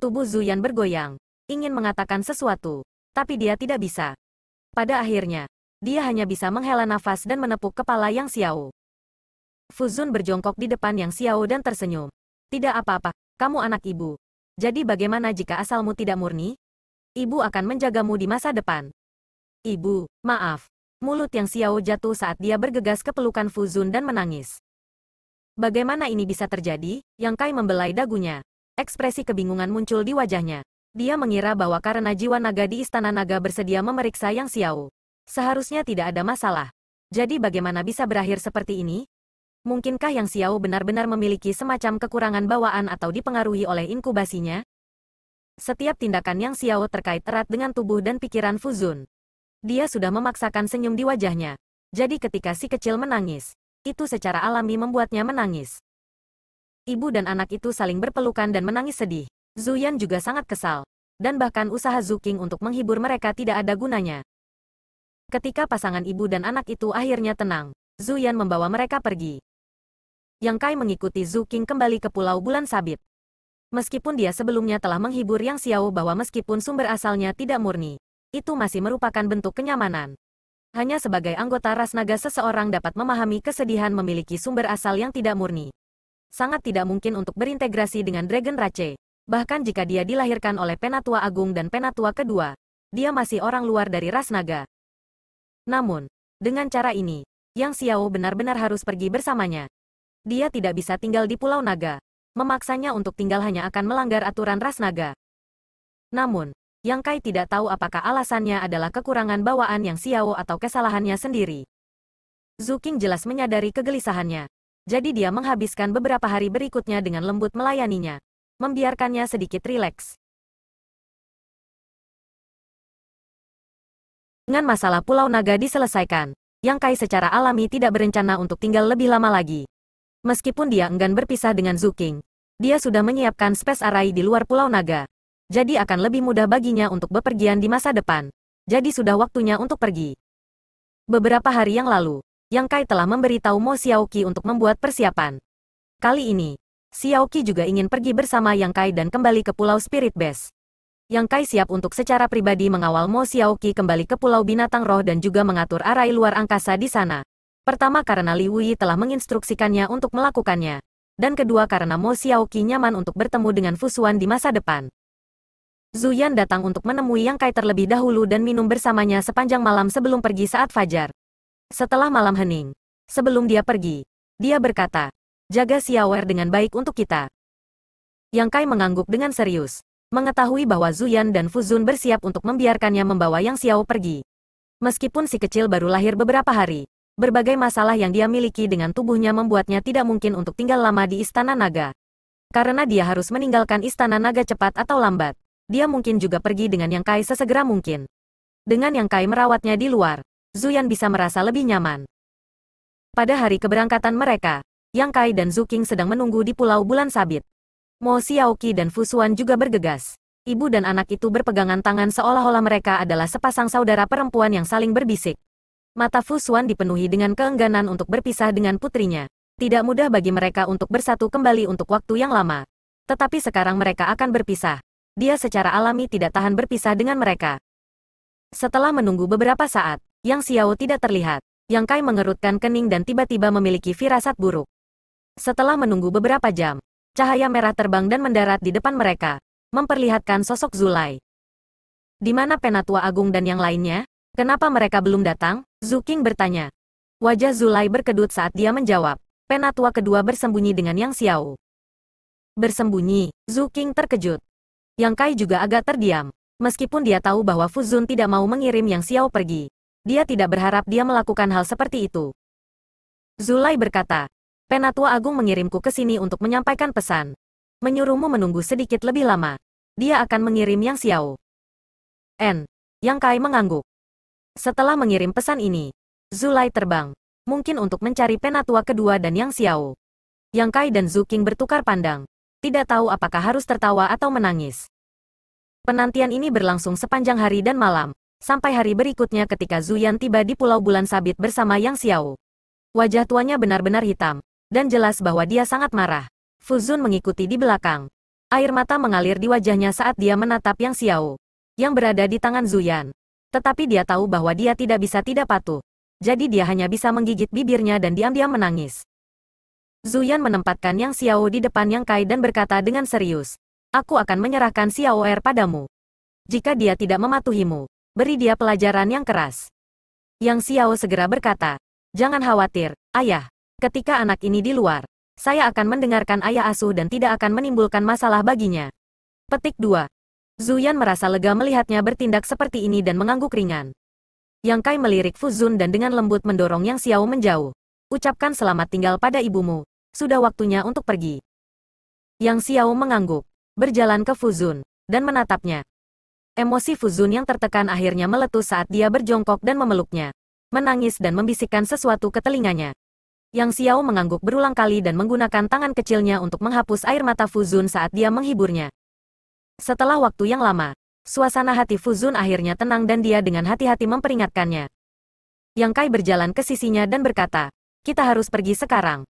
Tubuh Zuyan bergoyang, ingin mengatakan sesuatu, tapi dia tidak bisa. Pada akhirnya, dia hanya bisa menghela nafas dan menepuk kepala Yang Xiao. Fuzun berjongkok di depan Yang Xiao dan tersenyum. Tidak apa-apa, kamu anak ibu. Jadi bagaimana jika asalmu tidak murni? Ibu akan menjagamu di masa depan. Ibu, maaf. Mulut Yang Xiao jatuh saat dia bergegas ke pelukan Fuzun dan menangis. Bagaimana ini bisa terjadi? Yang Kai membelai dagunya. Ekspresi kebingungan muncul di wajahnya. Dia mengira bahwa karena jiwa naga di Istana Naga bersedia memeriksa Yang Xiao. Seharusnya tidak ada masalah. Jadi bagaimana bisa berakhir seperti ini? Mungkinkah yang Xiao benar-benar memiliki semacam kekurangan bawaan atau dipengaruhi oleh inkubasinya? Setiap tindakan yang Xiao terkait erat dengan tubuh dan pikiran Fuzun. Dia sudah memaksakan senyum di wajahnya. Jadi ketika si kecil menangis, itu secara alami membuatnya menangis. Ibu dan anak itu saling berpelukan dan menangis sedih. Zuyan juga sangat kesal. Dan bahkan usaha Zuking untuk menghibur mereka tidak ada gunanya. Ketika pasangan ibu dan anak itu akhirnya tenang, Zuyan membawa mereka pergi. Yang Kai mengikuti Zhu King kembali ke Pulau Bulan Sabit. Meskipun dia sebelumnya telah menghibur Yang Xiao bahwa meskipun sumber asalnya tidak murni, itu masih merupakan bentuk kenyamanan. Hanya sebagai anggota ras naga seseorang dapat memahami kesedihan memiliki sumber asal yang tidak murni. Sangat tidak mungkin untuk berintegrasi dengan Dragon Rache. Bahkan jika dia dilahirkan oleh Penatua Agung dan Penatua Kedua, dia masih orang luar dari ras naga. Namun, dengan cara ini, Yang Xiao benar-benar harus pergi bersamanya dia tidak bisa tinggal di Pulau Naga. Memaksanya untuk tinggal hanya akan melanggar aturan ras naga. Namun, Yang Kai tidak tahu apakah alasannya adalah kekurangan bawaan Yang Xiao atau kesalahannya sendiri. Zuking jelas menyadari kegelisahannya. Jadi dia menghabiskan beberapa hari berikutnya dengan lembut melayaninya. Membiarkannya sedikit rileks. Dengan masalah Pulau Naga diselesaikan, Yang Kai secara alami tidak berencana untuk tinggal lebih lama lagi. Meskipun dia enggan berpisah dengan Zuking, dia sudah menyiapkan space array di luar Pulau Naga. Jadi akan lebih mudah baginya untuk bepergian di masa depan. Jadi sudah waktunya untuk pergi. Beberapa hari yang lalu, Yang Kai telah memberitahu Mo Xiaoqi untuk membuat persiapan. Kali ini, Xiaoqi juga ingin pergi bersama Yang Kai dan kembali ke Pulau Spirit Base. Yang Kai siap untuk secara pribadi mengawal Mo Xiaoqi kembali ke Pulau Binatang Roh dan juga mengatur arai luar angkasa di sana. Pertama karena Li Wuyi telah menginstruksikannya untuk melakukannya. Dan kedua karena Mo Xiaoqi nyaman untuk bertemu dengan Fusuan di masa depan. Zuyan datang untuk menemui Yang Kai terlebih dahulu dan minum bersamanya sepanjang malam sebelum pergi saat fajar. Setelah malam hening, sebelum dia pergi, dia berkata, jaga Xiaoer dengan baik untuk kita. Yang Kai mengangguk dengan serius mengetahui bahwa Zuyan dan Fuzun bersiap untuk membiarkannya membawa Yang Xiao pergi. Meskipun si kecil baru lahir beberapa hari, berbagai masalah yang dia miliki dengan tubuhnya membuatnya tidak mungkin untuk tinggal lama di Istana Naga. Karena dia harus meninggalkan Istana Naga cepat atau lambat, dia mungkin juga pergi dengan Yang Kai sesegera mungkin. Dengan Yang Kai merawatnya di luar, Zuyan bisa merasa lebih nyaman. Pada hari keberangkatan mereka, Yang Kai dan Zhu Qing sedang menunggu di Pulau Bulan Sabit. Mo Xiaoqi dan Fusuan juga bergegas. Ibu dan anak itu berpegangan tangan seolah-olah mereka adalah sepasang saudara perempuan yang saling berbisik. Mata Fusuan dipenuhi dengan keengganan untuk berpisah dengan putrinya. Tidak mudah bagi mereka untuk bersatu kembali untuk waktu yang lama. Tetapi sekarang mereka akan berpisah. Dia secara alami tidak tahan berpisah dengan mereka. Setelah menunggu beberapa saat, Yang Xiao tidak terlihat. Yang Kai mengerutkan kening dan tiba-tiba memiliki firasat buruk. Setelah menunggu beberapa jam, cahaya merah terbang dan mendarat di depan mereka, memperlihatkan sosok Zulai. Di mana Penatua Agung dan yang lainnya? Kenapa mereka belum datang? Zuking bertanya. Wajah Zulai berkedut saat dia menjawab. Penatua kedua bersembunyi dengan Yang Xiao. Bersembunyi, Zuking terkejut. Yang Kai juga agak terdiam. Meskipun dia tahu bahwa Fuzun tidak mau mengirim Yang Xiao pergi. Dia tidak berharap dia melakukan hal seperti itu. Zulai berkata, Penatua Agung mengirimku ke sini untuk menyampaikan pesan. Menyuruhmu menunggu sedikit lebih lama. Dia akan mengirim Yang Xiao. N. Yang Kai mengangguk. Setelah mengirim pesan ini, Zulai terbang. Mungkin untuk mencari penatua kedua dan Yang Xiao. Yang Kai dan Zhu Qing bertukar pandang. Tidak tahu apakah harus tertawa atau menangis. Penantian ini berlangsung sepanjang hari dan malam. Sampai hari berikutnya ketika Zuyan tiba di Pulau Bulan Sabit bersama Yang Xiao. Wajah tuanya benar-benar hitam. Dan jelas bahwa dia sangat marah. Fu Zun mengikuti di belakang. Air mata mengalir di wajahnya saat dia menatap Yang Xiao. Yang berada di tangan Zuyan. Tetapi dia tahu bahwa dia tidak bisa tidak patuh. Jadi dia hanya bisa menggigit bibirnya dan diam-diam menangis. Zuyan menempatkan Yang Xiao di depan Yang Kai dan berkata dengan serius. Aku akan menyerahkan Xiao Er padamu. Jika dia tidak mematuhimu, beri dia pelajaran yang keras. Yang Xiao segera berkata, Jangan khawatir, ayah. Ketika anak ini di luar, saya akan mendengarkan ayah asuh dan tidak akan menimbulkan masalah baginya. Petik 2. Zuyan merasa lega melihatnya bertindak seperti ini dan mengangguk ringan. Yang Kai melirik Fuzun dan dengan lembut mendorong Yang Xiao menjauh. Ucapkan selamat tinggal pada ibumu. Sudah waktunya untuk pergi. Yang Xiao mengangguk, berjalan ke Fuzun, dan menatapnya. Emosi Fuzun yang tertekan akhirnya meletus saat dia berjongkok dan memeluknya. Menangis dan membisikkan sesuatu ke telinganya. Yang Xiao mengangguk berulang kali dan menggunakan tangan kecilnya untuk menghapus air mata Fuzun saat dia menghiburnya. Setelah waktu yang lama, suasana hati Fuzun akhirnya tenang dan dia dengan hati-hati memperingatkannya. Yang Kai berjalan ke sisinya dan berkata, kita harus pergi sekarang.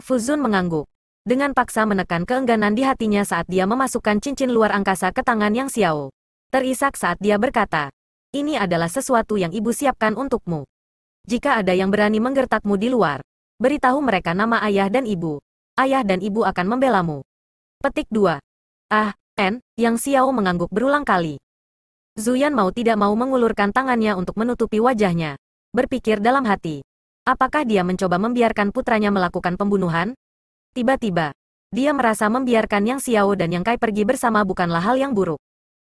Fuzun mengangguk. Dengan paksa menekan keengganan di hatinya saat dia memasukkan cincin luar angkasa ke tangan Yang Xiao. Terisak saat dia berkata, ini adalah sesuatu yang ibu siapkan untukmu. Jika ada yang berani menggertakmu di luar, beritahu mereka nama ayah dan ibu. Ayah dan ibu akan membelamu. Petik 2. Ah, N, Yang Xiao mengangguk berulang kali. Zuyan mau tidak mau mengulurkan tangannya untuk menutupi wajahnya. Berpikir dalam hati. Apakah dia mencoba membiarkan putranya melakukan pembunuhan? Tiba-tiba, dia merasa membiarkan Yang Xiao dan Yang Kai pergi bersama bukanlah hal yang buruk.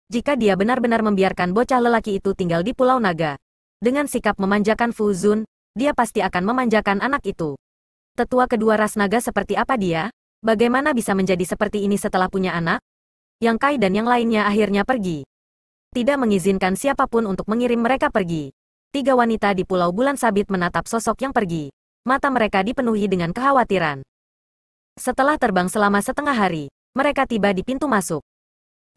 Jika dia benar-benar membiarkan bocah lelaki itu tinggal di Pulau Naga, dengan sikap memanjakan Fu Zun, dia pasti akan memanjakan anak itu. Tetua kedua ras naga seperti apa dia? Bagaimana bisa menjadi seperti ini setelah punya anak? Yang Kai dan yang lainnya akhirnya pergi. Tidak mengizinkan siapapun untuk mengirim mereka pergi. Tiga wanita di Pulau Bulan Sabit menatap sosok yang pergi. Mata mereka dipenuhi dengan kekhawatiran. Setelah terbang selama setengah hari, mereka tiba di pintu masuk.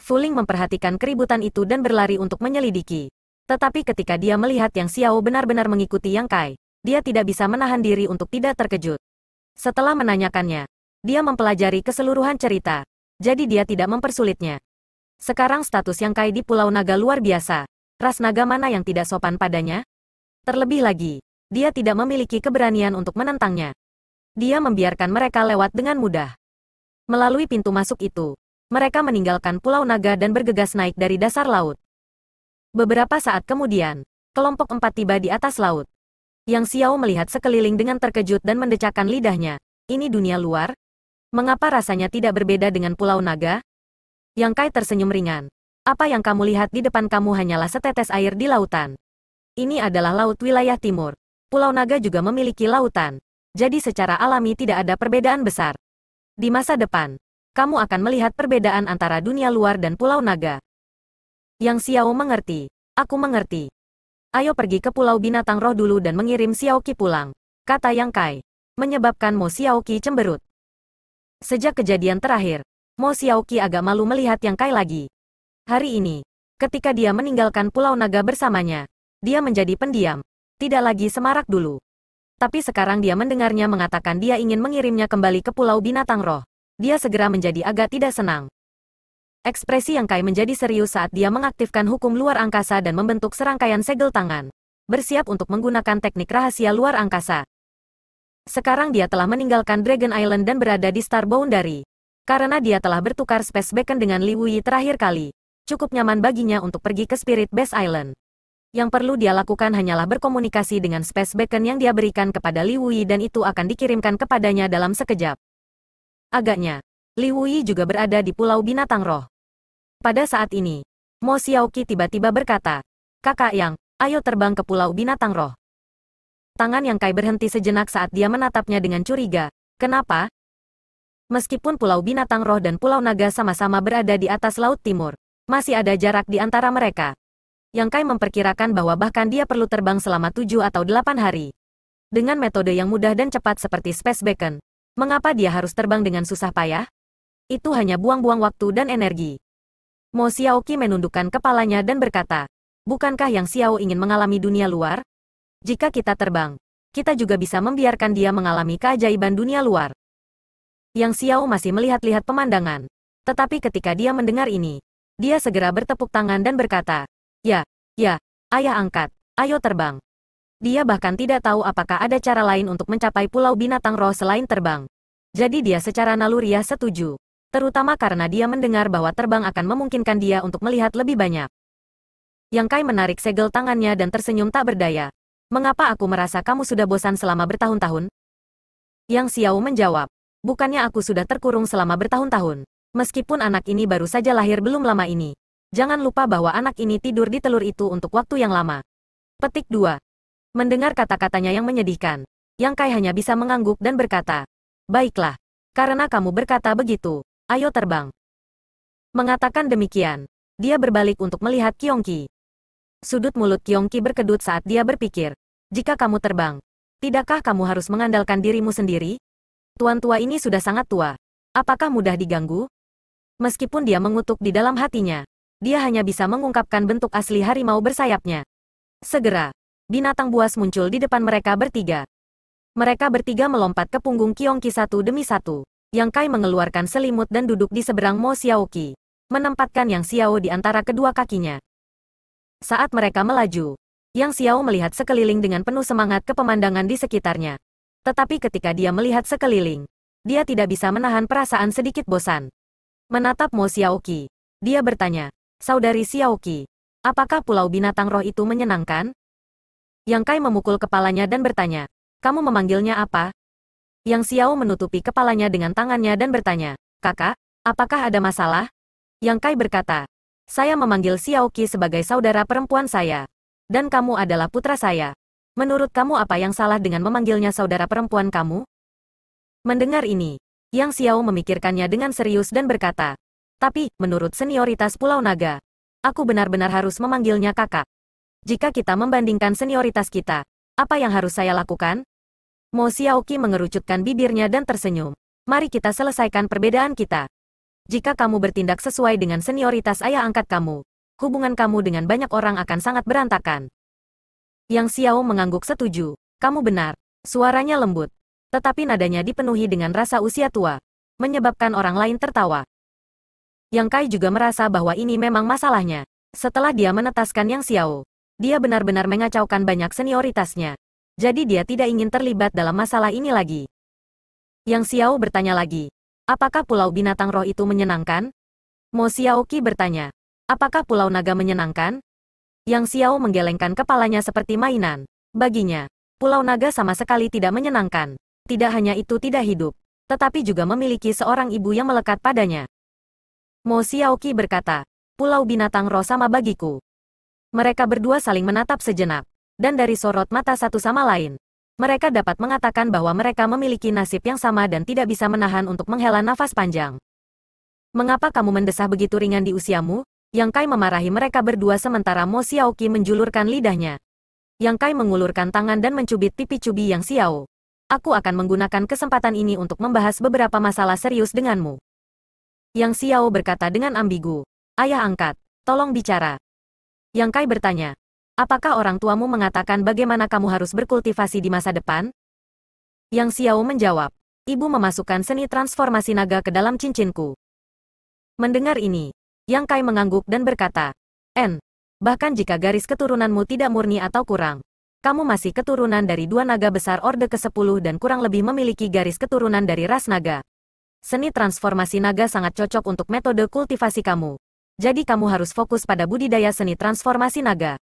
Fuling memperhatikan keributan itu dan berlari untuk menyelidiki. Tetapi ketika dia melihat Yang Xiao benar-benar mengikuti Yang Kai, dia tidak bisa menahan diri untuk tidak terkejut. Setelah menanyakannya, dia mempelajari keseluruhan cerita jadi dia tidak mempersulitnya. Sekarang status yang Kai di Pulau Naga luar biasa. Ras naga mana yang tidak sopan padanya? Terlebih lagi, dia tidak memiliki keberanian untuk menentangnya. Dia membiarkan mereka lewat dengan mudah. Melalui pintu masuk itu, mereka meninggalkan Pulau Naga dan bergegas naik dari dasar laut. Beberapa saat kemudian, kelompok empat tiba di atas laut. Yang Xiao melihat sekeliling dengan terkejut dan mendecakkan lidahnya. Ini dunia luar, Mengapa rasanya tidak berbeda dengan Pulau Naga? Yang Kai tersenyum ringan. Apa yang kamu lihat di depan kamu hanyalah setetes air di lautan. Ini adalah laut wilayah timur. Pulau Naga juga memiliki lautan. Jadi secara alami tidak ada perbedaan besar. Di masa depan, kamu akan melihat perbedaan antara dunia luar dan Pulau Naga. Yang Xiao mengerti. Aku mengerti. Ayo pergi ke Pulau Binatang Roh dulu dan mengirim Xiao Qi pulang, kata Yang Kai. Menyebabkan Mo Qi cemberut. Sejak kejadian terakhir, Mo Xiaoqi agak malu melihat Yang Kai lagi. Hari ini, ketika dia meninggalkan Pulau Naga bersamanya, dia menjadi pendiam, tidak lagi semarak dulu. Tapi sekarang dia mendengarnya mengatakan dia ingin mengirimnya kembali ke Pulau Binatang Roh. Dia segera menjadi agak tidak senang. Ekspresi Yang Kai menjadi serius saat dia mengaktifkan hukum luar angkasa dan membentuk serangkaian segel tangan bersiap untuk menggunakan teknik rahasia luar angkasa. Sekarang dia telah meninggalkan Dragon Island dan berada di Star Boundary. Karena dia telah bertukar Space Beacon dengan Li Wuyi terakhir kali. Cukup nyaman baginya untuk pergi ke Spirit Base Island. Yang perlu dia lakukan hanyalah berkomunikasi dengan Space Beacon yang dia berikan kepada Li Wuyi dan itu akan dikirimkan kepadanya dalam sekejap. Agaknya, Li Wuyi juga berada di Pulau Binatang Roh. Pada saat ini, Mo Xiaoki tiba-tiba berkata, Kakak Yang, ayo terbang ke Pulau Binatang Roh. Tangan yang Kai berhenti sejenak saat dia menatapnya dengan curiga. Kenapa? Meskipun Pulau Binatang Roh dan Pulau Naga sama-sama berada di atas Laut Timur, masih ada jarak di antara mereka. Yang Kai memperkirakan bahwa bahkan dia perlu terbang selama tujuh atau delapan hari. Dengan metode yang mudah dan cepat seperti Space Beacon, mengapa dia harus terbang dengan susah payah? Itu hanya buang-buang waktu dan energi. Mo Xiaoki menundukkan kepalanya dan berkata, Bukankah Yang Xiao ingin mengalami dunia luar? Jika kita terbang, kita juga bisa membiarkan dia mengalami keajaiban dunia luar. Yang Xiao masih melihat-lihat pemandangan. Tetapi ketika dia mendengar ini, dia segera bertepuk tangan dan berkata, Ya, ya, ayah angkat, ayo terbang. Dia bahkan tidak tahu apakah ada cara lain untuk mencapai pulau binatang roh selain terbang. Jadi dia secara naluriah setuju. Terutama karena dia mendengar bahwa terbang akan memungkinkan dia untuk melihat lebih banyak. Yang Kai menarik segel tangannya dan tersenyum tak berdaya. Mengapa aku merasa kamu sudah bosan selama bertahun-tahun? Yang Xiao menjawab, bukannya aku sudah terkurung selama bertahun-tahun. Meskipun anak ini baru saja lahir belum lama ini. Jangan lupa bahwa anak ini tidur di telur itu untuk waktu yang lama. Petik 2. Mendengar kata-katanya yang menyedihkan, Yang Kai hanya bisa mengangguk dan berkata, Baiklah, karena kamu berkata begitu, ayo terbang. Mengatakan demikian, dia berbalik untuk melihat Kiongki. Sudut mulut Kyongki berkedut saat dia berpikir. Jika kamu terbang, tidakkah kamu harus mengandalkan dirimu sendiri? Tuan tua ini sudah sangat tua. Apakah mudah diganggu? Meskipun dia mengutuk di dalam hatinya, dia hanya bisa mengungkapkan bentuk asli harimau bersayapnya. Segera, binatang buas muncul di depan mereka bertiga. Mereka bertiga melompat ke punggung Kyongki satu demi satu. Yang Kai mengeluarkan selimut dan duduk di seberang Mo Xiaoqi. Menempatkan Yang Xiao di antara kedua kakinya saat mereka melaju. Yang Xiao melihat sekeliling dengan penuh semangat ke pemandangan di sekitarnya. Tetapi ketika dia melihat sekeliling, dia tidak bisa menahan perasaan sedikit bosan. Menatap Mo Xiaoqi, dia bertanya, Saudari Xiaoqi, apakah pulau binatang roh itu menyenangkan? Yang Kai memukul kepalanya dan bertanya, kamu memanggilnya apa? Yang Xiao menutupi kepalanya dengan tangannya dan bertanya, kakak, apakah ada masalah? Yang Kai berkata, saya memanggil Xiaoqi sebagai saudara perempuan saya. Dan kamu adalah putra saya. Menurut kamu apa yang salah dengan memanggilnya saudara perempuan kamu? Mendengar ini, Yang Xiao memikirkannya dengan serius dan berkata, Tapi, menurut senioritas Pulau Naga, aku benar-benar harus memanggilnya kakak. Jika kita membandingkan senioritas kita, apa yang harus saya lakukan? Mo Xiao Qi mengerucutkan bibirnya dan tersenyum. Mari kita selesaikan perbedaan kita. Jika kamu bertindak sesuai dengan senioritas ayah angkat kamu, hubungan kamu dengan banyak orang akan sangat berantakan. Yang Xiao mengangguk setuju. Kamu benar. Suaranya lembut. Tetapi nadanya dipenuhi dengan rasa usia tua. Menyebabkan orang lain tertawa. Yang Kai juga merasa bahwa ini memang masalahnya. Setelah dia menetaskan Yang Xiao, dia benar-benar mengacaukan banyak senioritasnya. Jadi dia tidak ingin terlibat dalam masalah ini lagi. Yang Xiao bertanya lagi, Apakah pulau binatang roh itu menyenangkan? Mo Xiaoqi bertanya. Apakah pulau naga menyenangkan? Yang Xiao menggelengkan kepalanya seperti mainan. Baginya, pulau naga sama sekali tidak menyenangkan. Tidak hanya itu tidak hidup, tetapi juga memiliki seorang ibu yang melekat padanya. Mo Xiaoqi berkata, pulau binatang roh sama bagiku. Mereka berdua saling menatap sejenak, dan dari sorot mata satu sama lain, mereka dapat mengatakan bahwa mereka memiliki nasib yang sama dan tidak bisa menahan untuk menghela nafas panjang. Mengapa kamu mendesah begitu ringan di usiamu? Yang Kai memarahi mereka berdua sementara Mo Xiaoki menjulurkan lidahnya. Yang Kai mengulurkan tangan dan mencubit pipi cubi Yang Xiao. Aku akan menggunakan kesempatan ini untuk membahas beberapa masalah serius denganmu. Yang Xiao berkata dengan ambigu. Ayah angkat, tolong bicara. Yang Kai bertanya, Apakah orang tuamu mengatakan bagaimana kamu harus berkultivasi di masa depan? Yang Xiao menjawab, ibu memasukkan seni transformasi naga ke dalam cincinku. Mendengar ini, Yang Kai mengangguk dan berkata, N, bahkan jika garis keturunanmu tidak murni atau kurang, kamu masih keturunan dari dua naga besar Orde ke-10 dan kurang lebih memiliki garis keturunan dari ras naga. Seni transformasi naga sangat cocok untuk metode kultivasi kamu. Jadi kamu harus fokus pada budidaya seni transformasi naga.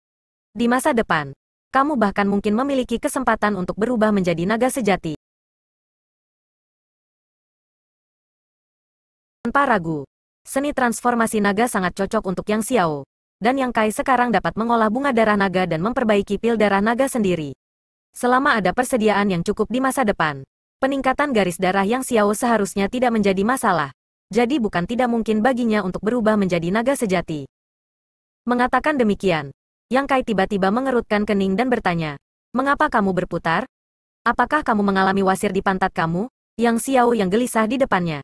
Di masa depan, kamu bahkan mungkin memiliki kesempatan untuk berubah menjadi naga sejati. Tanpa ragu, seni transformasi naga sangat cocok untuk yang Xiao, dan yang Kai sekarang dapat mengolah bunga darah naga dan memperbaiki pil darah naga sendiri. Selama ada persediaan yang cukup di masa depan, peningkatan garis darah yang Xiao seharusnya tidak menjadi masalah, jadi bukan tidak mungkin baginya untuk berubah menjadi naga sejati. Mengatakan demikian, yang Kai tiba-tiba mengerutkan kening dan bertanya, Mengapa kamu berputar? Apakah kamu mengalami wasir di pantat kamu? Yang Xiao yang gelisah di depannya.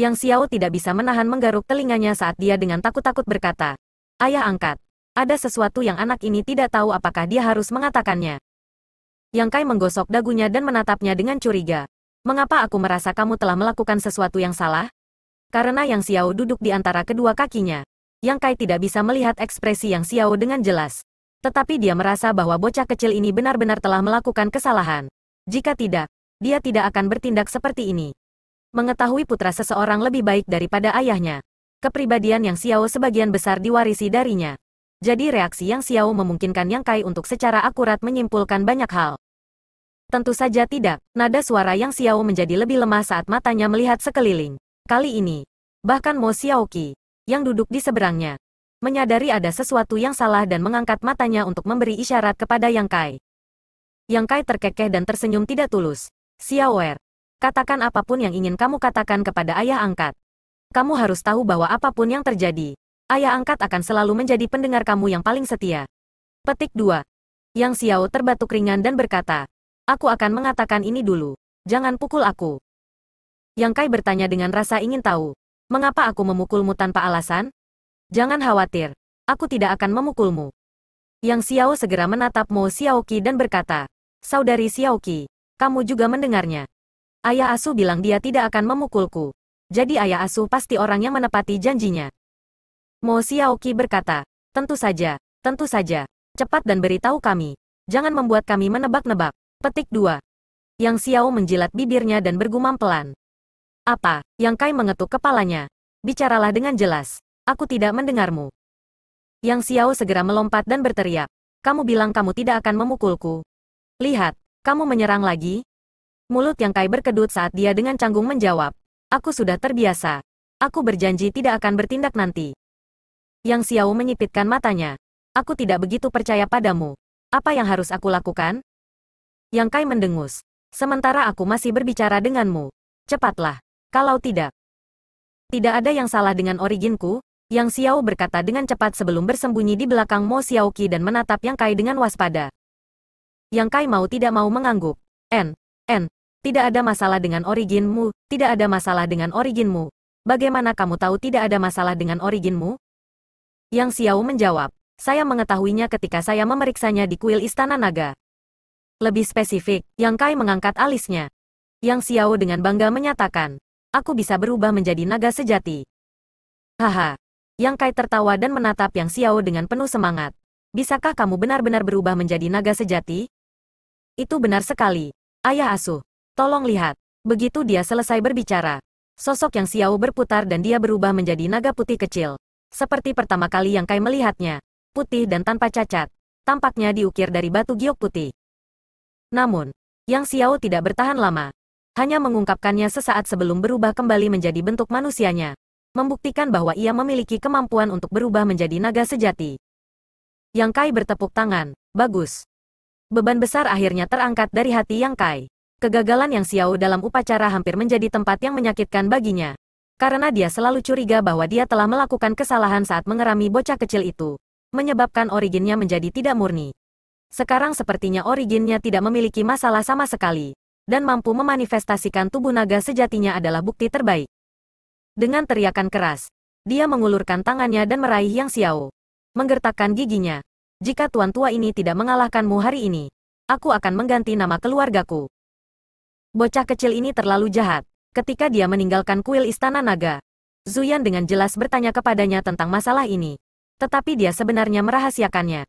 Yang Xiao tidak bisa menahan menggaruk telinganya saat dia dengan takut-takut berkata, Ayah angkat, ada sesuatu yang anak ini tidak tahu apakah dia harus mengatakannya. Yang Kai menggosok dagunya dan menatapnya dengan curiga. Mengapa aku merasa kamu telah melakukan sesuatu yang salah? Karena Yang Xiao duduk di antara kedua kakinya. Yang Kai tidak bisa melihat ekspresi Yang Xiao dengan jelas. Tetapi dia merasa bahwa bocah kecil ini benar-benar telah melakukan kesalahan. Jika tidak, dia tidak akan bertindak seperti ini. Mengetahui putra seseorang lebih baik daripada ayahnya. Kepribadian Yang Xiao sebagian besar diwarisi darinya. Jadi reaksi Yang Xiao memungkinkan Yang Kai untuk secara akurat menyimpulkan banyak hal. Tentu saja tidak, nada suara Yang Xiao menjadi lebih lemah saat matanya melihat sekeliling. Kali ini, bahkan Mo Xiaoqi, yang duduk di seberangnya. Menyadari ada sesuatu yang salah dan mengangkat matanya untuk memberi isyarat kepada Yang Kai. Yang Kai terkekeh dan tersenyum tidak tulus. Xiaoer, katakan apapun yang ingin kamu katakan kepada ayah angkat. Kamu harus tahu bahwa apapun yang terjadi, ayah angkat akan selalu menjadi pendengar kamu yang paling setia. Petik 2. Yang Xiao terbatuk ringan dan berkata, Aku akan mengatakan ini dulu. Jangan pukul aku. Yang Kai bertanya dengan rasa ingin tahu. Mengapa aku memukulmu tanpa alasan? Jangan khawatir, aku tidak akan memukulmu. Yang Xiao segera menatap Mo Xiaoki dan berkata, Saudari Xiaoki, kamu juga mendengarnya. Ayah Asu bilang dia tidak akan memukulku. Jadi ayah Asu pasti orang yang menepati janjinya. Mo Xiaoki berkata, tentu saja, tentu saja, cepat dan beritahu kami. Jangan membuat kami menebak-nebak. Petik 2. Yang Xiao menjilat bibirnya dan bergumam pelan. Apa? Yang Kai mengetuk kepalanya. Bicaralah dengan jelas. Aku tidak mendengarmu. Yang Xiao segera melompat dan berteriak. Kamu bilang kamu tidak akan memukulku. Lihat, kamu menyerang lagi? Mulut Yang Kai berkedut saat dia dengan canggung menjawab. Aku sudah terbiasa. Aku berjanji tidak akan bertindak nanti. Yang Xiao menyipitkan matanya. Aku tidak begitu percaya padamu. Apa yang harus aku lakukan? Yang Kai mendengus. Sementara aku masih berbicara denganmu. Cepatlah. Kalau tidak, tidak ada yang salah dengan originku, Yang Xiao berkata dengan cepat sebelum bersembunyi di belakang Mo Xiaoqi dan menatap Yang Kai dengan waspada. Yang Kai mau tidak mau mengangguk. N, N, tidak ada masalah dengan originmu, tidak ada masalah dengan originmu. Bagaimana kamu tahu tidak ada masalah dengan originmu? Yang Xiao menjawab, saya mengetahuinya ketika saya memeriksanya di kuil Istana Naga. Lebih spesifik, Yang Kai mengangkat alisnya. Yang Xiao dengan bangga menyatakan, aku bisa berubah menjadi naga sejati. Haha. Yang Kai tertawa dan menatap Yang Xiao dengan penuh semangat. Bisakah kamu benar-benar berubah menjadi naga sejati? Itu benar sekali. Ayah asuh. Tolong lihat. Begitu dia selesai berbicara. Sosok Yang Xiao berputar dan dia berubah menjadi naga putih kecil. Seperti pertama kali Yang Kai melihatnya. Putih dan tanpa cacat. Tampaknya diukir dari batu giok putih. Namun, Yang Xiao tidak bertahan lama hanya mengungkapkannya sesaat sebelum berubah kembali menjadi bentuk manusianya. Membuktikan bahwa ia memiliki kemampuan untuk berubah menjadi naga sejati. Yang Kai bertepuk tangan. Bagus. Beban besar akhirnya terangkat dari hati Yang Kai. Kegagalan Yang Xiao dalam upacara hampir menjadi tempat yang menyakitkan baginya. Karena dia selalu curiga bahwa dia telah melakukan kesalahan saat mengerami bocah kecil itu. Menyebabkan originnya menjadi tidak murni. Sekarang sepertinya originnya tidak memiliki masalah sama sekali dan mampu memanifestasikan tubuh naga sejatinya adalah bukti terbaik. Dengan teriakan keras, dia mengulurkan tangannya dan meraih Yang Xiao. Menggertakkan giginya. Jika tuan tua ini tidak mengalahkanmu hari ini, aku akan mengganti nama keluargaku. Bocah kecil ini terlalu jahat. Ketika dia meninggalkan kuil istana naga, Zuyan dengan jelas bertanya kepadanya tentang masalah ini. Tetapi dia sebenarnya merahasiakannya.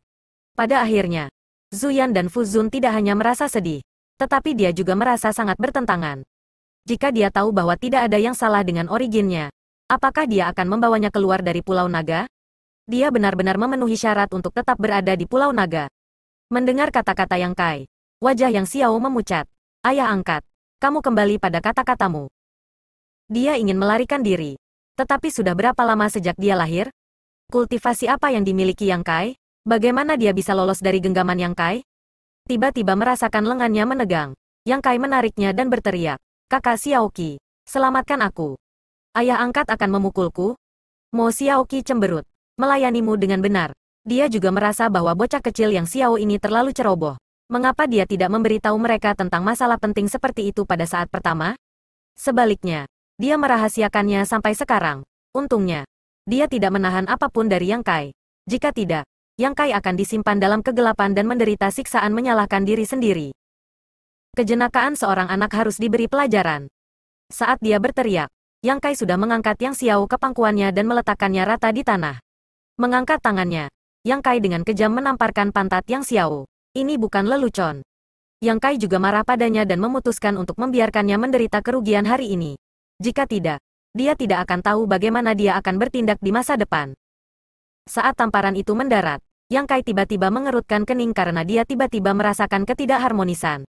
Pada akhirnya, Zuyan dan Fuzun tidak hanya merasa sedih, tetapi dia juga merasa sangat bertentangan. Jika dia tahu bahwa tidak ada yang salah dengan originnya, apakah dia akan membawanya keluar dari Pulau Naga? Dia benar-benar memenuhi syarat untuk tetap berada di Pulau Naga. Mendengar kata-kata yang Kai, wajah yang Xiao memucat. Ayah angkat, kamu kembali pada kata-katamu. Dia ingin melarikan diri. Tetapi sudah berapa lama sejak dia lahir? Kultivasi apa yang dimiliki Yang Kai? Bagaimana dia bisa lolos dari genggaman Yang Kai? tiba-tiba merasakan lengannya menegang. Yang Kai menariknya dan berteriak, Kakak Xiaoki, selamatkan aku. Ayah angkat akan memukulku? Mo Xiaoki cemberut, melayanimu dengan benar. Dia juga merasa bahwa bocah kecil yang Xiao ini terlalu ceroboh. Mengapa dia tidak memberitahu mereka tentang masalah penting seperti itu pada saat pertama? Sebaliknya, dia merahasiakannya sampai sekarang. Untungnya, dia tidak menahan apapun dari Yang Kai. Jika tidak, yang Kai akan disimpan dalam kegelapan dan menderita siksaan menyalahkan diri sendiri. Kejenakaan seorang anak harus diberi pelajaran. Saat dia berteriak, Yang Kai sudah mengangkat Yang Xiao ke pangkuannya dan meletakkannya rata di tanah. Mengangkat tangannya, Yang Kai dengan kejam menamparkan pantat Yang Xiao. Ini bukan lelucon. Yang Kai juga marah padanya dan memutuskan untuk membiarkannya menderita kerugian hari ini. Jika tidak, dia tidak akan tahu bagaimana dia akan bertindak di masa depan. Saat tamparan itu mendarat, yang Kai tiba-tiba mengerutkan kening karena dia tiba-tiba merasakan ketidakharmonisan.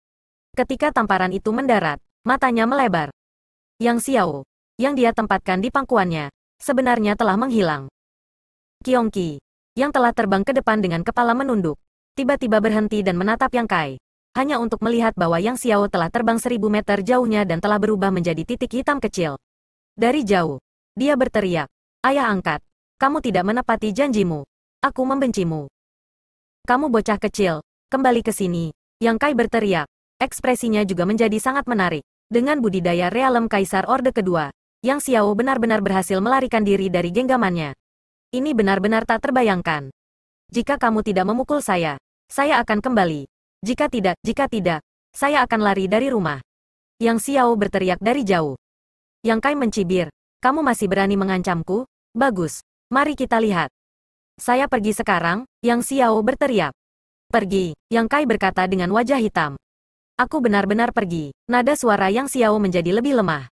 Ketika tamparan itu mendarat, matanya melebar. Yang Xiao, yang dia tempatkan di pangkuannya, sebenarnya telah menghilang. Ki, yang telah terbang ke depan dengan kepala menunduk, tiba-tiba berhenti dan menatap Yang Kai. Hanya untuk melihat bahwa Yang Xiao telah terbang seribu meter jauhnya dan telah berubah menjadi titik hitam kecil. Dari jauh, dia berteriak, Ayah angkat, kamu tidak menepati janjimu. Aku membencimu. Kamu bocah kecil, kembali ke sini. Yang Kai berteriak. Ekspresinya juga menjadi sangat menarik. Dengan budidaya realem Kaisar Orde Kedua, Yang Xiao benar-benar berhasil melarikan diri dari genggamannya. Ini benar-benar tak terbayangkan. Jika kamu tidak memukul saya, saya akan kembali. Jika tidak, jika tidak, saya akan lari dari rumah. Yang Xiao berteriak dari jauh. Yang Kai mencibir, kamu masih berani mengancamku? Bagus, mari kita lihat. Saya pergi sekarang, Yang Xiao berteriak. Pergi, Yang Kai berkata dengan wajah hitam. Aku benar-benar pergi. Nada suara Yang Xiao menjadi lebih lemah.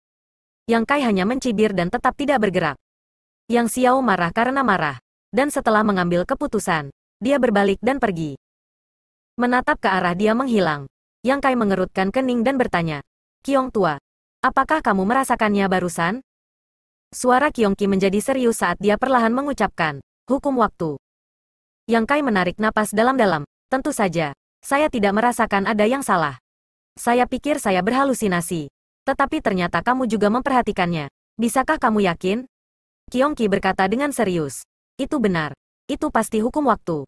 Yang Kai hanya mencibir dan tetap tidak bergerak. Yang Xiao marah karena marah. Dan setelah mengambil keputusan, dia berbalik dan pergi. Menatap ke arah dia menghilang. Yang Kai mengerutkan kening dan bertanya. Kiong tua, apakah kamu merasakannya barusan? Suara Kiong Ki menjadi serius saat dia perlahan mengucapkan. Hukum waktu. Yang Kai menarik napas dalam-dalam. Tentu saja, saya tidak merasakan ada yang salah. Saya pikir saya berhalusinasi. Tetapi ternyata kamu juga memperhatikannya. Bisakah kamu yakin? Ki berkata dengan serius. Itu benar. Itu pasti hukum waktu.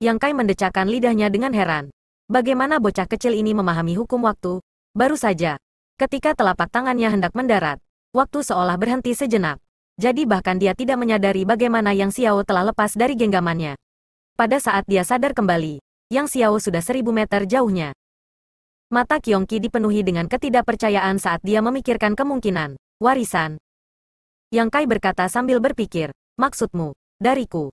Yang Kai mendecakkan lidahnya dengan heran. Bagaimana bocah kecil ini memahami hukum waktu? Baru saja, ketika telapak tangannya hendak mendarat, waktu seolah berhenti sejenak. Jadi bahkan dia tidak menyadari bagaimana Yang Xiao telah lepas dari genggamannya. Pada saat dia sadar kembali, Yang Xiao sudah seribu meter jauhnya. Mata Kiongki dipenuhi dengan ketidakpercayaan saat dia memikirkan kemungkinan, warisan. Yang Kai berkata sambil berpikir, maksudmu, dariku.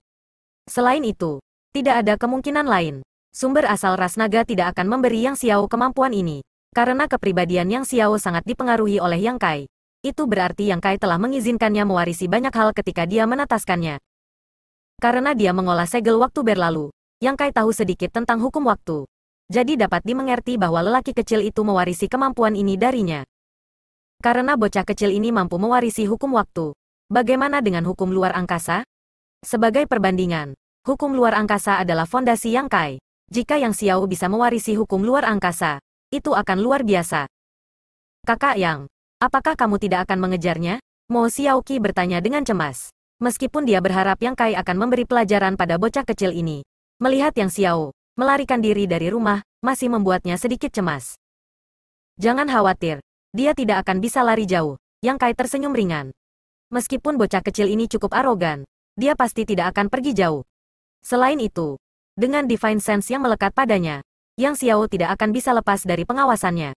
Selain itu, tidak ada kemungkinan lain. Sumber asal ras naga tidak akan memberi Yang Xiao kemampuan ini, karena kepribadian Yang Xiao sangat dipengaruhi oleh Yang Kai itu berarti Yang Kai telah mengizinkannya mewarisi banyak hal ketika dia menetaskannya. Karena dia mengolah segel waktu berlalu, Yang Kai tahu sedikit tentang hukum waktu. Jadi dapat dimengerti bahwa lelaki kecil itu mewarisi kemampuan ini darinya. Karena bocah kecil ini mampu mewarisi hukum waktu. Bagaimana dengan hukum luar angkasa? Sebagai perbandingan, hukum luar angkasa adalah fondasi Yang Kai. Jika Yang Xiao bisa mewarisi hukum luar angkasa, itu akan luar biasa. Kakak Yang, Apakah kamu tidak akan mengejarnya? Mo Xiaoqi bertanya dengan cemas. Meskipun dia berharap Yang Kai akan memberi pelajaran pada bocah kecil ini. Melihat Yang Xiao, melarikan diri dari rumah, masih membuatnya sedikit cemas. Jangan khawatir, dia tidak akan bisa lari jauh. Yang Kai tersenyum ringan. Meskipun bocah kecil ini cukup arogan, dia pasti tidak akan pergi jauh. Selain itu, dengan Divine Sense yang melekat padanya, Yang Xiao tidak akan bisa lepas dari pengawasannya.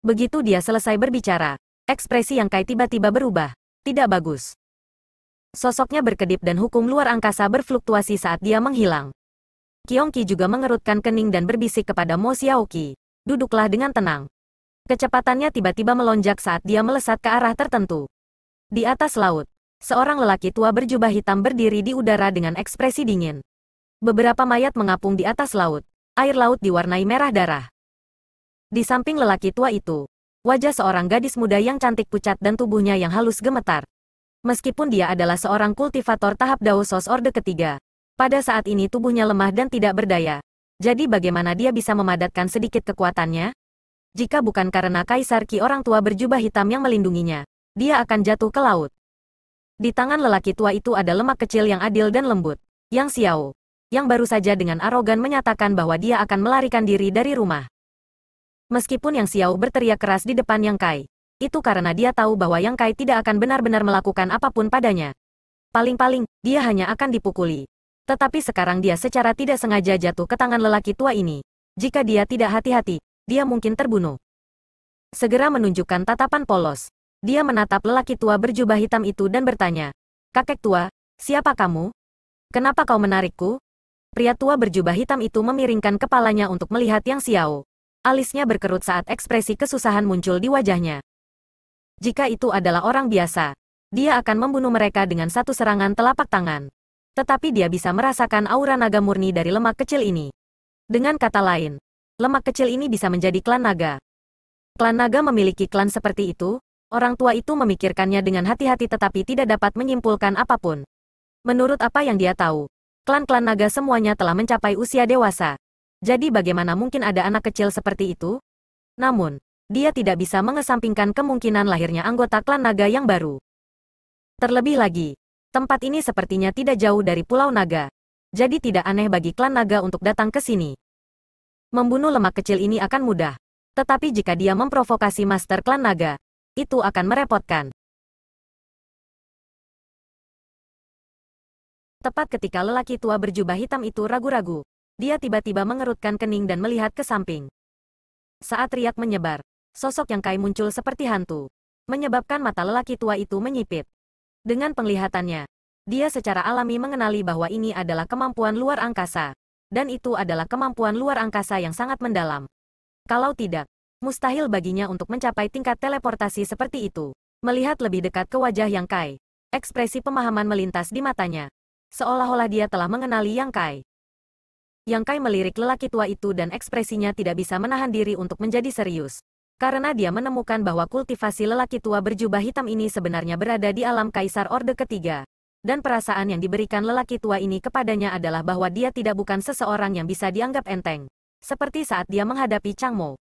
Begitu dia selesai berbicara, ekspresi Yang Kai tiba-tiba berubah. Tidak bagus. Sosoknya berkedip dan hukum luar angkasa berfluktuasi saat dia menghilang. Kiongki juga mengerutkan kening dan berbisik kepada Mo Xiaoki, Duduklah dengan tenang. Kecepatannya tiba-tiba melonjak saat dia melesat ke arah tertentu. Di atas laut, seorang lelaki tua berjubah hitam berdiri di udara dengan ekspresi dingin. Beberapa mayat mengapung di atas laut. Air laut diwarnai merah darah. Di samping lelaki tua itu, wajah seorang gadis muda yang cantik pucat dan tubuhnya yang halus gemetar. Meskipun dia adalah seorang kultivator tahap Daosos Orde ketiga, pada saat ini tubuhnya lemah dan tidak berdaya. Jadi bagaimana dia bisa memadatkan sedikit kekuatannya? Jika bukan karena Kaisar Ki orang tua berjubah hitam yang melindunginya, dia akan jatuh ke laut. Di tangan lelaki tua itu ada lemak kecil yang adil dan lembut, yang Xiao, yang baru saja dengan arogan menyatakan bahwa dia akan melarikan diri dari rumah meskipun Yang Xiao berteriak keras di depan Yang Kai. Itu karena dia tahu bahwa Yang Kai tidak akan benar-benar melakukan apapun padanya. Paling-paling, dia hanya akan dipukuli. Tetapi sekarang dia secara tidak sengaja jatuh ke tangan lelaki tua ini. Jika dia tidak hati-hati, dia mungkin terbunuh. Segera menunjukkan tatapan polos. Dia menatap lelaki tua berjubah hitam itu dan bertanya, Kakek tua, siapa kamu? Kenapa kau menarikku? Pria tua berjubah hitam itu memiringkan kepalanya untuk melihat Yang Xiao. Alisnya berkerut saat ekspresi kesusahan muncul di wajahnya. Jika itu adalah orang biasa, dia akan membunuh mereka dengan satu serangan telapak tangan. Tetapi dia bisa merasakan aura naga murni dari lemak kecil ini. Dengan kata lain, lemak kecil ini bisa menjadi klan naga. Klan naga memiliki klan seperti itu, orang tua itu memikirkannya dengan hati-hati tetapi tidak dapat menyimpulkan apapun. Menurut apa yang dia tahu, klan-klan naga semuanya telah mencapai usia dewasa. Jadi bagaimana mungkin ada anak kecil seperti itu? Namun, dia tidak bisa mengesampingkan kemungkinan lahirnya anggota klan naga yang baru. Terlebih lagi, tempat ini sepertinya tidak jauh dari Pulau Naga. Jadi tidak aneh bagi klan naga untuk datang ke sini. Membunuh lemak kecil ini akan mudah. Tetapi jika dia memprovokasi master klan naga, itu akan merepotkan. Tepat ketika lelaki tua berjubah hitam itu ragu-ragu, dia tiba-tiba mengerutkan kening dan melihat ke samping. Saat riak menyebar, sosok yang kai muncul seperti hantu. Menyebabkan mata lelaki tua itu menyipit. Dengan penglihatannya, dia secara alami mengenali bahwa ini adalah kemampuan luar angkasa. Dan itu adalah kemampuan luar angkasa yang sangat mendalam. Kalau tidak, mustahil baginya untuk mencapai tingkat teleportasi seperti itu. Melihat lebih dekat ke wajah Yang Kai, ekspresi pemahaman melintas di matanya. Seolah-olah dia telah mengenali Yang Kai. Yang Kai melirik lelaki tua itu dan ekspresinya tidak bisa menahan diri untuk menjadi serius. Karena dia menemukan bahwa kultivasi lelaki tua berjubah hitam ini sebenarnya berada di alam Kaisar Orde Ketiga. Dan perasaan yang diberikan lelaki tua ini kepadanya adalah bahwa dia tidak bukan seseorang yang bisa dianggap enteng. Seperti saat dia menghadapi Chang Mo.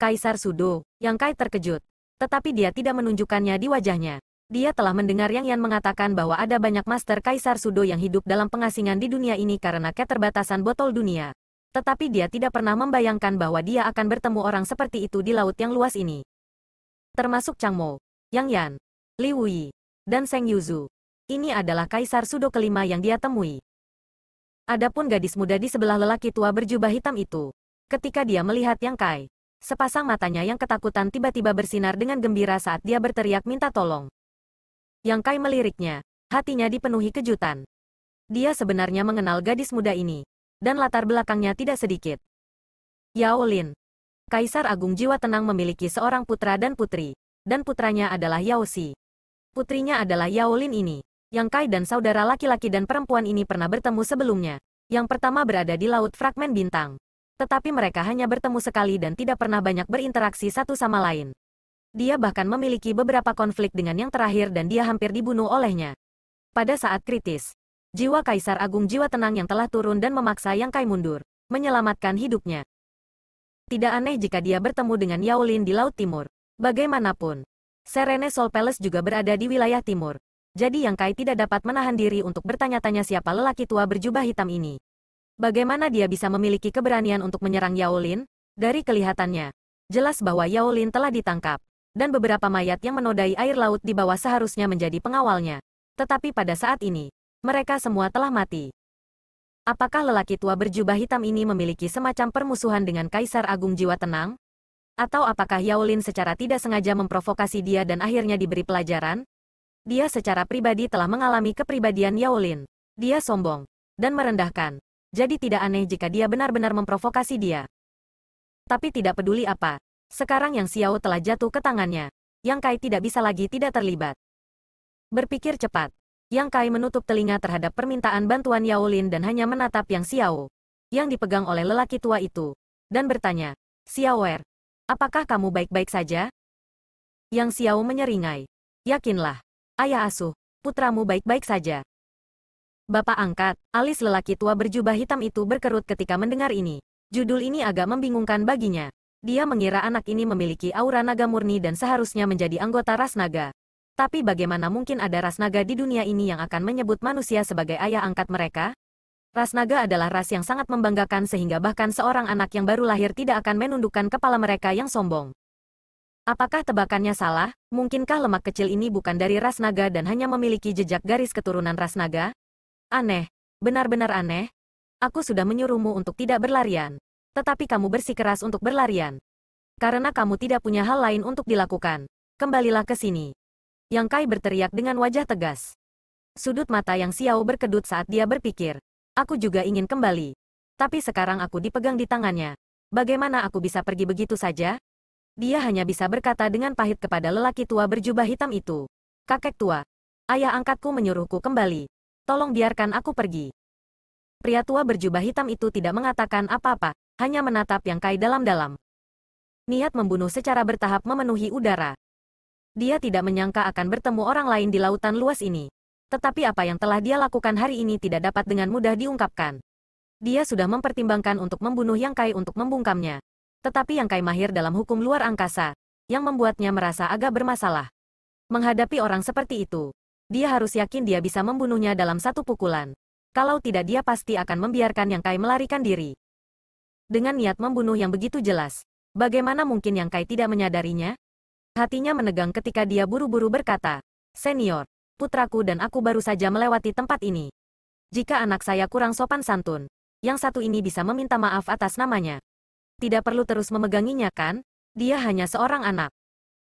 Kaisar Sudo, Yang Kai terkejut. Tetapi dia tidak menunjukkannya di wajahnya. Dia telah mendengar Yang Yan mengatakan bahwa ada banyak master kaisar sudo yang hidup dalam pengasingan di dunia ini karena keterbatasan botol dunia. Tetapi dia tidak pernah membayangkan bahwa dia akan bertemu orang seperti itu di laut yang luas ini. Termasuk Chang Mo, Yang Yan, Li Wui, dan Seng Yuzu. Ini adalah kaisar sudo kelima yang dia temui. Adapun gadis muda di sebelah lelaki tua berjubah hitam itu. Ketika dia melihat Yang Kai, sepasang matanya yang ketakutan tiba-tiba bersinar dengan gembira saat dia berteriak minta tolong. Yang Kai meliriknya, hatinya dipenuhi kejutan. Dia sebenarnya mengenal gadis muda ini, dan latar belakangnya tidak sedikit. Yao Lin. Kaisar Agung Jiwa Tenang memiliki seorang putra dan putri, dan putranya adalah Yao Si. Putrinya adalah Yao Lin ini. Yang Kai dan saudara laki-laki dan perempuan ini pernah bertemu sebelumnya. Yang pertama berada di Laut Fragmen Bintang. Tetapi mereka hanya bertemu sekali dan tidak pernah banyak berinteraksi satu sama lain. Dia bahkan memiliki beberapa konflik dengan yang terakhir dan dia hampir dibunuh olehnya. Pada saat kritis, jiwa Kaisar Agung jiwa tenang yang telah turun dan memaksa Yang Kai mundur, menyelamatkan hidupnya. Tidak aneh jika dia bertemu dengan Yaolin di Laut Timur. Bagaimanapun, Serene Sol Palace juga berada di wilayah timur. Jadi Yang Kai tidak dapat menahan diri untuk bertanya-tanya siapa lelaki tua berjubah hitam ini. Bagaimana dia bisa memiliki keberanian untuk menyerang Yaolin? Dari kelihatannya, jelas bahwa Yaolin telah ditangkap dan beberapa mayat yang menodai air laut di bawah seharusnya menjadi pengawalnya. Tetapi pada saat ini, mereka semua telah mati. Apakah lelaki tua berjubah hitam ini memiliki semacam permusuhan dengan Kaisar Agung Jiwa Tenang? Atau apakah Yaolin secara tidak sengaja memprovokasi dia dan akhirnya diberi pelajaran? Dia secara pribadi telah mengalami kepribadian Yaolin. Dia sombong dan merendahkan. Jadi tidak aneh jika dia benar-benar memprovokasi dia. Tapi tidak peduli apa, sekarang Yang Xiao telah jatuh ke tangannya. Yang Kai tidak bisa lagi tidak terlibat. Berpikir cepat. Yang Kai menutup telinga terhadap permintaan bantuan Yao Lin dan hanya menatap Yang Xiao. Yang dipegang oleh lelaki tua itu. Dan bertanya, Xiao Er. apakah kamu baik-baik saja? Yang Xiao menyeringai. Yakinlah, ayah asuh, putramu baik-baik saja. Bapak angkat, alis lelaki tua berjubah hitam itu berkerut ketika mendengar ini. Judul ini agak membingungkan baginya. Dia mengira anak ini memiliki aura naga murni dan seharusnya menjadi anggota ras naga. Tapi bagaimana mungkin ada ras naga di dunia ini yang akan menyebut manusia sebagai ayah angkat mereka? Ras naga adalah ras yang sangat membanggakan sehingga bahkan seorang anak yang baru lahir tidak akan menundukkan kepala mereka yang sombong. Apakah tebakannya salah? Mungkinkah lemak kecil ini bukan dari ras naga dan hanya memiliki jejak garis keturunan ras naga? Aneh. Benar-benar aneh. Aku sudah menyuruhmu untuk tidak berlarian tetapi kamu bersikeras untuk berlarian. Karena kamu tidak punya hal lain untuk dilakukan. Kembalilah ke sini. Yang Kai berteriak dengan wajah tegas. Sudut mata yang Xiao berkedut saat dia berpikir. Aku juga ingin kembali. Tapi sekarang aku dipegang di tangannya. Bagaimana aku bisa pergi begitu saja? Dia hanya bisa berkata dengan pahit kepada lelaki tua berjubah hitam itu. Kakek tua, ayah angkatku menyuruhku kembali. Tolong biarkan aku pergi. Pria tua berjubah hitam itu tidak mengatakan apa-apa, hanya menatap Yang Kai dalam-dalam. Niat membunuh secara bertahap memenuhi udara. Dia tidak menyangka akan bertemu orang lain di lautan luas ini. Tetapi apa yang telah dia lakukan hari ini tidak dapat dengan mudah diungkapkan. Dia sudah mempertimbangkan untuk membunuh Yang Kai untuk membungkamnya. Tetapi Yang Kai mahir dalam hukum luar angkasa, yang membuatnya merasa agak bermasalah. Menghadapi orang seperti itu, dia harus yakin dia bisa membunuhnya dalam satu pukulan. Kalau tidak dia pasti akan membiarkan Yang Kai melarikan diri dengan niat membunuh yang begitu jelas. Bagaimana mungkin Yang Kai tidak menyadarinya? Hatinya menegang ketika dia buru-buru berkata, Senior, putraku dan aku baru saja melewati tempat ini. Jika anak saya kurang sopan santun, yang satu ini bisa meminta maaf atas namanya. Tidak perlu terus memeganginya kan? Dia hanya seorang anak.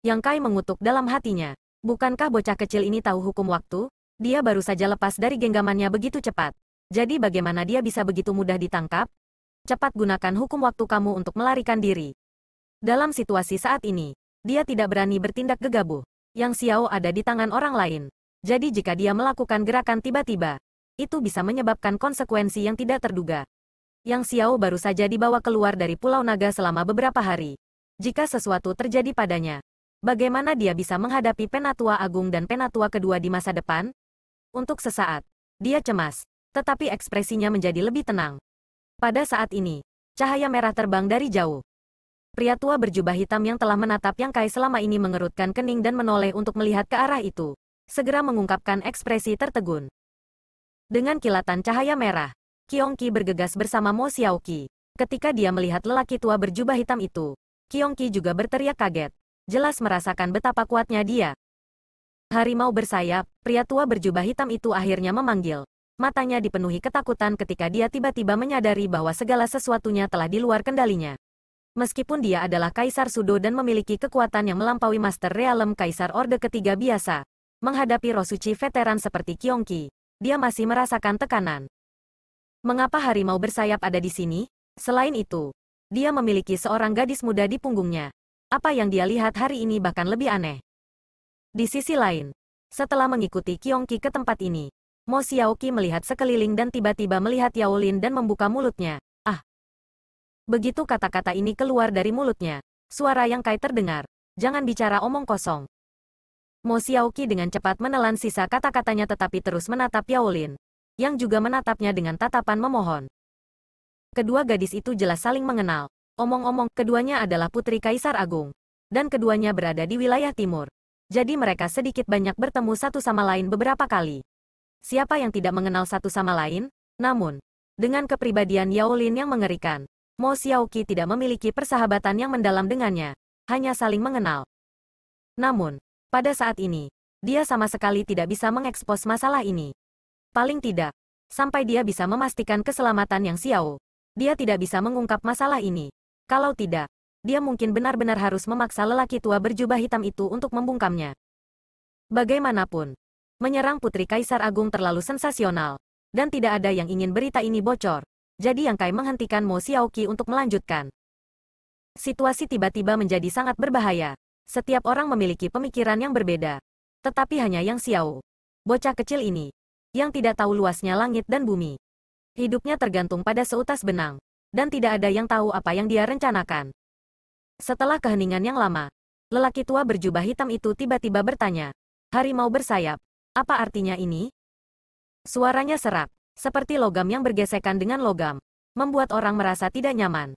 Yang Kai mengutuk dalam hatinya. Bukankah bocah kecil ini tahu hukum waktu? Dia baru saja lepas dari genggamannya begitu cepat. Jadi bagaimana dia bisa begitu mudah ditangkap? cepat gunakan hukum waktu kamu untuk melarikan diri. Dalam situasi saat ini, dia tidak berani bertindak gegabah. Yang Xiao ada di tangan orang lain. Jadi jika dia melakukan gerakan tiba-tiba, itu bisa menyebabkan konsekuensi yang tidak terduga. Yang Xiao baru saja dibawa keluar dari Pulau Naga selama beberapa hari. Jika sesuatu terjadi padanya, bagaimana dia bisa menghadapi Penatua Agung dan Penatua kedua di masa depan? Untuk sesaat, dia cemas, tetapi ekspresinya menjadi lebih tenang. Pada saat ini, cahaya merah terbang dari jauh. Pria tua berjubah hitam yang telah menatap Yang Kai selama ini mengerutkan kening dan menoleh untuk melihat ke arah itu. Segera mengungkapkan ekspresi tertegun. Dengan kilatan cahaya merah, Ki bergegas bersama Mo Ki. Ketika dia melihat lelaki tua berjubah hitam itu, Ki juga berteriak kaget. Jelas merasakan betapa kuatnya dia. Harimau bersayap, pria tua berjubah hitam itu akhirnya memanggil matanya dipenuhi ketakutan ketika dia tiba-tiba menyadari bahwa segala sesuatunya telah di luar kendalinya. Meskipun dia adalah Kaisar Sudo dan memiliki kekuatan yang melampaui Master Realm Kaisar Orde Ketiga biasa, menghadapi Rosuchi veteran seperti Kyongki, dia masih merasakan tekanan. Mengapa harimau bersayap ada di sini? Selain itu, dia memiliki seorang gadis muda di punggungnya. Apa yang dia lihat hari ini bahkan lebih aneh. Di sisi lain, setelah mengikuti Kyongki ke tempat ini, Mo Xiaoqi melihat sekeliling dan tiba-tiba melihat Yaolin dan membuka mulutnya. Ah! Begitu kata-kata ini keluar dari mulutnya. Suara yang Kai terdengar. Jangan bicara omong kosong. Mo Xiaoqi dengan cepat menelan sisa kata-katanya tetapi terus menatap Yaolin. Yang juga menatapnya dengan tatapan memohon. Kedua gadis itu jelas saling mengenal. Omong-omong, keduanya adalah putri Kaisar Agung. Dan keduanya berada di wilayah timur. Jadi mereka sedikit banyak bertemu satu sama lain beberapa kali siapa yang tidak mengenal satu sama lain? Namun, dengan kepribadian Yao Lin yang mengerikan, Mo Xiaoqi tidak memiliki persahabatan yang mendalam dengannya, hanya saling mengenal. Namun, pada saat ini, dia sama sekali tidak bisa mengekspos masalah ini. Paling tidak, sampai dia bisa memastikan keselamatan yang Xiao. Dia tidak bisa mengungkap masalah ini. Kalau tidak, dia mungkin benar-benar harus memaksa lelaki tua berjubah hitam itu untuk membungkamnya. Bagaimanapun, Menyerang Putri Kaisar Agung terlalu sensasional. Dan tidak ada yang ingin berita ini bocor. Jadi Yang Kai menghentikan Mo Xiaoqi untuk melanjutkan. Situasi tiba-tiba menjadi sangat berbahaya. Setiap orang memiliki pemikiran yang berbeda. Tetapi hanya Yang Xiao. Bocah kecil ini. Yang tidak tahu luasnya langit dan bumi. Hidupnya tergantung pada seutas benang. Dan tidak ada yang tahu apa yang dia rencanakan. Setelah keheningan yang lama, lelaki tua berjubah hitam itu tiba-tiba bertanya. Harimau bersayap, apa artinya ini? Suaranya serak, seperti logam yang bergesekan dengan logam, membuat orang merasa tidak nyaman.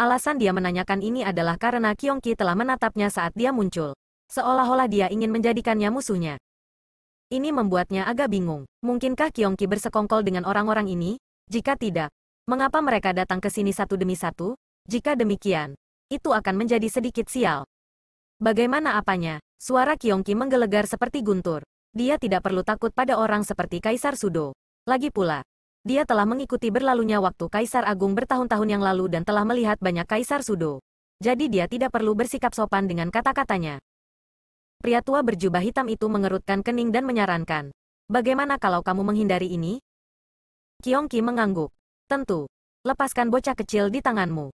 Alasan dia menanyakan ini adalah karena Kyongki telah menatapnya saat dia muncul. Seolah-olah dia ingin menjadikannya musuhnya. Ini membuatnya agak bingung. Mungkinkah Kyongki bersekongkol dengan orang-orang ini? Jika tidak, mengapa mereka datang ke sini satu demi satu? Jika demikian, itu akan menjadi sedikit sial. Bagaimana apanya? Suara Kyongki menggelegar seperti guntur. Dia tidak perlu takut pada orang seperti Kaisar Sudo. Lagi pula, dia telah mengikuti berlalunya waktu Kaisar Agung bertahun-tahun yang lalu dan telah melihat banyak Kaisar Sudo. Jadi dia tidak perlu bersikap sopan dengan kata-katanya. Pria tua berjubah hitam itu mengerutkan kening dan menyarankan. Bagaimana kalau kamu menghindari ini? Ki mengangguk. Tentu. Lepaskan bocah kecil di tanganmu.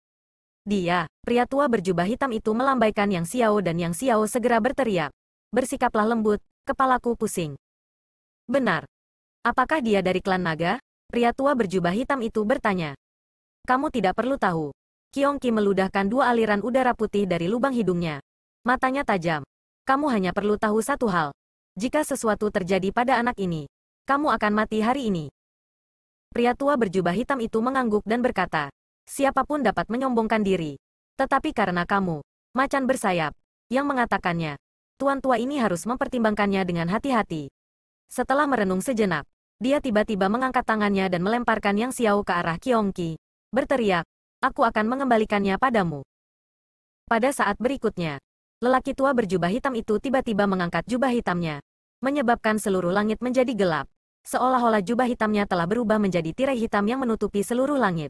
Dia, pria tua berjubah hitam itu melambaikan Yang Xiao dan Yang Xiao segera berteriak. Bersikaplah lembut, kepalaku pusing. Benar. Apakah dia dari klan naga? Pria tua berjubah hitam itu bertanya. Kamu tidak perlu tahu. Kiong meludahkan dua aliran udara putih dari lubang hidungnya. Matanya tajam. Kamu hanya perlu tahu satu hal. Jika sesuatu terjadi pada anak ini, kamu akan mati hari ini. Pria tua berjubah hitam itu mengangguk dan berkata, siapapun dapat menyombongkan diri. Tetapi karena kamu, macan bersayap, yang mengatakannya, tuan tua ini harus mempertimbangkannya dengan hati-hati. Setelah merenung sejenak, dia tiba-tiba mengangkat tangannya dan melemparkan Yang Xiao ke arah Kiongki. Berteriak, aku akan mengembalikannya padamu. Pada saat berikutnya, lelaki tua berjubah hitam itu tiba-tiba mengangkat jubah hitamnya, menyebabkan seluruh langit menjadi gelap. Seolah-olah jubah hitamnya telah berubah menjadi tirai hitam yang menutupi seluruh langit.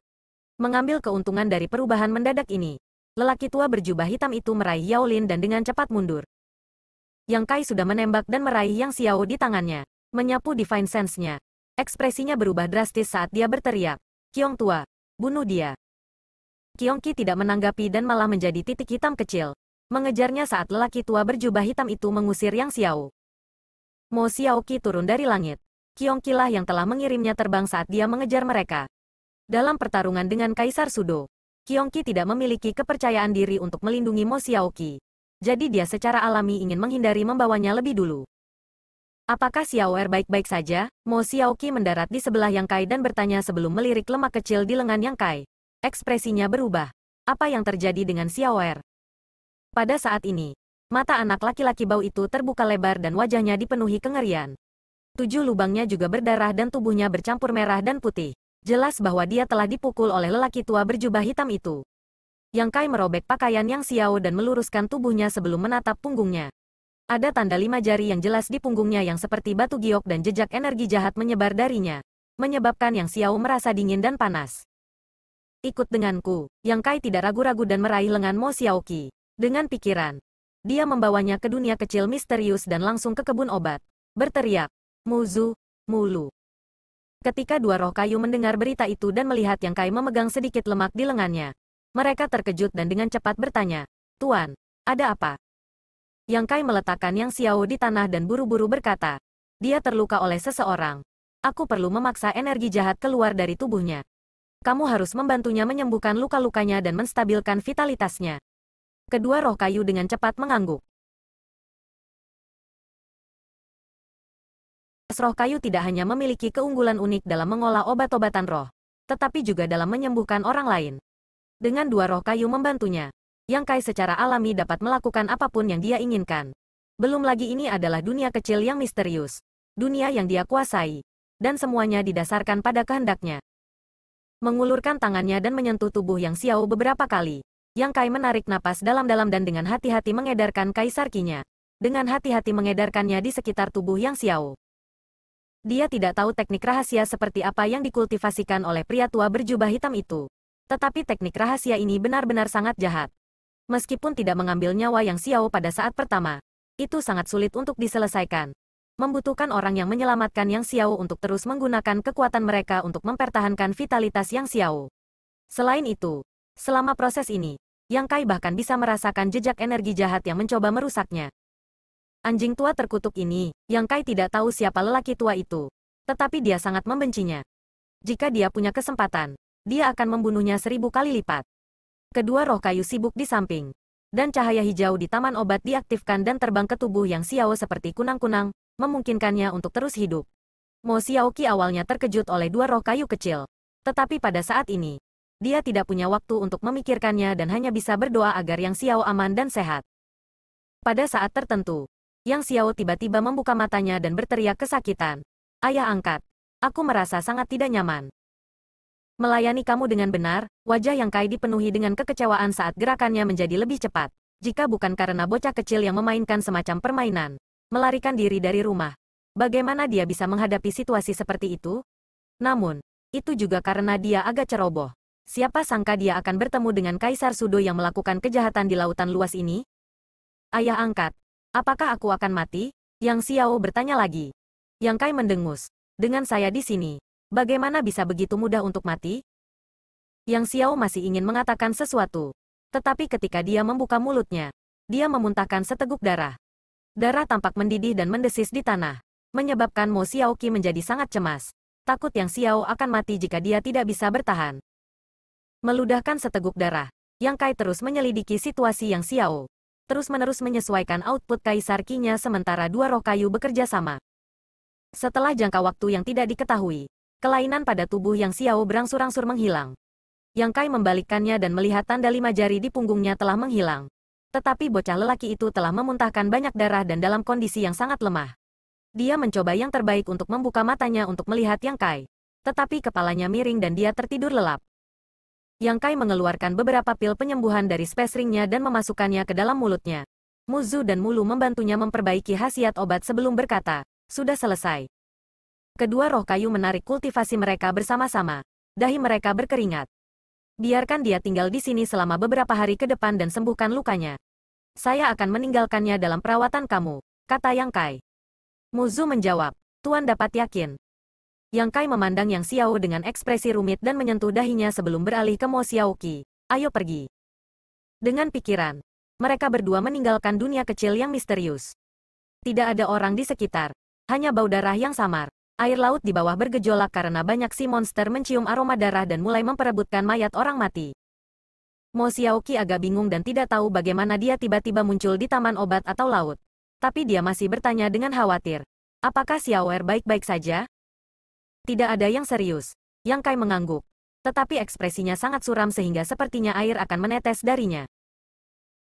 Mengambil keuntungan dari perubahan mendadak ini, lelaki tua berjubah hitam itu meraih Yaolin dan dengan cepat mundur. Yang Kai sudah menembak dan meraih Yang Xiao di tangannya. Menyapu Divine Sense-nya. Ekspresinya berubah drastis saat dia berteriak. Kiong tua, bunuh dia. Kiong Ki tidak menanggapi dan malah menjadi titik hitam kecil. Mengejarnya saat lelaki tua berjubah hitam itu mengusir Yang Xiao. Mo Xiao Ki turun dari langit. Kiong Ki lah yang telah mengirimnya terbang saat dia mengejar mereka. Dalam pertarungan dengan Kaisar Sudo, Kiong Ki tidak memiliki kepercayaan diri untuk melindungi Mo Xiao Ki jadi dia secara alami ingin menghindari membawanya lebih dulu. Apakah Xiao Er baik-baik saja? Mo Xiaoqi mendarat di sebelah Yang Kai dan bertanya sebelum melirik lemak kecil di lengan Yang Kai. Ekspresinya berubah. Apa yang terjadi dengan Xiao Er? Pada saat ini, mata anak laki-laki bau itu terbuka lebar dan wajahnya dipenuhi kengerian. Tujuh lubangnya juga berdarah dan tubuhnya bercampur merah dan putih. Jelas bahwa dia telah dipukul oleh lelaki tua berjubah hitam itu. Yang Kai merobek pakaian Yang Xiao dan meluruskan tubuhnya sebelum menatap punggungnya. Ada tanda lima jari yang jelas di punggungnya yang seperti batu giok dan jejak energi jahat menyebar darinya. Menyebabkan Yang Xiao merasa dingin dan panas. Ikut denganku, Yang Kai tidak ragu-ragu dan meraih lengan Mo Xiaoqi. Dengan pikiran, dia membawanya ke dunia kecil misterius dan langsung ke kebun obat. Berteriak, Muzu, Mulu. Ketika dua roh kayu mendengar berita itu dan melihat Yang Kai memegang sedikit lemak di lengannya, mereka terkejut dan dengan cepat bertanya, Tuan, ada apa? Yang Kai meletakkan Yang Xiao di tanah dan buru-buru berkata, dia terluka oleh seseorang. Aku perlu memaksa energi jahat keluar dari tubuhnya. Kamu harus membantunya menyembuhkan luka-lukanya dan menstabilkan vitalitasnya. Kedua roh kayu dengan cepat mengangguk. Roh kayu tidak hanya memiliki keunggulan unik dalam mengolah obat-obatan roh, tetapi juga dalam menyembuhkan orang lain. Dengan dua roh kayu membantunya, Yang Kai secara alami dapat melakukan apapun yang dia inginkan. Belum lagi ini adalah dunia kecil yang misterius, dunia yang dia kuasai, dan semuanya didasarkan pada kehendaknya. Mengulurkan tangannya dan menyentuh tubuh Yang Xiao beberapa kali, Yang Kai menarik napas dalam-dalam dan dengan hati-hati mengedarkan kaisarkinya. Dengan hati-hati mengedarkannya di sekitar tubuh Yang Xiao. Dia tidak tahu teknik rahasia seperti apa yang dikultivasikan oleh pria tua berjubah hitam itu. Tetapi teknik rahasia ini benar-benar sangat jahat. Meskipun tidak mengambil nyawa yang Xiao pada saat pertama, itu sangat sulit untuk diselesaikan. Membutuhkan orang yang menyelamatkan yang Xiao untuk terus menggunakan kekuatan mereka untuk mempertahankan vitalitas yang Xiao. Selain itu, selama proses ini, Yang Kai bahkan bisa merasakan jejak energi jahat yang mencoba merusaknya. Anjing tua terkutuk ini, Yang Kai tidak tahu siapa lelaki tua itu. Tetapi dia sangat membencinya. Jika dia punya kesempatan, dia akan membunuhnya seribu kali lipat. Kedua roh kayu sibuk di samping. Dan cahaya hijau di taman obat diaktifkan dan terbang ke tubuh yang Xiao seperti kunang-kunang, memungkinkannya untuk terus hidup. Mo Xiaoqi awalnya terkejut oleh dua roh kayu kecil. Tetapi pada saat ini, dia tidak punya waktu untuk memikirkannya dan hanya bisa berdoa agar Yang Xiao aman dan sehat. Pada saat tertentu, Yang Xiao tiba-tiba membuka matanya dan berteriak kesakitan. Ayah angkat, aku merasa sangat tidak nyaman melayani kamu dengan benar, wajah yang Kai dipenuhi dengan kekecewaan saat gerakannya menjadi lebih cepat. Jika bukan karena bocah kecil yang memainkan semacam permainan, melarikan diri dari rumah. Bagaimana dia bisa menghadapi situasi seperti itu? Namun, itu juga karena dia agak ceroboh. Siapa sangka dia akan bertemu dengan Kaisar Sudo yang melakukan kejahatan di lautan luas ini? Ayah angkat, apakah aku akan mati? Yang Xiao bertanya lagi. Yang Kai mendengus. Dengan saya di sini, Bagaimana bisa begitu mudah untuk mati? Yang Xiao masih ingin mengatakan sesuatu. Tetapi ketika dia membuka mulutnya, dia memuntahkan seteguk darah. Darah tampak mendidih dan mendesis di tanah, menyebabkan Mo Xiaoqi menjadi sangat cemas. Takut Yang Xiao akan mati jika dia tidak bisa bertahan. Meludahkan seteguk darah, Yang Kai terus menyelidiki situasi Yang Xiao. Terus-menerus menyesuaikan output kaisar kinya sementara dua roh kayu bekerja sama. Setelah jangka waktu yang tidak diketahui, kelainan pada tubuh yang Xiao berangsur-angsur menghilang. Yang Kai membalikkannya dan melihat tanda lima jari di punggungnya telah menghilang. Tetapi bocah lelaki itu telah memuntahkan banyak darah dan dalam kondisi yang sangat lemah. Dia mencoba yang terbaik untuk membuka matanya untuk melihat Yang Kai. Tetapi kepalanya miring dan dia tertidur lelap. Yang Kai mengeluarkan beberapa pil penyembuhan dari space ringnya dan memasukkannya ke dalam mulutnya. Muzu dan Mulu membantunya memperbaiki khasiat obat sebelum berkata, sudah selesai. Kedua roh kayu menarik kultivasi mereka bersama-sama. Dahi mereka berkeringat. Biarkan dia tinggal di sini selama beberapa hari ke depan dan sembuhkan lukanya. Saya akan meninggalkannya dalam perawatan kamu, kata Yang Kai. Muzu menjawab, Tuan dapat yakin. Yang Kai memandang Yang Xiao dengan ekspresi rumit dan menyentuh dahinya sebelum beralih ke Mo Qi. Ayo pergi. Dengan pikiran, mereka berdua meninggalkan dunia kecil yang misterius. Tidak ada orang di sekitar, hanya bau darah yang samar. Air laut di bawah bergejolak karena banyak si monster mencium aroma darah dan mulai memperebutkan mayat orang mati. Mo Xiaoqi agak bingung dan tidak tahu bagaimana dia tiba-tiba muncul di taman obat atau laut. Tapi dia masih bertanya dengan khawatir. Apakah Xiao Er baik-baik saja? Tidak ada yang serius. Yang Kai mengangguk. Tetapi ekspresinya sangat suram sehingga sepertinya air akan menetes darinya.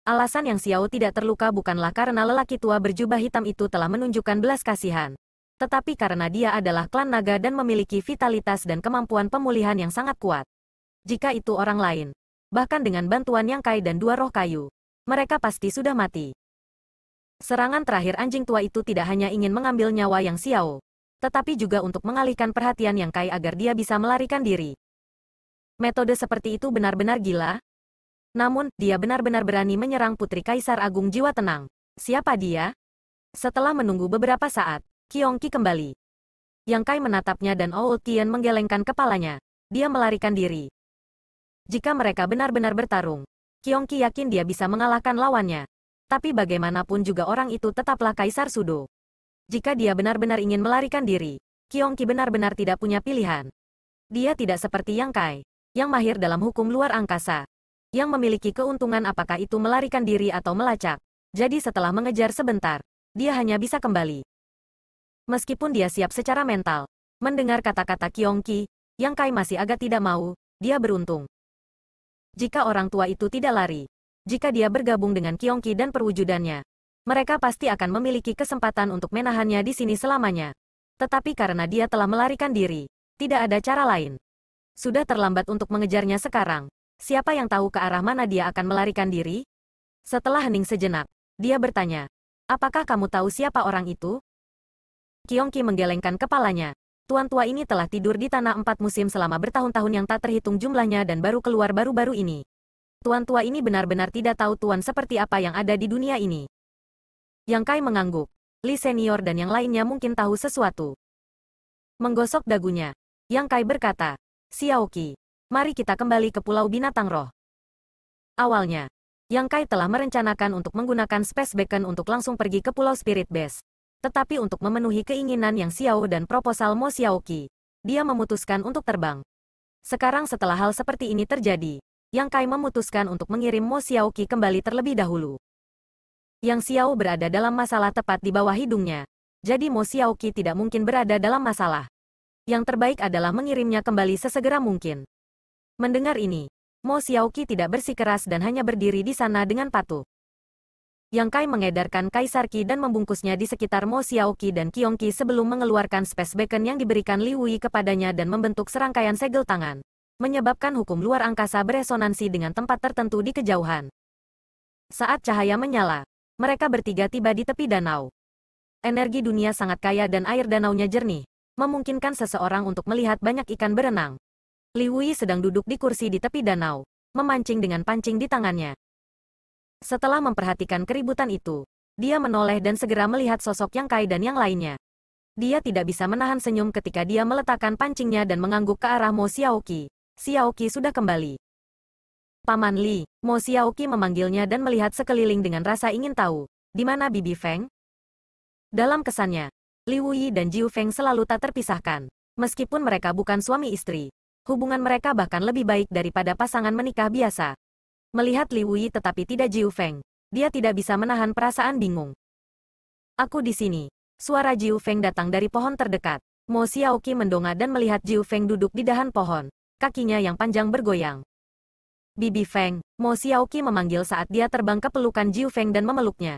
Alasan yang Xiao tidak terluka bukanlah karena lelaki tua berjubah hitam itu telah menunjukkan belas kasihan tetapi karena dia adalah klan naga dan memiliki vitalitas dan kemampuan pemulihan yang sangat kuat. Jika itu orang lain, bahkan dengan bantuan yang kai dan dua roh kayu, mereka pasti sudah mati. Serangan terakhir anjing tua itu tidak hanya ingin mengambil nyawa yang Xiao, tetapi juga untuk mengalihkan perhatian yang kai agar dia bisa melarikan diri. Metode seperti itu benar-benar gila. Namun, dia benar-benar berani menyerang Putri Kaisar Agung Jiwa Tenang. Siapa dia? Setelah menunggu beberapa saat, Ki kembali. Yang Kai menatapnya dan Ou Tian menggelengkan kepalanya. Dia melarikan diri. Jika mereka benar-benar bertarung, Ki yakin dia bisa mengalahkan lawannya. Tapi bagaimanapun juga orang itu tetaplah Kaisar Sudo. Jika dia benar-benar ingin melarikan diri, Ki benar-benar tidak punya pilihan. Dia tidak seperti Yang Kai, yang mahir dalam hukum luar angkasa, yang memiliki keuntungan apakah itu melarikan diri atau melacak. Jadi setelah mengejar sebentar, dia hanya bisa kembali. Meskipun dia siap secara mental, mendengar kata-kata Kiongki, yang Kai masih agak tidak mau, dia beruntung. Jika orang tua itu tidak lari, jika dia bergabung dengan Kiongki dan perwujudannya, mereka pasti akan memiliki kesempatan untuk menahannya di sini selamanya. Tetapi karena dia telah melarikan diri, tidak ada cara lain. Sudah terlambat untuk mengejarnya sekarang. Siapa yang tahu ke arah mana dia akan melarikan diri? Setelah hening sejenak, dia bertanya, Apakah kamu tahu siapa orang itu? Kiongki menggelengkan kepalanya. Tuan tua ini telah tidur di tanah empat musim selama bertahun-tahun yang tak terhitung jumlahnya dan baru keluar baru-baru ini. Tuan tua ini benar-benar tidak tahu tuan seperti apa yang ada di dunia ini. Yang Kai mengangguk. Li senior dan yang lainnya mungkin tahu sesuatu. Menggosok dagunya. Yang Kai berkata, Xiaoqi, mari kita kembali ke Pulau Binatang Roh. Awalnya, Yang Kai telah merencanakan untuk menggunakan Space Beacon untuk langsung pergi ke Pulau Spirit Base tetapi untuk memenuhi keinginan Yang Xiao dan proposal Mo Xiaoqi, dia memutuskan untuk terbang. Sekarang setelah hal seperti ini terjadi, Yang Kai memutuskan untuk mengirim Mo Xiaoqi kembali terlebih dahulu. Yang Xiao berada dalam masalah tepat di bawah hidungnya, jadi Mo Xiaoqi tidak mungkin berada dalam masalah. Yang terbaik adalah mengirimnya kembali sesegera mungkin. Mendengar ini, Mo Xiaoqi tidak bersikeras dan hanya berdiri di sana dengan patuh. Yang Kai mengedarkan Kaisar Qi dan membungkusnya di sekitar Mo Qi dan Qiong Qi sebelum mengeluarkan space beacon yang diberikan Li Wei kepadanya dan membentuk serangkaian segel tangan. Menyebabkan hukum luar angkasa beresonansi dengan tempat tertentu di kejauhan. Saat cahaya menyala, mereka bertiga tiba di tepi danau. Energi dunia sangat kaya dan air danaunya jernih, memungkinkan seseorang untuk melihat banyak ikan berenang. Li Wei sedang duduk di kursi di tepi danau, memancing dengan pancing di tangannya. Setelah memperhatikan keributan itu, dia menoleh dan segera melihat sosok Yang Kai dan yang lainnya. Dia tidak bisa menahan senyum ketika dia meletakkan pancingnya dan mengangguk ke arah Mo Xiaoki. Xiaoki sudah kembali. Paman Li, Mo Xiaoki memanggilnya dan melihat sekeliling dengan rasa ingin tahu, di mana Bibi Feng? Dalam kesannya, Li Wuyi dan Jiu Feng selalu tak terpisahkan. Meskipun mereka bukan suami istri, hubungan mereka bahkan lebih baik daripada pasangan menikah biasa melihat Liu Yi tetapi tidak Jiu Feng. Dia tidak bisa menahan perasaan bingung. Aku di sini. Suara Jiu Feng datang dari pohon terdekat. Mo Xiaoki mendongak dan melihat Jiu Feng duduk di dahan pohon. Kakinya yang panjang bergoyang. Bibi Feng, Mo Xiaoki memanggil saat dia terbang ke pelukan Jiu Feng dan memeluknya.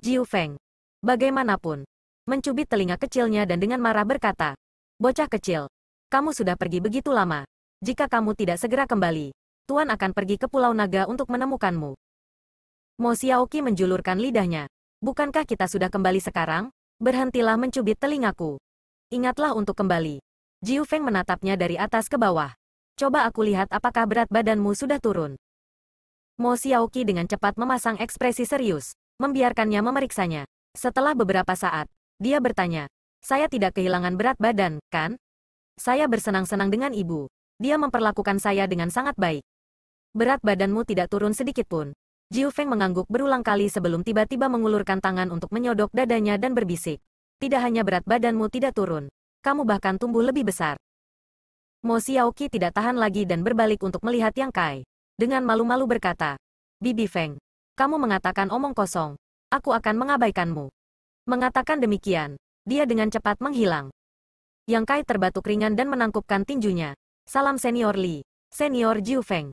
Jiu Feng. Bagaimanapun. Mencubit telinga kecilnya dan dengan marah berkata. Bocah kecil. Kamu sudah pergi begitu lama. Jika kamu tidak segera kembali, Tuan akan pergi ke Pulau Naga untuk menemukanmu. Mo Xiaoki menjulurkan lidahnya. Bukankah kita sudah kembali sekarang? Berhentilah mencubit telingaku. Ingatlah untuk kembali. Jiu Feng menatapnya dari atas ke bawah. Coba aku lihat apakah berat badanmu sudah turun. Mo Xiaoki dengan cepat memasang ekspresi serius, membiarkannya memeriksanya. Setelah beberapa saat, dia bertanya, saya tidak kehilangan berat badan, kan? Saya bersenang-senang dengan ibu. Dia memperlakukan saya dengan sangat baik. Berat badanmu tidak turun sedikit pun. Jiu Feng mengangguk berulang kali sebelum tiba-tiba mengulurkan tangan untuk menyodok dadanya dan berbisik. Tidak hanya berat badanmu tidak turun, kamu bahkan tumbuh lebih besar. Mo Xiaoqi tidak tahan lagi dan berbalik untuk melihat Yang Kai. Dengan malu-malu berkata, Bibi Feng, kamu mengatakan omong kosong. Aku akan mengabaikanmu. Mengatakan demikian, dia dengan cepat menghilang. Yang Kai terbatuk ringan dan menangkupkan tinjunya. Salam senior Li, senior Jiu Feng.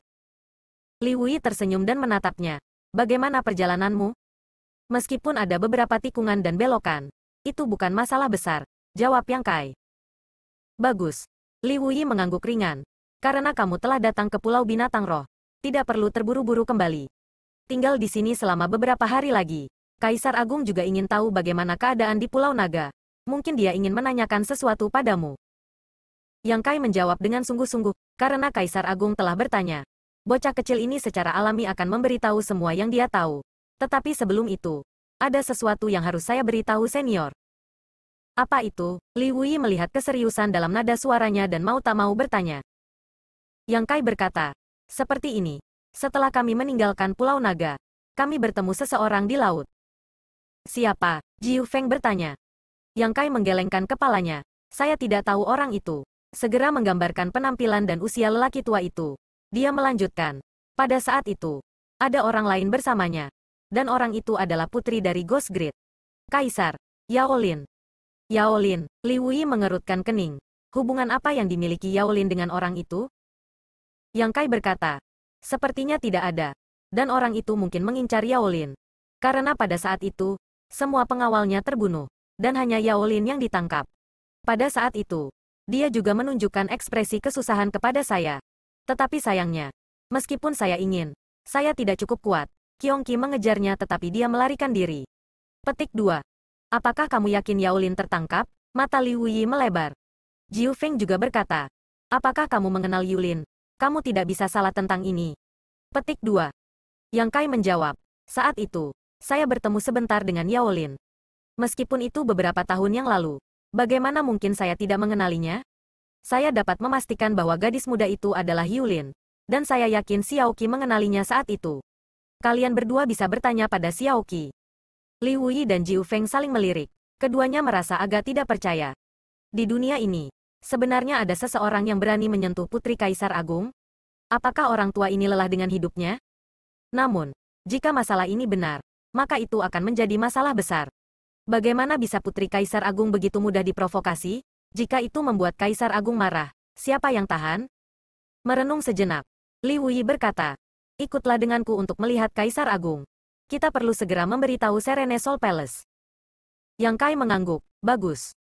Li Wei tersenyum dan menatapnya. Bagaimana perjalananmu? Meskipun ada beberapa tikungan dan belokan, itu bukan masalah besar, jawab Yang Kai. Bagus. Li Wei mengangguk ringan. Karena kamu telah datang ke Pulau Binatang Roh, tidak perlu terburu-buru kembali. Tinggal di sini selama beberapa hari lagi. Kaisar Agung juga ingin tahu bagaimana keadaan di Pulau Naga. Mungkin dia ingin menanyakan sesuatu padamu. Yang Kai menjawab dengan sungguh-sungguh, karena Kaisar Agung telah bertanya, Bocah kecil ini secara alami akan memberitahu semua yang dia tahu. Tetapi sebelum itu, ada sesuatu yang harus saya beritahu senior. Apa itu? Li Wui melihat keseriusan dalam nada suaranya dan mau tak mau bertanya. Yang Kai berkata, seperti ini. Setelah kami meninggalkan Pulau Naga, kami bertemu seseorang di laut. Siapa? Jiu Feng bertanya. Yang Kai menggelengkan kepalanya. Saya tidak tahu orang itu. Segera menggambarkan penampilan dan usia lelaki tua itu. Dia melanjutkan. Pada saat itu, ada orang lain bersamanya. Dan orang itu adalah putri dari Ghost Grid. Kaisar, Yaolin. Yaolin, Li Liwui mengerutkan kening. Hubungan apa yang dimiliki Yaolin dengan orang itu? Yang Kai berkata, sepertinya tidak ada. Dan orang itu mungkin mengincar Yaolin. Karena pada saat itu, semua pengawalnya terbunuh. Dan hanya Yaolin yang ditangkap. Pada saat itu, dia juga menunjukkan ekspresi kesusahan kepada saya. Tetapi sayangnya, meskipun saya ingin, saya tidak cukup kuat. Kiong Ki mengejarnya tetapi dia melarikan diri. Petik 2. Apakah kamu yakin Yaolin tertangkap? Mata Liu Yi melebar. Jiu Feng juga berkata, apakah kamu mengenal Yulin? Kamu tidak bisa salah tentang ini. Petik 2. Yang Kai menjawab, saat itu, saya bertemu sebentar dengan Yaolin. Meskipun itu beberapa tahun yang lalu, bagaimana mungkin saya tidak mengenalinya? Saya dapat memastikan bahwa gadis muda itu adalah Yulin. Dan saya yakin Xiaoqi mengenalinya saat itu. Kalian berdua bisa bertanya pada Xiaoqi. Li Wuyi dan Jiu Feng saling melirik. Keduanya merasa agak tidak percaya. Di dunia ini, sebenarnya ada seseorang yang berani menyentuh Putri Kaisar Agung? Apakah orang tua ini lelah dengan hidupnya? Namun, jika masalah ini benar, maka itu akan menjadi masalah besar. Bagaimana bisa Putri Kaisar Agung begitu mudah diprovokasi? Jika itu membuat Kaisar Agung marah, siapa yang tahan? Merenung sejenak, Li Wuyi berkata, ikutlah denganku untuk melihat Kaisar Agung. Kita perlu segera memberitahu Serene Sol Palace. Yang Kai mengangguk, bagus.